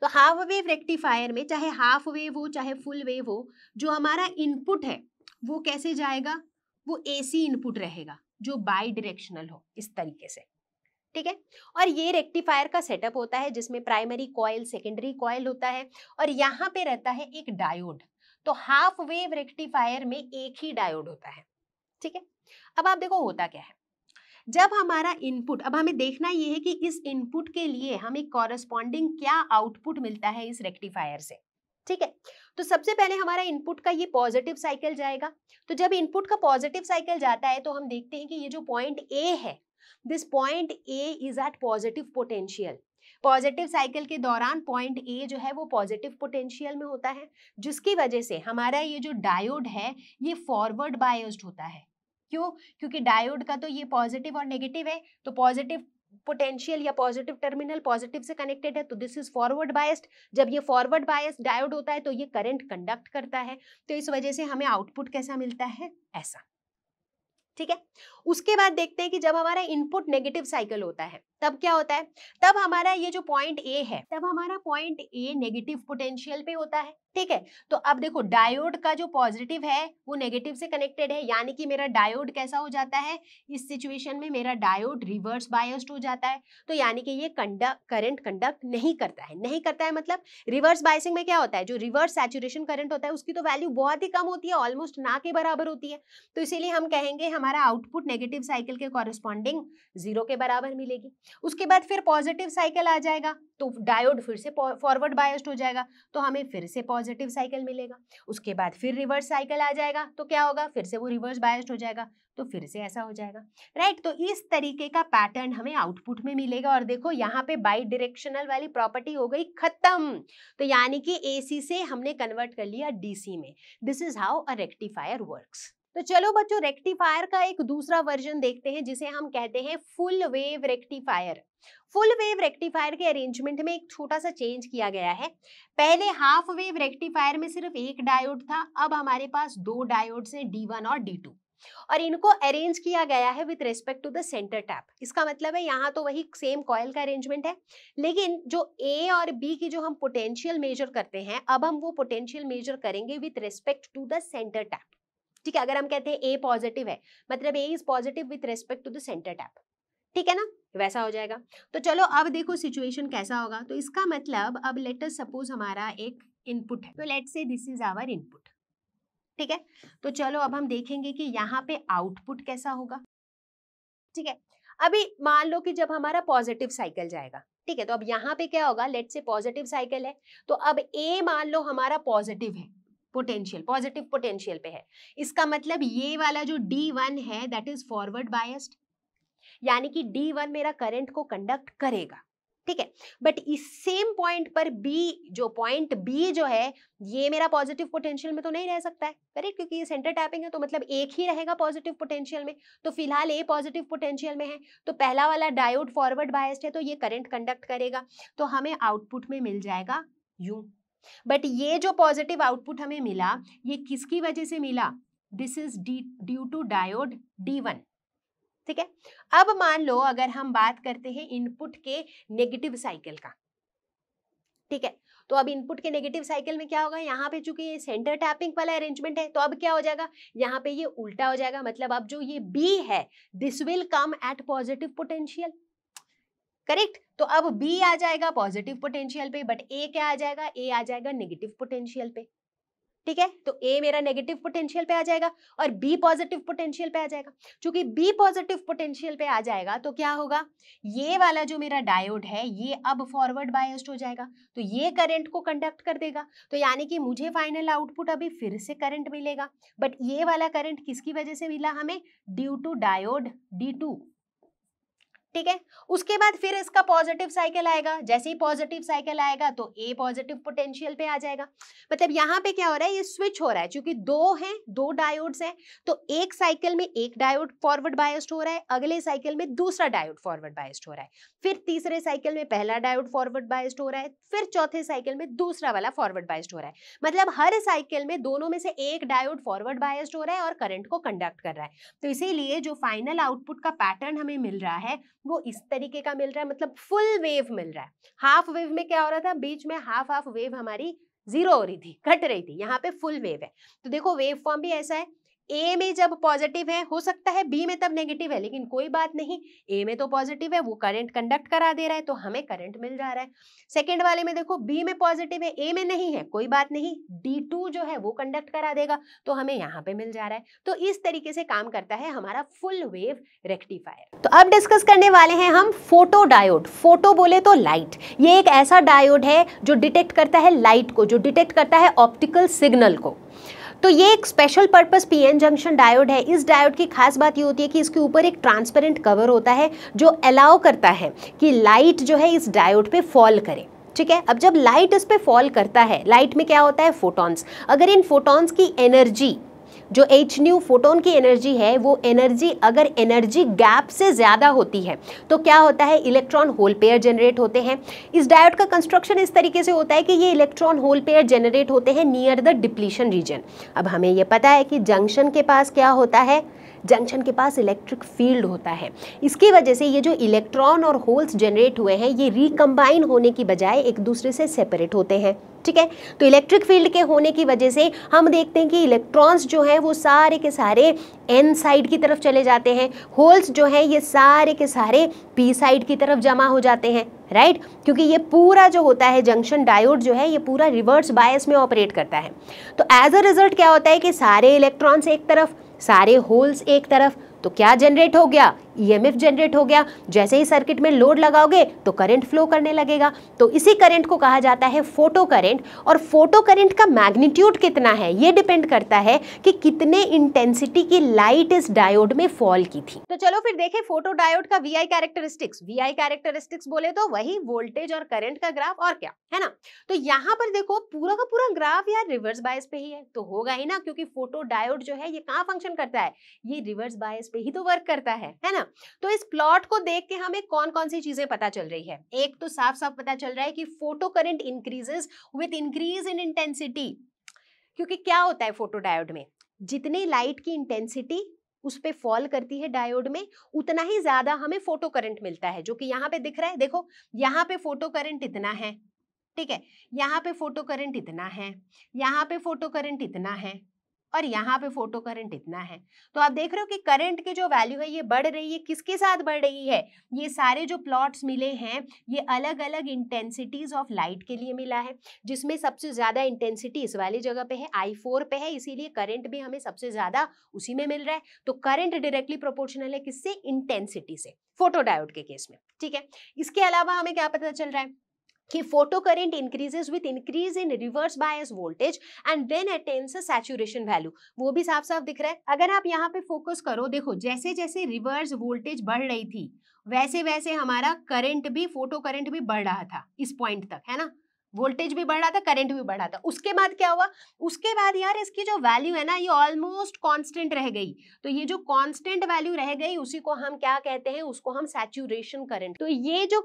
तो हाफ वेव रेक्टिफायर में चाहे हाफ वेव हो चाहे फुल वेव हो जो हमारा इनपुट है वो कैसे जाएगा वो एसी इनपुट रहेगा जो बाई डायरेक्शनल हो इस तरीके से ठीक है और ये रेक्टिफायर का सेटअप होता है जिसमें प्राइमरी कॉयल सेकेंडरी कॉयल होता है और यहाँ पे रहता है एक डायोड तो हाफ वेव रेक्टिफायर में एक ही डायोड होता है ठीक है अब आप देखो होता क्या है जब हमारा इनपुट अब हमें देखना ये है कि इस इनपुट के लिए हमें कॉरेस्पॉन्डिंग क्या आउटपुट मिलता है इस रेक्टिफायर से ठीक है तो सबसे पहले हमारा इनपुट का ये पॉजिटिव साइकिल जाएगा तो जब इनपुट का पॉजिटिव साइकिल जाता है तो हम देखते हैं कि ये जो पॉइंट ए है this point A is at positive potential positive cycle के दौरान पॉइंट ए जो है वो पॉजिटिव पोटेंशियल में होता है जिसकी वजह से हमारा ये जो डायोड है ये फॉरवर्ड बायस्ड होता है क्यों क्योंकि डायोड का तो ये पॉजिटिव और नेगेटिव है तो पॉजिटिव पोटेंशियल या पॉजिटिव टर्मिनल पॉजिटिव से कनेक्टेड है तो दिस इज फॉरवर्ड बायस्ड जब ये फॉरवर्ड बायस्ड डायोड होता है तो ये करंट कंडक्ट करता है तो इस वजह से हमें आउटपुट कैसा मिलता है ऐसा ठीक है उसके बाद देखते हैं कि जब हमारा इनपुट नेगेटिव साइकिल होता है तब क्या होता है तब हमारा ये जो पॉइंट ए है तब हमारा पॉइंट ए नेगेटिव पोटेंशियल पे होता है ठीक है तो अब देखो डायोड का जो पॉजिटिव है वो नेगेटिव से कनेक्टेड है यानी कि मेरा डायोड कैसा हो जाता है इस सिचुएशन में मेरा डायोड रिवर्स बायस्ड हो जाता है तो यानी कि ये कंडक्ट करंट कंडक्ट नहीं करता है नहीं करता है मतलब रिवर्स बायसिंग में क्या होता है जो रिवर्स सैचुरेशन करंट होता है उसकी तो वैल्यू बहुत ही कम होती है ऑलमोस्ट ना के बराबर होती है तो इसीलिए हम कहेंगे हमारा आउटपुट नेगेटिव साइकिल के कॉरेस्पॉन्डिंग जीरो के बराबर मिलेगी उसके बाद फिर पॉजिटिव साइकिल आ जाएगा तो डायोड फिर से फॉरवर्ड बायस्ड हो जाएगा तो हमें फिर से पॉजिटिव साइकिल मिलेगा उसके बाद फिर रिवर्स साइकिल आ जाएगा तो क्या होगा फिर से वो रिवर्स बायस्ड हो जाएगा तो फिर से ऐसा हो जाएगा राइट तो इस तरीके का पैटर्न हमें आउटपुट में मिलेगा और देखो यहाँ पे बाई डिरेक्शनल वाली प्रॉपर्टी हो गई खत्म तो यानी कि ए से हमने कन्वर्ट कर लिया डी में this is how a rectifier works तो चलो बच्चों रेक्टिफायर का एक दूसरा वर्जन देखते हैं जिसे हम कहते हैं full wave rectifier full wave rectifier के अरेंजमेंट में एक छोटा सा चेंज किया गया है पहले हाफ वेव रेक्टिफायर में सिर्फ एक डायोड था अब हमारे पास दो डायोड है डी और डी और इनको अरेंज किया गया है with respect to the centre tap इसका मतलब है यहाँ तो वही सेम कॉयल का अरेंजमेंट है लेकिन जो ए और बी की जो हम पोटेंशियल मेजर करते हैं अब हम वो पोटेंशियल मेजर करेंगे with respect to the centre tap ठीक है अगर हम कहते हैं ए पॉजिटिव है मतलब A is positive with respect to the centre tap ठीक है ना वैसा हो जाएगा तो चलो अब देखो सिचुएशन कैसा होगा तो इसका मतलब अब लेटर सपोज हमारा एक इनपुट है तो लेट से दिस इज आवर इनपुट ठीक है तो चलो अब हम देखेंगे कि यहाँ पे आउटपुट कैसा होगा ठीक है अभी मान लो कि जब हमारा पॉजिटिव साइकिल जाएगा ठीक है तो अब यहाँ पे क्या होगा लेट से पॉजिटिव साइकिल है तो अब ए मान लो हमारा पॉजिटिव है पोटेंशियल पॉजिटिव पोटेंशियल पे है इसका मतलब ये वाला जो डी वन है दैट इज फॉरवर्ड बायस्ड यानी कि डी वन मेरा करंट को कंडक्ट करेगा ठीक है बट इस सेम पॉइंट पर बी जो पॉइंट बी जो है ये मेरा पॉजिटिव पोटेंशियल में तो नहीं रह सकता है करेक्ट क्योंकि ये सेंटर टैपिंग है तो मतलब एक ही रहेगा पॉजिटिव पोटेंशियल में तो फिलहाल ए पॉजिटिव पोटेंशियल में है तो पहला वाला डायोड फॉरवर्ड बायस्ड है तो ये करंट कंडक्ट करेगा तो हमें आउटपुट में मिल जाएगा यू बट ये जो पॉजिटिव आउटपुट हमें मिला ये किसकी वजह से मिला this is due to diode D one ठीक है अब मान लो अगर हम बात करते हैं इनपुट के नेगेटिव साइकिल का ठीक है तो अब इनपुट के नेगेटिव साइकिल में क्या होगा यहाँ पे चूंकि ये सेंटर टैपिंग वाला अरेंजमेंट है तो अब क्या हो जाएगा यहाँ पे ये उल्टा हो जाएगा मतलब अब जो ये बी है this will come at positive potential correct तो अब बी आ जाएगा पॉजिटिव पोटेंशियल पे बट ए क्या आ जाएगा ए आ जाएगा नेगेटिव पोटेंशियल पे ठीक है तो ए मेरा नेगेटिव पोटेंशियल पे आ जाएगा और बी पॉजिटिव पोटेंशियल पे आ जाएगा क्योंकि बी पॉजिटिव पोटेंशियल पे आ जाएगा तो क्या होगा ये वाला जो मेरा डायोड है ये अब फॉरवर्ड बायस्ड हो जाएगा तो ये करंट को कंडक्ट कर देगा तो यानी कि मुझे फाइनल आउटपुट अभी फिर से करंट मिलेगा बट ये वाला करंट किसकी वजह से मिला हमें due to diode D two ठीक है उसके बाद फिर इसका पॉजिटिव साइकिल आएगा जैसे ही पॉजिटिव साइकिल आएगा तो ए पॉजिटिव पोटेंशियल पे आ जाएगा मतलब यहाँ पे क्या हो रहा है ये स्विच हो रहा है क्योंकि दो हैं दो डायोड्स हैं तो एक साइकिल में एक डायोड फॉरवर्ड बायस्ड हो रहा है अगले साइकिल में दूसरा डायोड फॉरवर्ड बायस्ड हो रहा है फिर तीसरे साइकिल में पहला डायोड फॉरवर्ड बायस्ड हो रहा है फिर चौथे साइकिल में दूसरा वाला फॉरवर्ड बायस्ड हो रहा है मतलब हर साइकिल में दोनों में से एक डायोड फॉरवर्ड बायस्ड हो रहा है और करंट को कंडक्ट कर रहा है तो इसीलिए जो फाइनल आउटपुट का पैटर्न हमें मिल रहा है वो इस तरीके का मिल रहा है मतलब फुल वेव मिल रहा है हाफ वेव में क्या हो रहा था बीच में हाफ हाफ वेव हमारी जीरो हो रही थी घट रही थी यहाँ पे फुल वेव है तो देखो वेव फॉर्म भी ऐसा है ए में जब पॉजिटिव है हो सकता है बी में तब नेगेटिव है लेकिन कोई बात नहीं ए में तो पॉजिटिव है वो करंट कंडक्ट करा दे रहा है तो हमें करंट मिल जा रहा है सेकंड वाले में देखो बी में पॉजिटिव है ए में नहीं है कोई बात नहीं डी टू जो है वो कंडक्ट करा देगा तो हमें यहाँ पे मिल जा रहा है तो इस तरीके से काम करता है हमारा फुल वेव रेक्टिफायर तो अब डिस्कस करने वाले हैं हम फोटो डायोड फोटो बोले तो लाइट ये एक ऐसा डायोड है जो डिटेक्ट करता है लाइट को जो डिटेक्ट करता है ऑप्टिकल सिग्नल को तो ये एक special purpose PN junction diode है इस डायोड की खास बात ये होती है कि इसके ऊपर एक ट्रांसपेरेंट कवर होता है जो अलाउ करता है कि लाइट जो है इस डायोड पे फॉल करे ठीक है अब जब लाइट इस पर फॉल करता है लाइट में क्या होता है फोटॉन्स अगर इन फोटॉन्स की एनर्जी जो एच न्यू फोटोन की एनर्जी है वो एनर्जी अगर एनर्जी गैप से ज़्यादा होती है तो क्या होता है इलेक्ट्रॉन होल पेयर जनरेट होते हैं इस डायोड का कंस्ट्रक्शन इस तरीके से होता है कि ये इलेक्ट्रॉन होल पेयर जनरेट होते हैं नियर द डिप्लीशन रीजन अब हमें ये पता है कि जंक्शन के पास क्या होता है जंक्शन के पास इलेक्ट्रिक फील्ड होता है इसकी वजह से ये जो इलेक्ट्रॉन और होल्स जनरेट हुए हैं ये रिकम्बाइन होने की बजाय एक दूसरे से सेपरेट होते हैं ठीक है तो इलेक्ट्रिक फील्ड के होने की वजह से हम देखते हैं कि इलेक्ट्रॉन्स जो हैं वो सारे के सारे एन साइड की तरफ चले जाते हैं होल्स जो हैं ये सारे के सारे पी साइड की तरफ जमा हो जाते हैं राइट right? क्योंकि ये पूरा जो होता है जंक्शन डायोड जो है ये पूरा रिवर्स बायस में ऑपरेट करता है तो एज अ रिजल्ट क्या होता है कि सारे इलेक्ट्रॉन्स एक तरफ सारे होल्स एक तरफ तो क्या जनरेट हो गया ईएमएफ e जनरेट हो गया जैसे ही सर्किट में लोड लगाओगे तो करंट फ्लो करने लगेगा तो इसी करंट को कहा जाता है फोटो करंट और फोटो करंट का मैग्नीट्यूड कितना है ये डिपेंड करता है कि कितने इंटेंसिटी की लाइट इस डायोड में फॉल की थी तो चलो फिर देखें फोटो डायोड का वीआई कैरेक्टरिस्टिक्स वीआई कैरेक्टरिस्टिक्स बोले तो वही वोल्टेज और करेंट का ग्राफ और क्या है ना तो यहाँ पर देखो पूरा का पूरा ग्राफ यार रिवर्स बायस पे ही है तो होगा ही ना क्योंकि फोटो डायोड जो है ये कहाँ फंक्शन करता है ये रिवर्स बायस पे ही तो वर्क करता है है ना ना तो इस प्लॉट को देख के हमें कौन कौन सी चीजें पता चल रही है एक तो साफ साफ पता चल रहा है कि photo current increases with increase in intensity क्योंकि क्या होता है फोटो डायोड में जितनी लाइट की इंटेंसिटी उस पे फॉल करती है डायोड में उतना ही ज्यादा हमें फोटो करंट मिलता है जो कि यहाँ पे दिख रहा है देखो यहाँ पे फोटो करंट इतना है ठीक है यहाँ पे फोटो करंट इतना है यहाँ पे फोटो करंट इतना है और यहाँ पे फोटो करंट इतना है तो आप देख रहे हो कि करंट की जो वैल्यू है ये बढ़ रही है किसके साथ बढ़ रही है ये सारे जो प्लॉट्स मिले हैं ये अलग अलग इंटेंसिटीज ऑफ लाइट के लिए मिला है जिसमें सबसे ज़्यादा इंटेंसिटी इस वाली जगह पे है आई फोर पे है इसीलिए करंट भी हमें सबसे ज़्यादा उसी में मिल रहा है तो करंट डायरेक्टली प्रोपोर्शनल है किससे इंटेंसिटी से फोटोडायोड के केस में ठीक है इसके अलावा हमें क्या पता चल रहा है कि photo current increases with increase in reverse bias voltage and then attains saturation value वो भी साफ साफ दिख रहा है अगर आप यहाँ पे फोकस करो देखो जैसे जैसे रिवर्स वोल्टेज बढ़ रही थी वैसे वैसे हमारा करंट भी फोटो करंट भी बढ़ रहा था इस पॉइंट तक है ना वोल्टेज भी बढ़ रहा था करंट भी बढ़ रहा था उसके बाद क्या हुआ उसके बाद यार इसकी जो वैल्यू है ना ये ऑलमोस्ट कांस्टेंट रह गई तो ये जो कांस्टेंट वैल्यू रह गई उसी को हम क्या कहते हैं उसको हम सैचुरेशन करंट तो ये जो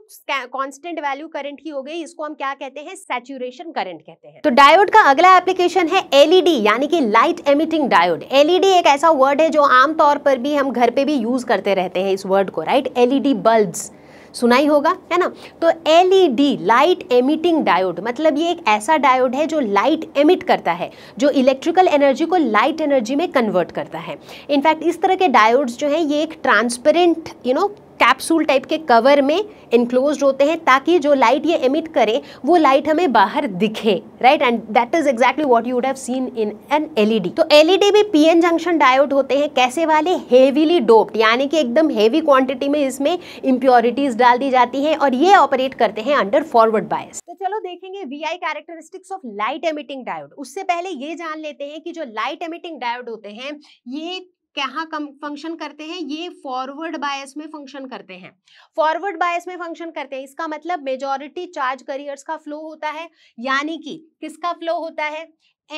कांस्टेंट वैल्यू करंट की हो गई इसको हम क्या कहते हैं सैचुरेशन करंट कहते हैं तो डायोड का अगला एप्लीकेशन है एलईडी यानी कि लाइट एमिटिंग डायोड एलईडी एक ऐसा वर्ड है जो आमतौर पर भी हम घर पे भी यूज करते रहते हैं इस वर्ड को राइट एलईडी बल्ब्स सुना ही होगा है ना तो एलईडी लाइट एमिटिंग डायोड मतलब ये एक ऐसा डायोड है जो लाइट एमिट करता है जो इलेक्ट्रिकल एनर्जी को लाइट एनर्जी में कन्वर्ट करता है इनफैक्ट इस तरह के डायोड्स जो हैं ये एक transparent you know capsule type के कवर में इनक्लोज होते हैं ताकि जो लाइट ये एमिट करे वो लाइट हमें बाहर दिखे right and that is exactly what you'd have seen in an LED तो एलईडी भी पीएन जंक्शन डायोड होते हैं कैसे वाले हेवीली डोप्ड यानी कि एकदम हेवी क्वांटिटी में इसमें इंप्योरिटीज डाल दी जाती है और ये ऑपरेट करते हैं अंडर फॉरवर्ड बायस तो चलो देखेंगे V I characteristics of light emitting diode उससे पहले ये जान लेते हैं कि जो लाइट एमिटिंग डायोड होते हैं ये कम फंक्शन करते हैं ये फॉरवर्ड बायस में फंक्शन करते हैं फॉरवर्ड बायस में फंक्शन करते हैं इसका मतलब मेजॉरिटी चार्ज करियर्स का फ्लो होता है यानी कि किसका फ्लो होता है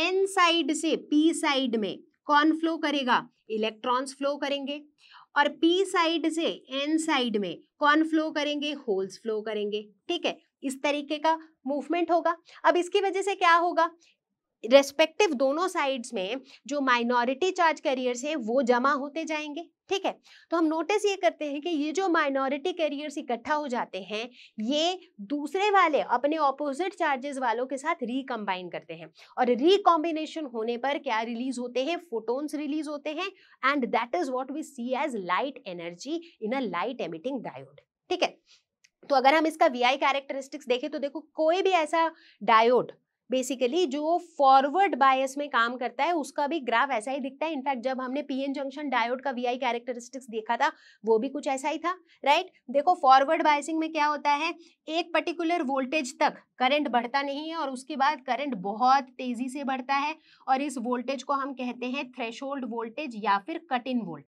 एन साइड से पी साइड में कौन फ्लो करेगा इलेक्ट्रॉन्स फ्लो करेंगे और पी साइड से एन साइड में कौन फ्लो करेंगे होल्स फ्लो करेंगे ठीक है इस तरीके का मूवमेंट होगा अब इसकी वजह से क्या होगा रेस्पेक्टिव दोनों साइड्स में जो माइनॉरिटी चार्ज कैरियर्स हैं वो जमा होते जाएंगे ठीक है तो हम नोटिस ये करते हैं कि ये जो माइनॉरिटी कैरियर्स इकट्ठा हो जाते हैं ये दूसरे वाले अपने ऑपोजिट चार्जेस वालों के साथ रिकम्बाइन करते हैं और रिकॉम्बिनेशन होने पर क्या रिलीज होते हैं फोटोन्स रिलीज होते हैं and that is what we see as light energy in a light emitting diode ठीक है तो अगर हम इसका वी आई कैरेक्टरिस्टिक्स देखें तो देखो कोई भी ऐसा डायोड बेसिकली जो फॉरवर्ड बायस में काम करता है उसका भी ग्राफ ऐसा ही दिखता है इनफैक्ट जब हमने पीएन जंक्शन डायोड का वीआई कैरेक्टरिस्टिक्स देखा था वो भी कुछ ऐसा ही था राइट right? देखो फॉरवर्ड बायसिंग में क्या होता है एक पर्टिकुलर वोल्टेज तक करंट बढ़ता नहीं है और उसके बाद करंट बहुत तेजी से बढ़ता है और इस वोल्टेज को हम कहते हैं थ्रेश वोल्टेज या फिर कट इन वोल्ट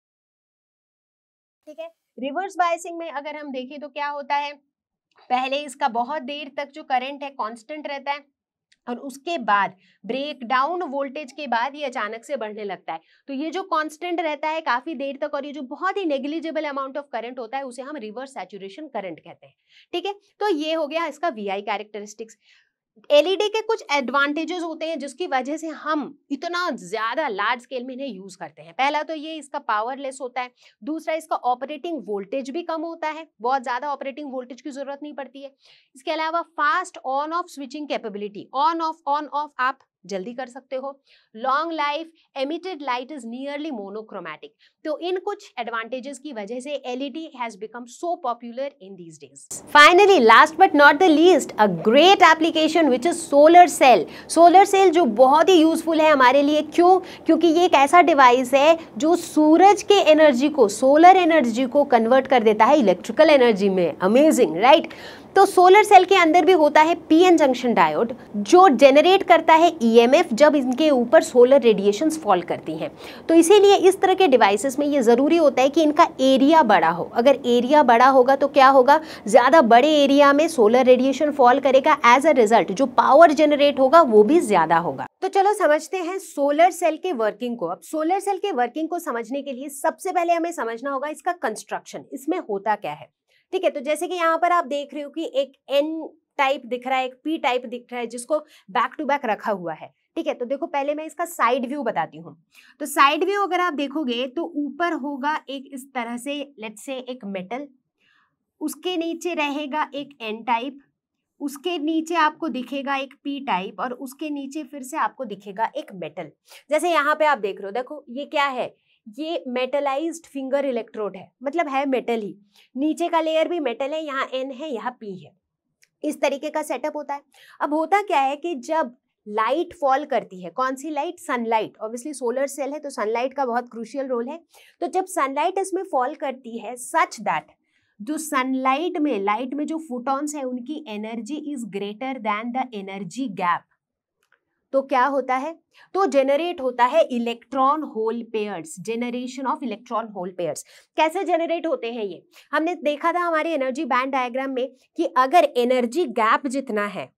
ठीक है रिवर्स बायसिंग में अगर हम देखें तो क्या होता है पहले इसका बहुत देर तक जो करंट है कांस्टेंट रहता है और उसके बाद ब्रेक डाउन वोल्टेज के बाद ये अचानक से बढ़ने लगता है तो ये जो कांस्टेंट रहता है काफी देर तक और ये जो बहुत ही नेग्लिजिबल अमाउंट ऑफ करंट होता है उसे हम रिवर्स सैचुरेशन करंट कहते हैं ठीक है तो ये हो गया इसका वीआई कैरेक्टरिस्टिक्स एलईडी e के कुछ एडवांटेजेस होते हैं जिसकी वजह से हम इतना ज़्यादा लार्ज स्केल में इन्हें यूज़ करते हैं पहला तो ये इसका पावरलेस होता है दूसरा इसका ऑपरेटिंग वोल्टेज भी कम होता है बहुत ज़्यादा ऑपरेटिंग वोल्टेज की ज़रूरत नहीं पड़ती है इसके अलावा fast on off switching capability on off on off आप जल्दी कर सकते हो long life emitted light is nearly monochromatic तो इन कुछ एडवांटेजेस की वजह से LED has become so popular in these days finally last but not the least a great application which is solar cell solar cell जो बहुत ही useful है हमारे लिए क्यों क्योंकि ये एक ऐसा डिवाइस है जो सूरज के एनर्जी को सोलर एनर्जी को कन्वर्ट कर देता है इलेक्ट्रिकल एनर्जी में अमेजिंग राइट right? तो सोलर सेल के अंदर भी होता है पीएन जंक्शन डायोड जो जनरेट करता है ईएमएफ e जब इनके ऊपर सोलर रेडिएशन फॉल करती हैं तो इसीलिए इस तरह के डिवाइसेस में ये ज़रूरी होता है कि इनका एरिया बड़ा हो अगर एरिया बड़ा होगा तो क्या होगा ज़्यादा बड़े एरिया में सोलर रेडिएशन फॉल करेगा एज अ रिजल्ट जो पावर जनरेट होगा वो भी ज़्यादा होगा तो चलो समझते हैं सोलर सेल के वर्किंग को अब सोलर सेल के वर्किंग को समझने के लिए सबसे पहले हमें समझना होगा इसका कंस्ट्रक्शन इसमें होता क्या है ठीक है तो जैसे कि यहाँ पर आप देख रहे हो कि एक एन टाइप दिख रहा है एक पी टाइप दिख रहा है जिसको बैक टू बैक रखा हुआ है ठीक है तो देखो पहले मैं इसका साइड व्यू बताती हूँ तो साइड व्यू अगर आप देखोगे तो ऊपर होगा एक इस तरह से लेट से एक मेटल उसके नीचे रहेगा एक एन टाइप उसके नीचे आपको दिखेगा एक पी टाइप और उसके नीचे फिर से आपको दिखेगा एक मेटल जैसे यहाँ पे आप देख रहे हो देखो ये क्या है ये मेटलाइज्ड फिंगर इलेक्ट्रोड है मतलब है मेटल ही नीचे का लेयर भी मेटल है यहाँ एन है यहाँ पी है इस तरीके का सेटअप होता है अब होता क्या है कि जब लाइट फॉल करती है कौन सी light sunlight obviously solar cell है तो सनलाइट का बहुत क्रूशियल रोल है तो जब सनलाइट इसमें फॉल करती है सच दैट जो सनलाइट में लाइट में जो फोटॉन्स है उनकी energy is greater than the energy gap तो क्या होता है तो जेनरेट होता है electron hole pairs generation of electron hole pairs कैसे जेनरेट होते हैं ये हमने देखा था हमारे एनर्जी बैंड डायग्राम में कि अगर एनर्जी गैप जितना है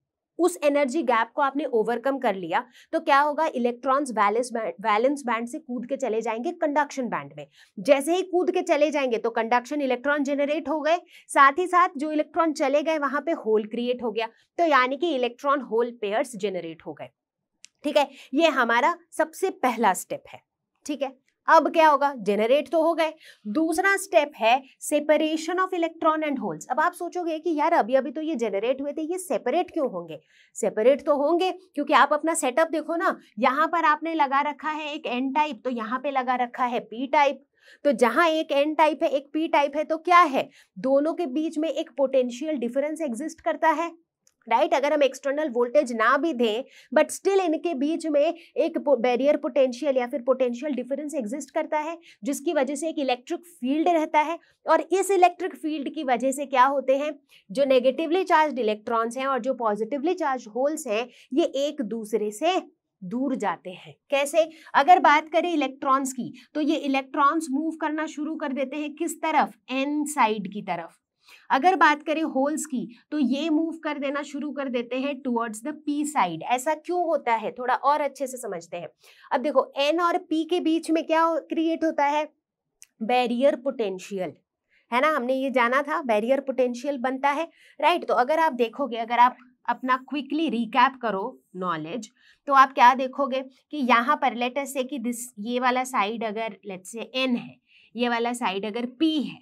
उस एनर्जी गैप को आपने ओवरकम कर लिया तो क्या होगा electrons valence band valence band से कूद के चले जाएंगे कंडक्शन बैंड में जैसे ही कूद के चले जाएंगे तो कंडक्शन इलेक्ट्रॉन जेनरेट हो गए साथ ही साथ जो इलेक्ट्रॉन चले गए वहां पे होल क्रिएट हो गया तो यानी कि इलेक्ट्रॉन होल पेयर्स जेनरेट हो गए ठीक है ये हमारा सबसे पहला स्टेप है ठीक है अब क्या होगा जेनरेट तो हो गए दूसरा स्टेप है separation of electron and holes अब आप सोचोगे कि यार अभी अभी तो ये जेनरेट हुए थे ये सेपरेट क्यों होंगे सेपरेट तो होंगे क्योंकि आप अपना सेटअप देखो ना यहाँ पर आपने लगा रखा है एक एन टाइप तो यहाँ पे लगा रखा है पी टाइप तो जहां एक एन टाइप है एक पी टाइप है तो क्या है दोनों के बीच में एक पोटेंशियल डिफरेंस एग्जिस्ट करता है राइट right? अगर हम एक्सटर्नल वोल्टेज ना भी दें बट स्टिल इनके बीच में एक बैरियर पोटेंशियल या फिर पोटेंशियल डिफरेंस एग्जिस्ट करता है जिसकी वजह से एक इलेक्ट्रिक फील्ड रहता है और इस इलेक्ट्रिक फील्ड की वजह से क्या होते हैं जो नेगेटिवली चार्ज इलेक्ट्रॉन्स हैं और जो पॉजिटिवली चार्ज होल्स हैं ये एक दूसरे से दूर जाते हैं कैसे अगर बात करें इलेक्ट्रॉन्स की तो ये इलेक्ट्रॉन्स मूव करना शुरू कर देते हैं किस तरफ एन साइड की तरफ अगर बात करें होल्स की तो ये मूव कर देना शुरू कर देते हैं टुवर्ड्स द पी साइड ऐसा क्यों होता है थोड़ा और अच्छे से समझते हैं अब देखो एन और पी के बीच में क्या क्रिएट होता है बैरियर पोटेंशियल है ना हमने ये जाना था बैरियर पोटेंशियल बनता है राइट तो अगर आप देखोगे अगर आप अपना क्विकली रिकैप करो नॉलेज तो आप क्या देखोगे कि यहाँ पर लेटेस्ट से कि दिस ये वाला साइड अगर लेट्स से एन है ये वाला साइड अगर पी है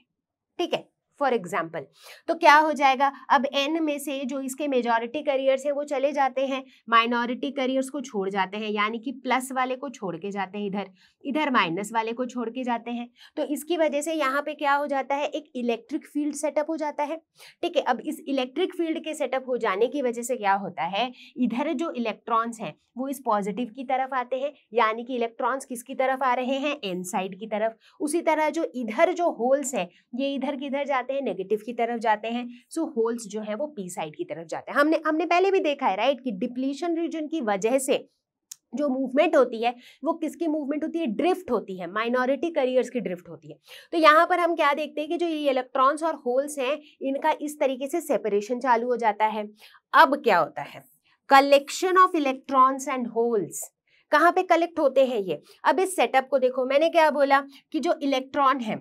ठीक है फॉर एग्जाम्पल तो क्या हो जाएगा अब एन में से जो इसके मेजोरिटी करियर्स हैं वो चले जाते हैं माइनॉरिटी करियर्स को छोड़ जाते हैं यानी कि प्लस वाले को छोड़ के जाते हैं इधर इधर माइनस वाले को छोड़ के जाते हैं तो इसकी वजह से यहाँ पे क्या हो जाता है एक इलेक्ट्रिक फील्ड सेटअप हो जाता है ठीक है अब इस इलेक्ट्रिक फील्ड के सेटअप हो जाने की वजह से क्या होता है इधर जो इलेक्ट्रॉन्स हैं वो इस पॉजिटिव की तरफ आते हैं यानी कि इलेक्ट्रॉन्स किसकी तरफ आ रहे हैं एन साइड की तरफ उसी तरह जो इधर जो होल्स हैं ये इधर किधर जाते जाते हैं नेगेटिव की तरफ जाते हैं सो so, होल्स जो है वो पी साइड की तरफ जाते हैं हमने हमने पहले भी देखा है राइट कि डिप्लीशन रीजन की वजह से जो मूवमेंट होती है वो किसकी मूवमेंट होती है ड्रिफ्ट होती है माइनॉरिटी करियर्स की ड्रिफ्ट होती है तो यहाँ पर हम क्या देखते हैं कि जो ये इलेक्ट्रॉन्स और होल्स हैं इनका इस तरीके से सेपरेशन चालू हो जाता है अब क्या होता है collection of electrons and holes कहाँ पे कलेक्ट होते हैं ये अब इस सेटअप को देखो मैंने क्या बोला कि जो इलेक्ट्रॉन है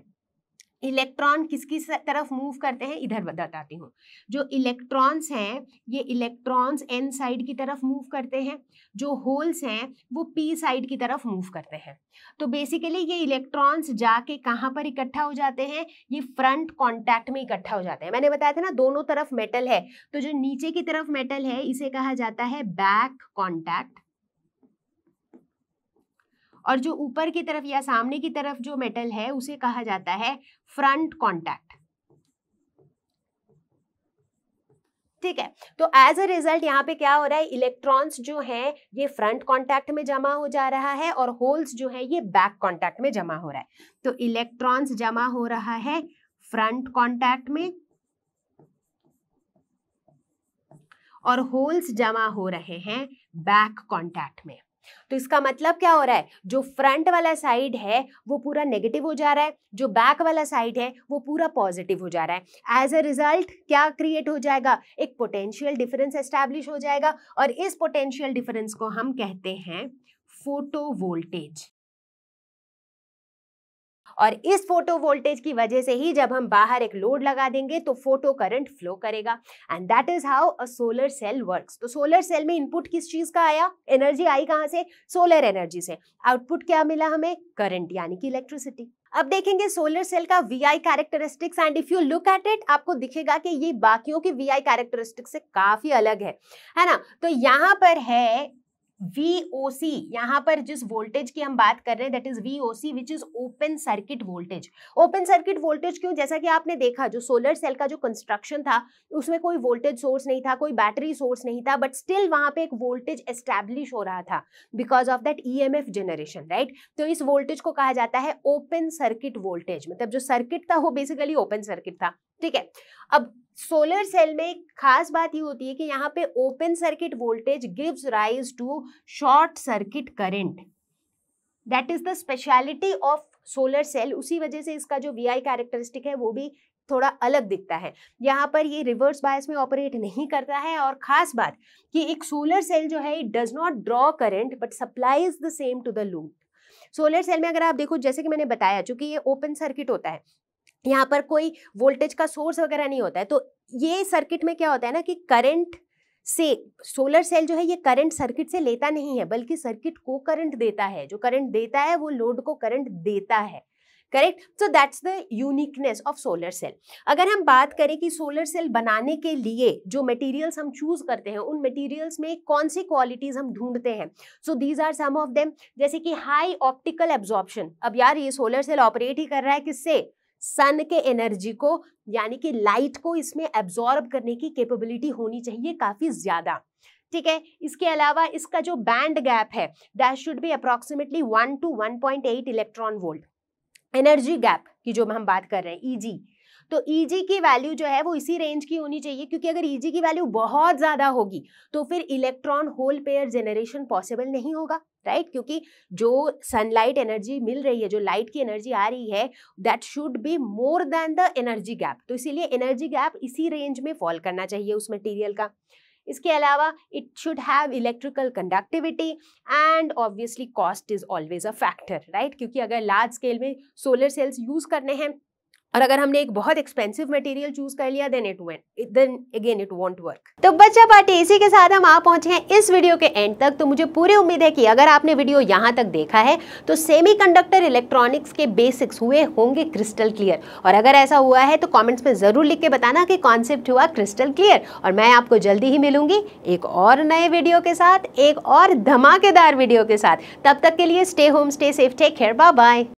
इलेक्ट्रॉन किसकी तरफ मूव करते हैं इधर बताती हूँ जो इलेक्ट्रॉन्स हैं ये इलेक्ट्रॉन्स एन साइड की तरफ मूव करते हैं जो होल्स हैं वो पी साइड की तरफ मूव करते हैं तो बेसिकली ये इलेक्ट्रॉन्स जाके कहाँ पर इकट्ठा हो जाते हैं ये फ्रंट कॉन्टैक्ट में इकट्ठा हो जाते हैं मैंने बताया था ना दोनों तरफ मेटल है तो जो नीचे की तरफ मेटल है इसे कहा जाता है बैक कॉन्टैक्ट और जो ऊपर की तरफ या सामने की तरफ जो मेटल है उसे कहा जाता है फ्रंट कॉन्टैक्ट ठीक है तो एज अ रिजल्ट यहाँ पे क्या हो रहा है इलेक्ट्रॉन्स जो हैं ये फ्रंट कांटेक्ट में जमा हो जा रहा है और होल्स जो है ये बैक कांटेक्ट में जमा हो रहा है तो इलेक्ट्रॉन्स जमा हो रहा है फ्रंट कांटेक्ट में और होल्स जमा हो रहे हैं बैक कांटेक्ट में तो इसका मतलब क्या हो रहा है जो फ्रंट वाला साइड है वो पूरा नेगेटिव हो जा रहा है जो बैक वाला साइड है वो पूरा पॉजिटिव हो जा रहा है एज अ रिजल्ट क्या क्रिएट हो जाएगा एक पोटेंशियल डिफरेंस एस्टैब्लिश हो जाएगा और इस पोटेंशियल डिफरेंस को हम कहते हैं फोटो वोल्टेज और इस फोटो वोल्टेज की वजह से ही जब हम बाहर एक लोड लगा देंगे तो फोटो करंट फ्लो करेगा and that is how a solar cell works तो सोलर सेल में इनपुट किस चीज का आया एनर्जी आई कहाँ से सोलर एनर्जी से आउटपुट क्या मिला हमें करंट यानी कि इलेक्ट्रिसिटी अब देखेंगे सोलर सेल का V I characteristics and if you look at it आपको दिखेगा कि ये बाकियों के वी आई कैरेक्टरिस्टिक्स से काफी अलग है है ना तो यहाँ पर है VOC यहां पर जिस वोल्टेज की हम बात कर रहे हैं that is VOC which is open circuit voltage open circuit voltage क्यों जैसा कि आपने देखा जो सोलर सेल का जो कंस्ट्रक्शन था उसमें कोई वोल्टेज सोर्स नहीं था कोई बैटरी सोर्स नहीं था बट स्टिल वहां पे एक वोल्टेज एस्टैब्लिश हो रहा था because of that E F generation right तो इस वोल्टेज को कहा जाता है ओपन सर्किट वोल्टेज मतलब जो सर्किट था वो बेसिकली ओपन सर्किट था ठीक है अब सोलर सेल में एक खास बात ये होती है कि यहाँ पे open circuit voltage gives rise to short circuit current that is the speciality of solar cell उसी वजह से इसका जो वी आई कैरेक्टरिस्टिक है वो भी थोड़ा अलग दिखता है यहाँ पर ये रिवर्स बायस में ऑपरेट नहीं करता है और ख़ास बात कि एक सोलर सेल जो है it does not draw current but supplies the same to the loop solar cell में अगर आप देखो जैसे कि मैंने बताया चूंकि ये ओपन सर्किट होता है यहाँ पर कोई वोल्टेज का सोर्स वगैरह नहीं होता है तो ये सर्किट में क्या होता है ना कि करंट से सोलर सेल जो है ये करंट सर्किट से लेता नहीं है बल्कि सर्किट को करंट देता है जो करंट देता है वो लोड को करंट देता है correct so that's the uniqueness of solar cell अगर हम बात करें कि सोलर सेल बनाने के लिए जो मटेरियल्स हम चूज करते हैं उन मटेरियल्स में कौन सी क्वालिटीज हम ढूंढते हैं so these are some of them जैसे कि हाई ऑप्टिकल एब्जॉर्प्शन अब यार ये सोलर सेल ऑपरेट ही कर रहा है किससे सन के एनर्जी को यानी कि लाइट को इसमें एब्जॉर्ब करने की कैपेबिलिटी होनी चाहिए काफ़ी ज़्यादा ठीक है इसके अलावा इसका जो बैंड गैप है that should be approximately one two one point eight electron volt energy gap की जो हम बात कर रहे हैं ई e तो ईजी e की वैल्यू जो है वो इसी रेंज की होनी चाहिए क्योंकि अगर ईजी e की वैल्यू बहुत ज़्यादा होगी तो फिर electron hole pair generation possible नहीं होगा राइट right? क्योंकि जो सनलाइट एनर्जी मिल रही है जो लाइट की एनर्जी आ रही है that should be more than the energy gap तो इसीलिए एनर्जी गैप इसी रेंज में फॉल करना चाहिए उस मटेरियल का इसके अलावा it should have electrical conductivity and obviously cost is always a factor right क्योंकि अगर लार्ज स्केल में सोलर सेल्स यूज़ करने हैं और अगर हमने एक बहुत एक्सपेंसिव मटेरियल चूज कर लिया then it then again it won't work तो बच्चा पार्टी इसी के साथ हम आ पहुंचे हैं इस वीडियो के एंड तक तो मुझे पूरी उम्मीद है कि अगर आपने वीडियो यहाँ तक देखा है तो सेमीकंडक्टर इलेक्ट्रॉनिक्स के बेसिक्स हुए होंगे क्रिस्टल क्लियर और अगर ऐसा हुआ है तो कॉमेंट्स में ज़रूर लिख के बताना कि कॉन्सेप्ट हुआ क्रिस्टल क्लियर और मैं आपको जल्दी ही मिलूंगी एक और नए वीडियो के साथ एक और धमाकेदार वीडियो के साथ तब तक के लिए stay home stay safe take care bye